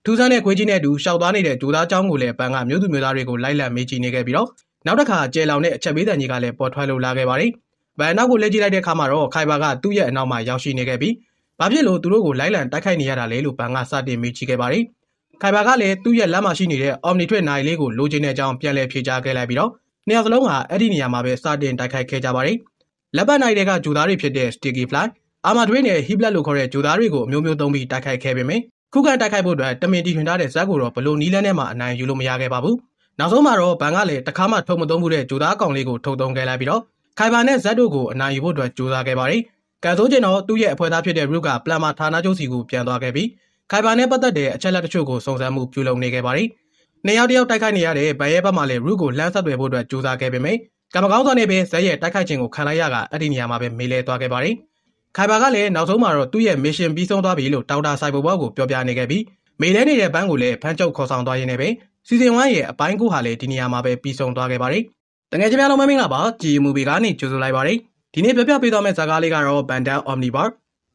ထူးဆန်းတဲ့ခွေးကြီးနဲ့အတူရှောက်သွားနေတဲ့ဂျိုသားเจ้าကိုလည်းပန်းကမြို့သူမြို့သားတွေကိုလိုက်လံမေးကြည့်နေခဲ့ပြီးတော့နောက်တစ်ခါကျဲလောင်တဲ့အချက်ပေးတန်ကြီးကလည်းပေါ်ထွက်လို့လာခဲ့ပါတယ်။ဘန်နောက်ကိုလက်ကြည့်လိုက်တဲ့အခါမှာတော့ခိုင်ဘာကသူ့ရဲ့အနောက်မှာရောက်ရှိနေခဲ့ပြီးဘာဖြစ်လို့သူတို့ကိုလိုက်လံတိုက်ခိုက်နေရတာလဲလို့ဘန်ကစတင်မေးကြည့်ခဲ့ပါတယ်။ခိုင်ဘာကလည်းသူ့ရဲ့လက်မှာရှိနေတဲ့ Omni ထွက်နိုင်လေးကိုလိုချင်တဲ့အကြောင်းပြန်လည်ဖြေကြားခဲ့လိုက်ပြီးတော့နှစ်ယောက်စလုံးကအဲ့ဒီနေရာမှာပဲစတင်တိုက်ခိုက်ခဲ့ကြပါတယ်။လက်ပတ်နိုင်တွေကဂျိုသားတွေဖြစ်တဲ့ Sticky Fly အာမာတွေးနဲ့ Hiblet လို့ခေါ်တဲ့ဂျိုသားတွေကိုအမျိုးမျိုးသုံးပြီးတိုက်ခိုက်ခဲ့ပေမယ့်ခုခံတိုက်ခိုက်ဖို့အတွက်တမင်တီထွင်ထားတဲ့ဇက်ကိုတော့ဘလို့နီးလန်းထဲမှာအနိုင်ယူလို့မရခဲ့ပါဘူး။နောက်ဆုံးမှာတော့ဘန်ကလည်းတခါမှထုတ်မသုံးမှုတဲ့ဂျိုသားကောင်လေးကိုထုတ်သုံးခဲ့လိုက်ပြီးတော့ခိုင်ဘာနဲ့ဇက်တို့ကိုအနိုင်ယူဖို့အတွက်ကြိုးစားခဲ့ပါတယ်။ကန်ဆိုးကျင်တော့သူ့ရဲ့အဖွဲ့သားဖြစ်တဲ့ Rook ကပလန်မာဌာနချုပ်စီကိုပြန်သွားခဲ့ပြီးခိုင်ဘာနဲ့ပတ်သက်တဲ့အချက်လက်တချို့ကိုစုံစမ်းမှုပြုလုပ်နေခဲ့ပါတယ်။နှစ်ယောက်တစ်ယောက်တိုက်ခိုက်နေရတဲ့ဘန်ရဲ့ဘက်မှလည်း Rook ကိုလမ်းဆက်သွယ်ဖို့အတွက်ကြိုးစားခဲ့ပေမယ့်ကမ္မကောင်းဆောင်နေပဲဇက်ရဲ့တိုက်ခိုက်ခြင်းကိုခံလိုက်ရကအဲ့ဒီနေရာမှာပဲမေးလဲသွားခဲ့ပါတယ်။ခိုင်ဘာကလည်းနောက်ဆုံးမှာတော့သူ့ရဲ့ mission ပြီးဆုံးသွားပြီလို့ဒေါက်တာဆိုင်ဘောဘောကိုပြောပြနေခဲ့ပြီးမေလဲနေတဲ့ဘန်းကိုလည်းဖမ်းချုပ်ခေါ်ဆောင်သွားရင်းနဲ့ပဲစီဇန်1ရဲ့အပိုင်းကိုဟာလည်းဒီနေရာမှာပဲပြီးဆုံးသွားခဲ့ပါတယ်။တကယ်ချင်းများလုံးမမင်္ဂလာပါကြည်မူဘီကနေကြိုဆိုလိုက်ပါတယ်။ဒီနေ့ပြပြပေးသွားမယ့်ဇာကားလေးကတော့ Bandan Omnibar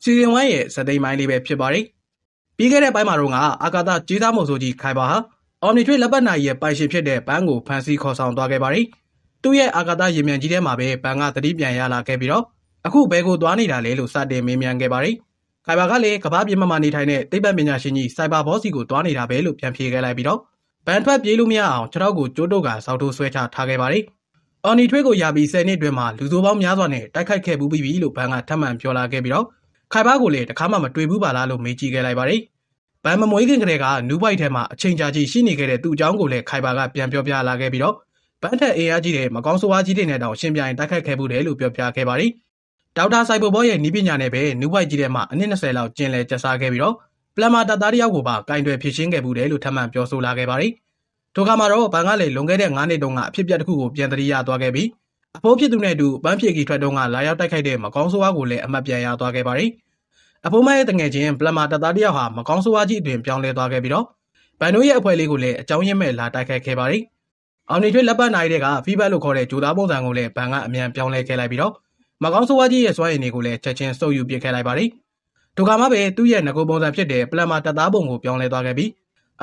စီဇန်1ရဲ့စသိမ်းပိုင်းလေးပဲဖြစ်ပါတယ်။ပြီးခဲ့တဲ့ပိုင်းမှာတော့အာကာသကြီးစားမှုဆိုကြီးခိုင်ဘာဟာ Omnitrade လက်ပတ်နိုင်ရဲ့ပိုင်ရှင်ဖြစ်တဲ့ဘန်းကိုဖမ်းဆီးခေါ်ဆောင်သွားခဲ့ပါတယ်။သူ့ရဲ့အာကာသရေမြန်ကြီးထဲမှာပဲဘန်ကသတိပြန်ရလာခဲ့ပြီးတော့အခုဘဲကိုသွားနေတာလဲလို့စတင်မေးမြန်းခဲ့ပါတယ်။ခိုင်ဘာကလည်းကဘာပြင်မှမှနေထိုင်တဲ့သိပ္ပံပညာရှင်ကြီးစိုက်ဘာဘော့စီကိုသွားနေတာပဲလို့ပြန်ဖြေခဲ့လိုက်ပြီးတော့ဘန်ထွက်ပြေးလို့မရအောင်ခြေထောက်ကိုကျိုးတုတ်ကစောက်ထိုးဆွဲချထားခဲ့ပါတယ်။အော်နီထွေးကိုရာပြီး10နှစ်တွင်မှလူဆိုးပေါင်းများစွာနဲ့တိုက်ခိုက်ခဲ့ဘူးပြီလို့ဘန်ကထပ်မံပြောလာခဲ့ပြီးတော့ခိုင်ဘာကိုလည်းတခါမှမတွေ့ဘူးပါလားလို့မေးကြည့်ခဲ့လိုက်ပါတယ်။ဘန်မမွေးခင်ကတည်းကနူးပိုက်ထဲမှာအချိန်ကြာကြီးရှိနေခဲ့တဲ့သူ့အကြောင်းကိုလည်းခိုင်ဘာကပြန်ပြောပြလာခဲ့ပြီးတော့ဘန်ထက်အင်အားကြီးတဲ့မကောင်းဆိုးဝါးကြီးတွေနဲ့တောင်ရှင်းပြရင်တိုက်ခိုက်ခဲ့မှုတယ်လို့ပြောပြခဲ့ပါတယ်။ဒေါက်တာဆိုင်ဘိုဘောရဲ့နီးပညာနဲ့ပဲနူးပိုက်ကြီးထဲမှာအနည်း20လောက်ကျင်လည်ကျဆာခဲ့ပြီးတော့ပလမာတပ်သားတယောက်ကိုပါကင်တွယ်ဖြည့်ရှင်းခဲ့ဘူးတယ်လို့ထပ်မံပြောဆိုလာခဲ့ပါတယ်။ဒုက္ခမှာတော့ဘန်ကလည်းလွန်ခဲ့တဲ့9နှစ်တုန်းကအဖြစ်အပျက်တစ်ခုကိုပြန်တရိရသွားခဲ့ပြီးအဖိုးဖြစ်သူနဲ့အတူပန်းဖြည့်ကီထွက်တုန်းကလာရောက်တိုက်ခိုက်တဲ့မကောင်းဆိုးဝါးကိုလည်းအမှတ်ပြန်ရသွားခဲ့ပါတယ်။အဖိုးမရဲ့တငယ်ချင်းပလမာတပ်သားတယောက်ဟာမကောင်းဆိုးဝါးကြီးအတွင်ပြောင်းလဲသွားခဲ့ပြီးတော့ဘန်တို့ရဲ့အဖွဲ့လေးကိုလည်းအကြောင်းရင်းမဲ့လာတိုက်ခိုက်ခဲ့ပါတယ်။အောင်နေထွေးလက်ပတ်နိုင်တဲ့ကဖီဘတ်လို့ခေါ်တဲ့ဂျိုသားပုံစံကိုလည်းဘန်ကအမြန်ပြောင်းလဲခဲ့လိုက်ပြီးတော့မကောင်းဆိုးဝါးကြီးရဲ့စွမ်းအင်တွေကိုလည်းချက်ချင်းစုပ်ယူပစ်ခဲ့လိုက်ပါတယ်။ဒုက္ခမှာပဲသူ့ရဲ့ငကိုပုံစံဖြစ်တဲ့ပလက်မာတပ်သားပုံကိုပြောင်းလဲသွားခဲ့ပြီး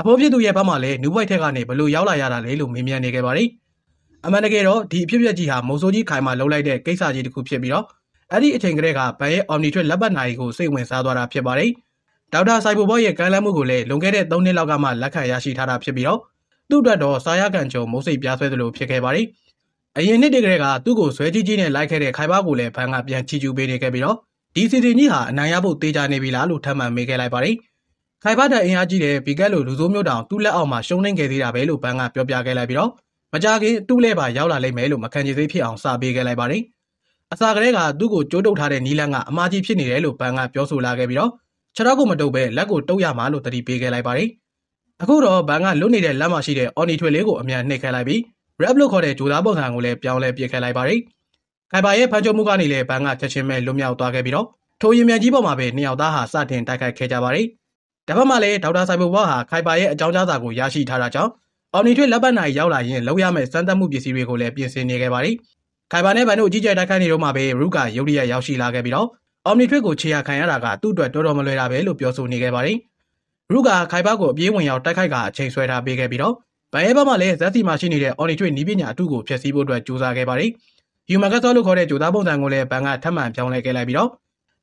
အဖိုးဖြစ်သူရဲ့ဘက်မှာလည်းနူးဘိုက်ထက်ကနေဘလို့ရောက်လာရတာလဲလို့မေးမြန်းနေခဲ့ပါတယ်။အမှန်တကယ်တော့ဒီအဖြစ်အပျက်ကြီးဟာမုံဆိုးကြီးခိုင်မာလှုပ်လိုက်တဲ့ကိစ္စကြီးတစ်ခုဖြစ်ပြီးတော့အဲ့ဒီအချိန်ကတည်းကဘန်ရဲ့ Omnitrix လက်ပတ်နိုင်ကိုစိတ်ဝင်စားသွားတာဖြစ်ပါတယ်။ဒေါက်တာဆိုင်ဘိုဘော့ရဲ့ကမ်းလှမ်းမှုကိုလည်းလွန်ခဲ့တဲ့3နှစ်လောက်ကမှလက်ခံရရှိထားတာဖြစ်ပြီးတော့သူ့အတွက်တော့စာရကံကြုံမုံစိတ်ပြားဆွဲသလိုဖြစ်ခဲ့ပါတယ်။အရင်နှစ်တည်းကလေးကသူ့ကိုဆွဲကြီးကြီးနဲ့လိုက်ခဲ့တဲ့ခိုင်ပါကိုလည်းဖန်ကပြန်ချီကျူးပေးနေခဲ့ပြီးတော့ဒီစီစဉ်ကြီးဟာအနိုင်ရဖို့တေချာနေပြီလားလို့ထပ်မံမေးခဲ့လိုက်ပါတယ်။ခိုင်ပါတဲ့အင်အားကြီးတဲ့ဘီကက်လိုလူစိုးမျိုးတောင်သူ့လက်အောက်မှာရှုံးနေခဲ့သေးတာပဲလို့ဖန်ကပြောပြခဲ့လိုက်ပြီးတော့မကြခင်သူ့လက်ပါရောက်လာလိမ့်မယ်လို့မခံချင်သေးဖြစ်အောင်စာပေးခဲ့လိုက်ပါတယ်။အစာကလေးကသူ့ကိုကြိုးတုပ်ထားတဲ့နီလန်ကအမားကြီးဖြစ်နေတယ်လို့ဖန်ကပြောဆိုလာခဲ့ပြီးတော့ခြေထောက်ကိုမတုပ်ပဲလက်ကိုတုပ်ရမှာလို့တတိပေးခဲ့လိုက်ပါတယ်။အခုတော့ဘန်ကလွတ်နေတဲ့လက်မရှိတဲ့အော်နီထွေလေးကိုအမြန်နှိပ်ခဲလိုက်ပြီး rap လို့ခေါ်တဲ့ဂျိုသားပုံစံကိုလည်းပြောင်းလဲပြစ်ခတ်လိုက်ပါတယ်။ခိုင်ပါရဲ့ဖမ်းချုပ်မှုကနေလည်းဘန်းကချက်ချင်းပဲလွတ်မြောက်သွားခဲ့ပြီးတော့ထိုရင်မြန်ကြီးပေါ်မှာပဲနှစ်ယောက်သားဟာစတင်တိုက်ခိုက်ခဲ့ကြပါတယ်။တစ်ဖက်မှာလည်းဒေါက်တာဆိုင်ဘိုဘော့ဟာခိုင်ပါရဲ့အကြောင်းကြားစာကိုရရှိထားတာကြောင့်အော်နီထွေလက်ပတ်နိုင်ရောက်လာရင်လောက်ရမယ့်စမ်းသပ်မှုပစ္စည်းတွေကိုလည်းပြင်ဆင်နေခဲ့ပါတယ်။ခိုင်ပါနဲ့ဘန်တို့အကြီးကျယ်တိုက်ခိုက်နေတော့မှပဲရူကာရုတ်တရက်ရောက်ရှိလာခဲ့ပြီးတော့အော်နီထွေကိုခြေရခံရတာကသူ့အတွက်တော်တော်မလွယ်တာပဲလို့ပြောဆိုနေခဲ့ပါတယ်။ရူကာခိုင်ပါကိုအပြေးဝင်ရောက်တိုက်ခိုက်ကအချိန်ဆွဲထားပေးခဲ့ပြီးတော့ဘန်ရဲဘက်မှလည်းဇက်စီမှာရှိနေတဲ့ Auditory နည်းပညာအတုကိုဖျက်ဆီးဖို့အတွက်ကြိုးစားခဲ့ပါတယ်။ Human Capital လို့ခေါ်တဲ့ကြိုးစားပုံစံကိုလည်းဘန်ကထပ်မံပြောင်းလဲခဲ့လိုက်ပြီးတော့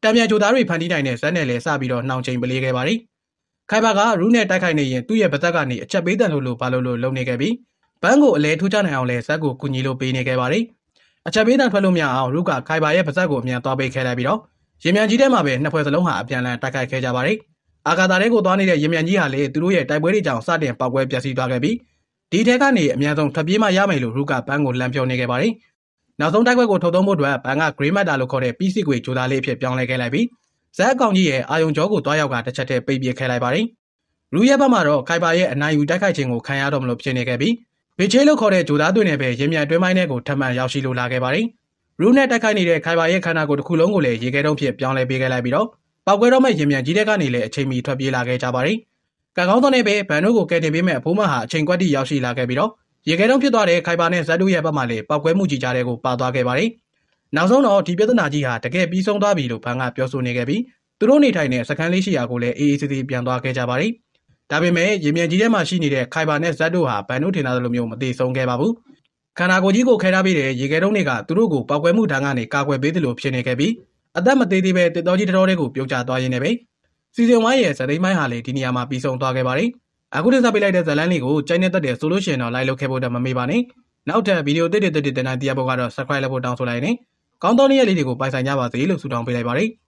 တံပြန်ကြိုးစားတွေဖန်တီးနိုင်တဲ့ဇက်နယ်လည်းစပြီးတော့နှောင်ချိန်ပလေးခဲ့ပါတယ်။ခိုင်ဘာကရူးနဲ့တိုက်ခိုက်နေရင်သူ့ရဲ့ပါးသက်ကနေအချက်ပေးတန်လို့လို့ဘာလို့လို့လုံနေခဲ့ပြီးဘန်ကိုအလဲထိုးချနိုင်အောင်လည်းဇက်ကိုကူညီလို့ပေးနေခဲ့ပါတယ်။အချက်ပေးတန်ထွက်လို့မရအောင်ရူးကခိုင်ဘာရဲ့ပါးသက်ကိုအမြန်သွားပေးခဲ့လိုက်ပြီးတော့ရင်မြန်ကြီးထဲမှာပဲနှစ်ဖွဲ့စလုံးဟာအပြန်အလှန်တိုက်ခိုက်ခဲ့ကြပါတယ်။အာဂါတာတဲကိုသွားနေတဲ့ရင်မြန်ကြီးဟာလည်းသူတို့ရဲ့တိုက်ပွဲတွေကြောင့်စတင်ပောက်ကွဲပျက်စီးသွားခဲ့ပြီးဒီထဲကနေအများဆုံးထွက်ပြေးမှရမယ်လို့ရူကပန်းကိုလမ်းပြောနေခဲ့ပါတယ်။နောက်ဆုံးတိုက်ပွဲကိုထုတ်သုံးဖို့အတွက်ပန်းက Grey Matter လို့ခေါ်တဲ့ PC ကိုဂျိုသားလေးအဖြစ်ပြောင်းလဲခဲ့လိုက်ပြီးဇက်အကောင်ကြီးရဲ့အာယုံကြောကိုတွားရောက်ကတစ်ချက်တည်းပိတ်ပြခဲ့လိုက်ပါတယ်။ရူရဲ့ဘက်မှာတော့ခိုင်ပါရဲ့အနိုင်ယူတိုက်ခိုက်ခြင်းကိုခံရတော့မလို့ဖြစ်နေခဲ့ပြီးဘေချေးလို့ခေါ်တဲ့ဂျိုသားတွင်နဲ့ပဲရင်မြန်တွင်းပိုင်းထဲကိုထပ်မံရောက်ရှိလိုလာခဲ့ပါတယ်။ရူနဲ့တိုက်ခိုက်နေတဲ့ခိုင်ပါရဲ့ခန္ဓာကိုယ်တစ်ခုလုံးကိုလည်းရေခဲတုံးဖြစ်ပြောင်းလဲပေးခဲ့လိုက်ပြီးတော့ပောက်ကွဲတော့မဲ့ရင်မြန်ကြီးတဲ့ကနေလည်းအချိန်မီထွက်ပြေးလာခဲ့ကြပါတယ်။ကံကောင်းသောနေ့ပဲဗန်တို့ကိုကယ်တင်ပေးမဲ့ဘိုးမဟာအချိန်ကွက်တိရောက်ရှိလာခဲ့ပြီးတော့ရေခဲတုံးဖြစ်သွားတဲ့ခိုင်ပါနဲ့ဇတ်တို့ရဲ့ဘက်မှလည်းပောက်ကွဲမှုကြီးကြတဲ့ကိုပါသွားခဲ့ပါတယ်။နောက်ဆုံးတော့ဒီပြဿနာကြီးဟာတကယ်ပြီးဆုံးသွားပြီလို့ဗန်ကပြောဆိုနေခဲ့ပြီးသူတို့နေထိုင်တဲ့စခန်းလေးရှိရာကိုလည်းအေးအေးဆေးဆေးပြန်သွားခဲ့ကြပါတယ်။ဒါပေမဲ့ရေမြန်ကြီးထဲမှာရှိနေတဲ့ခိုင်ပါနဲ့ဇတ်တို့ဟာဗန်တို့ထင်တာလိုမျိုးမသိဆုံးခဲ့ပါဘူး။ခန္ဓာကိုယ်ကြီးကိုခဲထားပြီးတဲ့ရေခဲတုံးတွေကသူတို့ကိုပောက်ကွဲမှုဒဏ်ကနေကာကွယ်ပေးတယ်လို့ဖြစ်နေခဲ့ပြီးအသက်မသေးသေးပဲတစ်တော်ကြီးတစ်တော်လေးကိုပြုတ်ကျသွားရင်းနဲ့ပဲစီဇန်1ရဲ့ဇာတိမိုင်းဟာလည်းဒီနေရာမှာပြီးဆုံးသွားခဲ့ပါတယ်။အခုတင်ဆက်ပေးလိုက်တဲ့ဇာတ်လမ်းလေးကိုကြိုက်နေတတ်တယ်ဆိုလို့ရှိရင်တော့ like လုပ်ခဲ့ဖို့တော့မမေ့ပါနဲ့။နောက်ထပ်ဗီဒီယိုတစ်တစ်တစ်တစ်တင်တိုင်းတရားဖို့ကတော့ subscribe လုပ်ဖို့တောင်းဆိုလိုက်နေ။ကောင်းသောနေ့ရက်လေးတွေကိုပိုင်ဆိုင်ကြပါစေလို့ဆုတောင်းပေးလိုက်ပါတယ်။